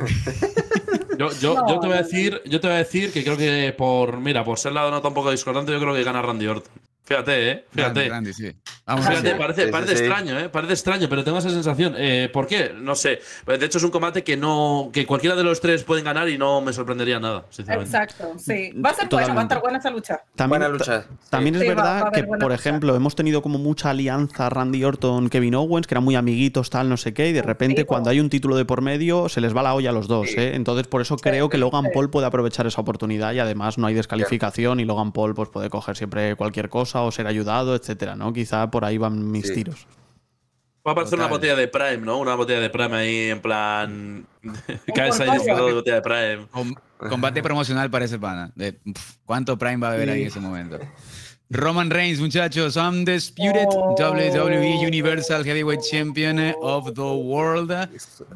Yo, yo, yo, te voy a decir, yo te voy a decir que creo que por, mira, por ser la tan un poco discordante, yo creo que gana Randy Orton. Fíjate, ¿eh? Fíjate. sí. Fíjate, parece, parece extraño, ¿eh? Parece extraño, pero tengo esa sensación. Eh, ¿Por qué? No sé. De hecho, es un combate que no que cualquiera de los tres pueden ganar y no me sorprendería nada, sinceramente. Exacto, sí. Mm, va a ser bueno, va a estar buena esa lucha. También, buena lucha. También es verdad que, por ejemplo, hemos tenido como mucha alianza Randy Orton, Kevin Owens, que eran muy amiguitos, tal, no sé qué, y de repente cuando hay un título de por medio se les va la olla a los dos, ¿eh? Entonces, por eso creo que Logan Paul puede aprovechar esa oportunidad y además no hay descalificación y Logan Paul pues, puede coger siempre cualquier cosa o ser ayudado, etcétera, ¿no? Quizá por ahí van mis tiros. Va a aparecer una botella de Prime, ¿no? Una botella de Prime ahí en plan. Cabeza de botella de Prime. combate promocional para ese pana. De, ¿Cuánto Prime va a haber ahí en ese momento? Roman Reigns, muchachos, Undisputed oh. WWE Universal Heavyweight Champion of the World.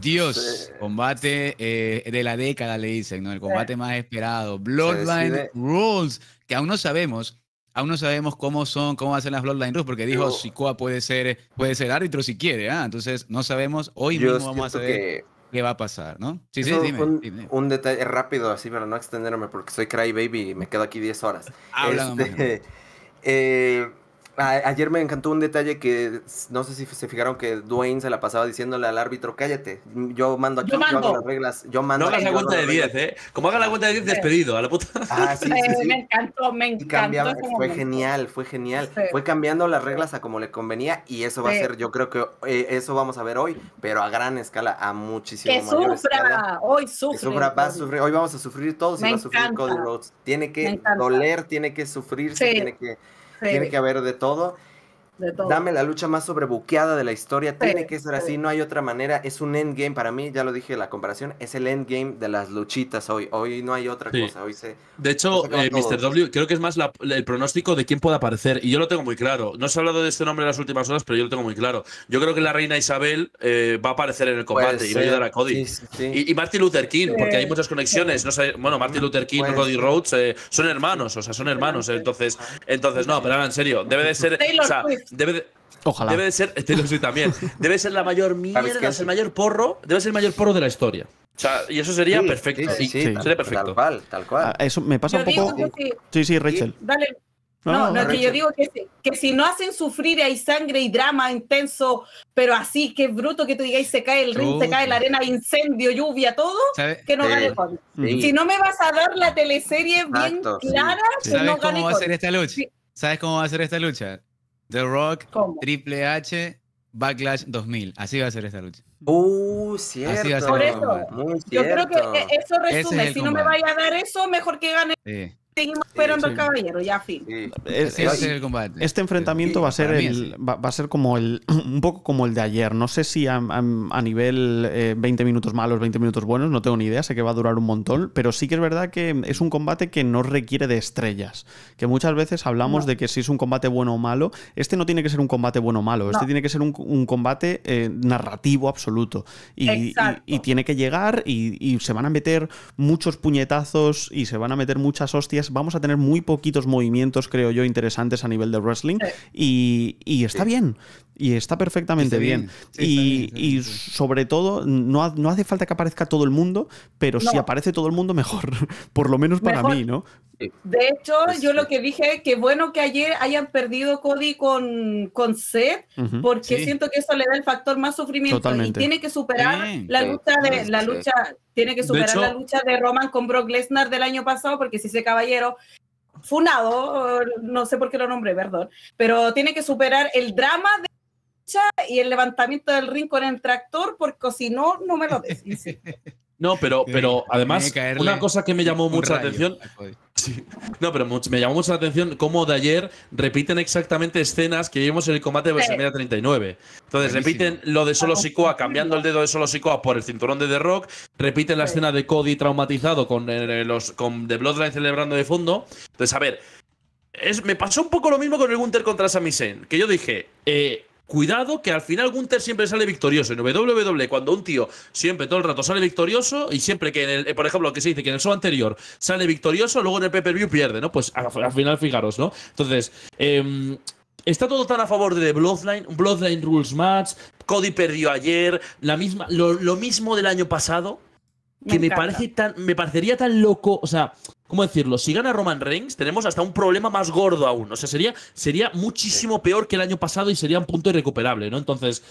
Dios, combate eh, de la década, le dicen, ¿no? El combate más esperado. Bloodline Rules, que aún no sabemos Aún no sabemos cómo son, cómo hacen las Bloodline Rules, porque dijo Sikoa puede ser, puede ser árbitro si quiere, ¿ah? entonces no sabemos, hoy mismo vamos a saber qué va a pasar, ¿no? Sí, sí, dime un, detalle rápido, así para no extenderme, porque soy Cry Baby y me quedo aquí 10 horas. hablando este, eh, ayer me encantó un detalle que no sé si se fijaron que Dwayne se la pasaba diciéndole al árbitro, cállate, yo mando aquí, yo, hago las reglas, yo mando. No hagas la cuenta de 10, ¿eh? Como haga la cuenta de 10, ah. despedido, a la puta. Ah, sí, eh, Me encantó, me encantó. fue genial, fue genial. Fue cambiando las reglas a como le convenía y eso va a ser, yo creo que eh, eso vamos a ver hoy, pero a gran escala, a muchísimo Que sufra, hoy sufra, va a hoy vamos a sufrir todos y va a sufrir Cody Rhodes. Tiene que doler, tiene que sufrirse, tiene que tiene que haber de todo. Dame la lucha más sobrebuqueada de la historia. Tiene que ser así, no hay otra manera. Es un endgame para mí, ya lo dije la comparación, es el endgame de las luchitas hoy. Hoy no hay otra cosa. Hoy se, de hecho, eh, Mr. W, creo que es más el pronóstico de quién puede aparecer. Y yo lo tengo muy claro. No se ha hablado de este nombre en las últimas horas, pero yo lo tengo muy claro. Yo creo que la reina Isabel eh, va a aparecer en el combate y va a ayudar a Cody. Y, Martin Luther King, porque hay muchas conexiones. No sé, bueno, Martin mm, Luther King, y Cody Rhodes eh, son hermanos, o sea, son hermanos. Entonces, entonces no, pero en serio, debe de ser debe Ojalá. Debe ser, este lo también, debe ser la mayor mierda, el mayor porro, debe ser el mayor porro de la historia. O sea, y eso sería perfecto. Sí, sí, sería perfecto. Tal cual, tal cual. Ah, eso me pasa un poco. Sí, sí, Rachel. Dale. No, no, es que yo digo que, que, si no hacen sufrir y hay sangre y drama intenso, pero así que bruto que tú digáis se cae el ring, se cae la arena, incendio, lluvia, todo, ¿sabes? que no gane Cody. Si no me vas a dar la teleserie bien clara, que ¿Sabes no gane cómo va a ser esta lucha? ¿Sabes cómo va a ser esta lucha? The Rock, Triple H, Backlash 2000. Así va a ser esta lucha. Uh, cierto. Así va a ser Por eso, yo creo que eso resume. si no me vaya a dar eso, mejor que gane. Seguimos esperando caballero, ya fin. Este enfrentamiento va a ser el, va, a ser como el un poco como el de ayer. No sé si a, nivel 20 eh, minutos malos, 20 minutos buenos, no tengo ni idea, sé que va a durar un montón, pero sí que es verdad que es un combate que no requiere de estrellas. Que muchas veces hablamos de que si es un combate bueno o malo, este no tiene que ser un combate bueno o malo, este tiene que ser un, combate eh, narrativo absoluto. Y, tiene que llegar y se van a meter muchos puñetazos y se van a meter muchas hostias vamos a tener muy poquitos movimientos, creo yo, interesantes a nivel de wrestling. Y, está bien. Y está perfectamente bien. y, sobre todo, no, hace falta que aparezca todo el mundo, pero si aparece todo el mundo, mejor. Por lo menos para mí, ¿no? De hecho, yo lo que dije, que bueno que ayer hayan perdido Cody con, con Seth, porque siento que eso le da el factor más sufrimiento. Y tiene que superar la lucha de la lucha, tiene que superar la lucha de Roman con Brock Lesnar del año pasado, porque si ese caballero funado, no sé por qué lo nombré, perdón, pero tiene que superar el drama de y el levantamiento del ring con el tractor, porque si no, no me lo decís. No, pero, pero además, una cosa que me llamó mucha atención. no, pero me llamó mucha atención cómo de ayer repiten exactamente escenas que vimos en el combate de WrestleMania 39. Entonces repiten lo de Solo Sikoa cambiando el dedo de Solo Sikoa por el cinturón de The Rock. Repiten la escena de Cody traumatizado con, eh, los, con The Bloodline celebrando de fondo. Entonces, a ver, es, me pasó un poco lo mismo con el Gunter contra Sami Zayn, que yo dije, eh, Cuidado que al final Gunther siempre sale victorioso. En WWE, cuando un tío siempre todo el rato sale victorioso y siempre que, eh, por ejemplo, que se dice que en el show anterior sale victorioso, luego en el pay pierde, ¿no? Pues al, final fijaros, ¿no? Entonces, em, está todo tan a favor de Bloodline, Bloodline Rules Match, Cody perdió ayer, la misma, lo, mismo del año pasado, que me, me parece tan, me parecería tan loco, o sea, ¿cómo decirlo? Si gana Roman Reigns, tenemos hasta un problema más gordo aún. O sea, sería, sería muchísimo peor que el año pasado y sería un punto irrecuperable, ¿no? Entonces,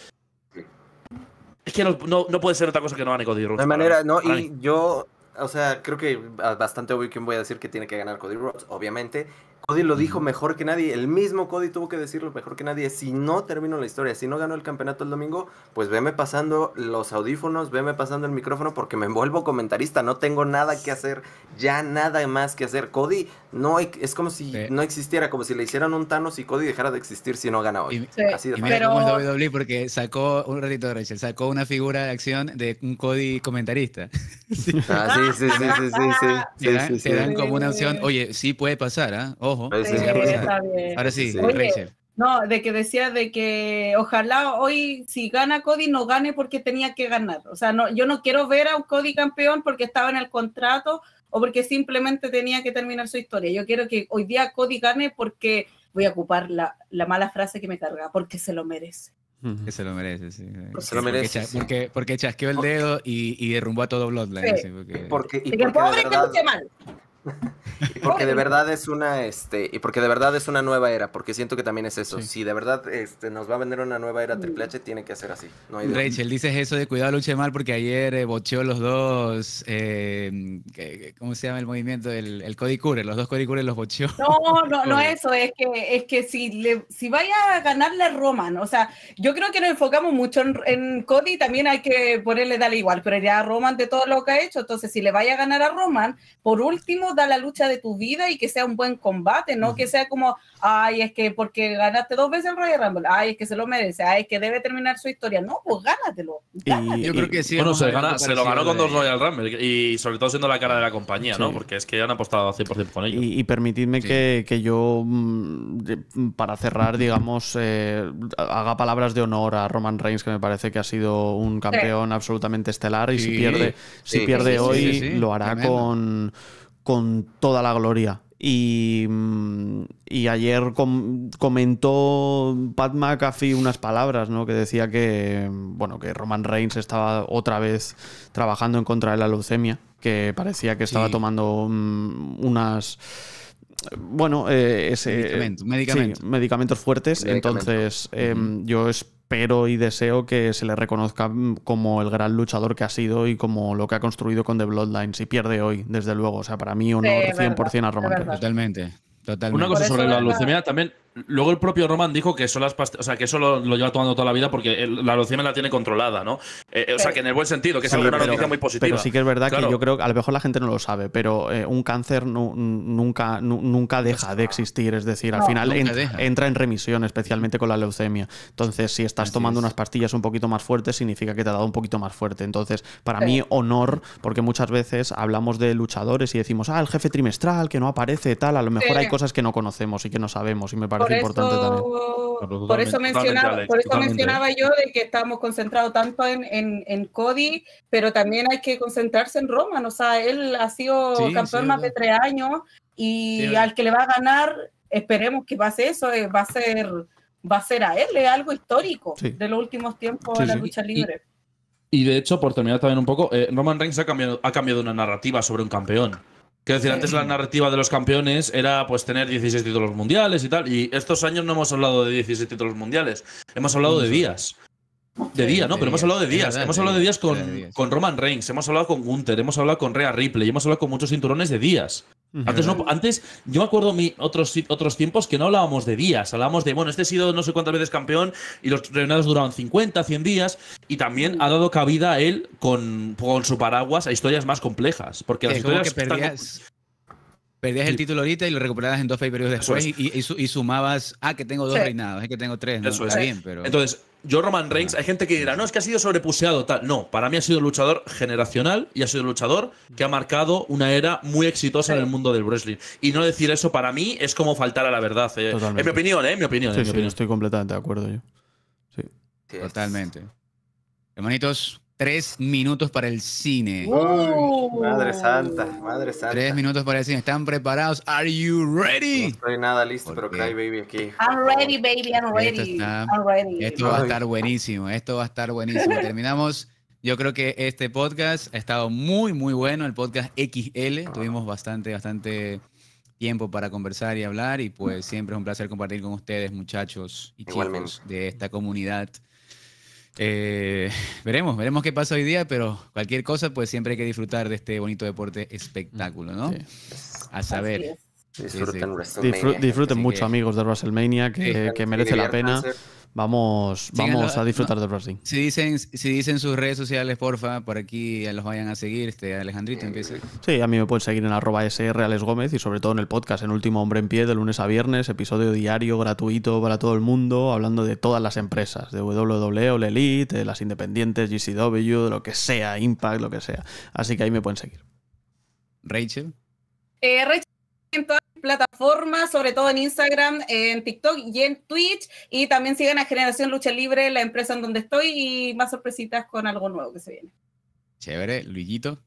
es que no, puede ser otra cosa que no gane Cody Rhodes. De manera, no, y yo, o sea, creo que bastante obvio quién voy a decir que tiene que ganar Cody Rhodes, obviamente. Cody lo dijo mejor que nadie, el mismo Cody tuvo que decirlo mejor que nadie. Si no termino la historia, si no gano el campeonato el domingo, pues veme pasando los audífonos, veme pasando el micrófono porque me envuelvo comentarista, no tengo nada que hacer, ya nada más que hacer. Cody no es como si no existiera, como si le hicieran un Thanos y Cody dejara de existir si no gana hoy. Y, Así de mira cómo es WWE porque sacó, un ratito Rachel, sacó una figura de acción de un Cody comentarista. Ah, sí, sí, sí, sí, sí, dan, como una opción, oye, sí puede pasar, ¿ah? Ojo. Ahora sí, Rachel. No, de que decía de que ojalá hoy si gana Cody no gane porque tenía que ganar. O sea, no, yo no quiero ver a un Cody campeón porque estaba en el contrato o porque simplemente tenía que terminar su historia. Yo quiero que hoy día Cody gane porque voy a ocupar la, mala frase que me carga, porque se lo merece. Que se lo merece, sí. Porque se lo merece. Porque, chasqueó el dedo y, y derrumbó a todo Bloodline. porque... Porque, y porque, pobre verdad... mal porque de verdad es una, este, y porque de verdad es una nueva era, porque siento que también es eso. Si de verdad este, nos va a vender una nueva era Triple H, tiene que ser así. Rachel, dices eso de cuidado luche mal, porque ayer eh, bocheó los dos, em, ¿cómo se llama el movimiento? El, Cody Cure, los dos Cody Cure los bocheó. No, no, no eso, es que, es que si, si vaya a ganarle Roman, o sea, yo creo que nos enfocamos mucho en, en Cody, también hay que ponerle dale igual, pero ya Roman de todo lo que ha hecho, entonces si le vaya a ganar a Roman, por último da la lucha de tu vida y que sea un buen combate, no que sea como, ay, es que porque ganaste dos veces el Royal Rumble, ay, es que se lo merece, ay, es que debe terminar su historia. No, pues gánatelo. Y, yo creo que sí. Bueno, se, lo ganó con dos Royal Rumble y sobre todo siendo la cara de la compañía, ¿no? Porque es que han apostado 100% con ellos. Y, permitidme que, yo, mm, para cerrar, digamos, eh, haga palabras de honor a Roman Reigns, que me parece que ha sido un campeón absolutamente estelar y si pierde, si pierde hoy lo hará con con toda la gloria. Y, mm, ayer comentó Pat McAfee unas palabras, ¿no? Que decía que, bueno, que Roman Reigns estaba otra vez trabajando en contra de la leucemia, que parecía que estaba tomando mm, unas bueno, eh, ese, medicamentos fuertes. Entonces, em, yo espero espero y deseo que se le reconozca mm, como el gran luchador que ha sido y como lo que ha construido con The Bloodline. Y pierde hoy, desde luego. O sea, para mí, honor 100% a Roman Totalmente. Totalmente. Una cosa sobre la leucemia también. Luego el propio Roman dijo que eso las o sea, que eso lo, lleva tomando toda la vida porque la leucemia la tiene controlada, ¿no? Eh, o sea, que en el buen sentido, que es una noticia muy positiva. Pero sí que es verdad que yo creo que a lo mejor la gente no lo sabe, pero eh, un cáncer nunca, nunca deja de existir. Es decir, al final entra en remisión, especialmente con la leucemia. Entonces, si estás tomando unas pastillas un poquito más fuertes, significa que te ha dado un poquito más fuerte. Entonces, para mí, honor, porque muchas veces hablamos de luchadores y decimos, ah, el jefe trimestral que no aparece, tal, a lo mejor hay cosas que no conocemos y que no sabemos. Y me parece por importante eso, Por eso, mencionaba, por mencionaba yo de que estamos concentrados tanto en, Cody, pero también hay que concentrarse en Roman. O sea, él ha sido campeón más de tres años y al que le va a ganar, esperemos que pase eso, eh, va a ser, va a ser a él, algo histórico de los últimos tiempos de la lucha libre. Y, de hecho, por terminar también un poco, eh, Roman Reigns ha cambiado, ha cambiado una narrativa sobre un campeón. Quiero decir, antes la narrativa de los campeones era pues tener 16 títulos mundiales y tal. Y estos años no hemos hablado de 16 títulos mundiales. Hemos hablado de mm. días. De día, ¿no? Pero hemos hablado de días. Hemos hablado de días con, Roman Reigns, hemos hablado con Gunther, hemos hablado con Rea Ripley, hemos hablado con muchos cinturones de días. Antes, no, antes, yo me acuerdo mi, otros, otros tiempos que no hablábamos de días, hablábamos de, bueno, este ha sido no sé cuántas veces campeón y los reinados duraban 50, 100 días y también ha dado cabida a él con, con su paraguas a historias más complejas, porque las historias Perdías el título ahorita y lo recuperabas en dos pay después y, sumabas, ah, que tengo dos reinados, es que tengo tres. pero... Entonces, yo, Roman Reigns, hay gente que dirá, no, es que ha sido sobrepuseado, tal. No, para mí ha sido luchador generacional y ha sido luchador que ha marcado una era muy exitosa en el mundo del wrestling. Y no decir eso para mí es como faltar a la verdad. Es eh. En mi opinión, ¿eh? mi opinión. Sí, estoy completamente de acuerdo yo. Sí. Totalmente. Hermanitos, Tres minutos para el cine. madre santa, madre santa. Tres minutos para el cine. ¿Están preparados? ¿Are you ready? No estoy nada listo, pero Cry Baby aquí. I'm ready, baby, I'm ready. Esto, va a estar buenísimo, esto va a estar buenísimo. Terminamos. Yo creo que este podcast ha estado muy, muy bueno, el podcast XL. Tuvimos bastante, bastante tiempo para conversar y hablar y pues siempre es un placer compartir con ustedes, muchachos y chicos de esta comunidad eh, veremos, veremos qué pasa hoy día, pero cualquier cosa, pues siempre hay que disfrutar de este bonito deporte espectáculo, ¿no? A saber. Disfruten, mucho, amigos de WrestleMania, que, merece la pena. Vamos, vamos a disfrutar del wrestling. Si dicen, si dicen sus redes sociales, porfa, por aquí eh, los vayan a seguir. Este Alejandrito empieza. Sí, a mí me pueden seguir en arroba Alex Gómez y sobre todo en el podcast, en Último Hombre en Pie, de lunes a viernes, episodio diario, gratuito para todo el mundo, hablando de todas las empresas, de WWE, de las independientes, GCW, de lo que sea, Impact, lo que sea. Así que ahí me pueden seguir. Rachel. Eh, Rachel en todas las plataformas, sobre todo en Instagram, en TikTok y en Twitch. Y también sigan a Generación Lucha Libre, la empresa en donde estoy, y más sorpresitas con algo nuevo que se viene. Chévere, Luiguito.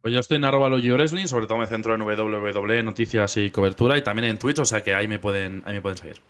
Pues yo estoy en arroba Wrestling, sobre todo me centro en www e, noticias y cobertura, y también en Twitch, o sea que ahí me pueden, ahí me pueden seguir.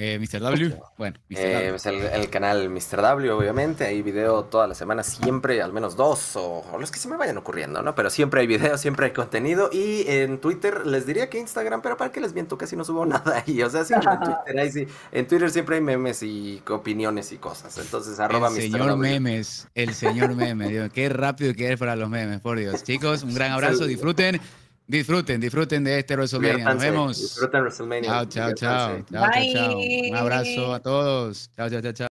Eh, Mr. W, bueno. Mr. Eh, pues el, canal Mr. W, obviamente. Hay video toda la semana siempre, al menos dos, o, los que se me vayan ocurriendo, ¿no? Pero siempre hay video, siempre hay contenido. Y en Twitter, les diría que Instagram, pero para que les viento casi no subo nada ahí. O sea, en Twitter, sí. En Twitter siempre hay memes y opiniones y cosas. Entonces, arroba el Señor Memes, el señor memes, qué rápido que eres para los memes, por Dios. Chicos, un gran abrazo, disfruten. Disfruten, disfruten de este WrestleMania. Nos vemos. Disfruten WrestleMania. Chao, chao, chao. Un abrazo a todos. Chao, chao, chao, chao.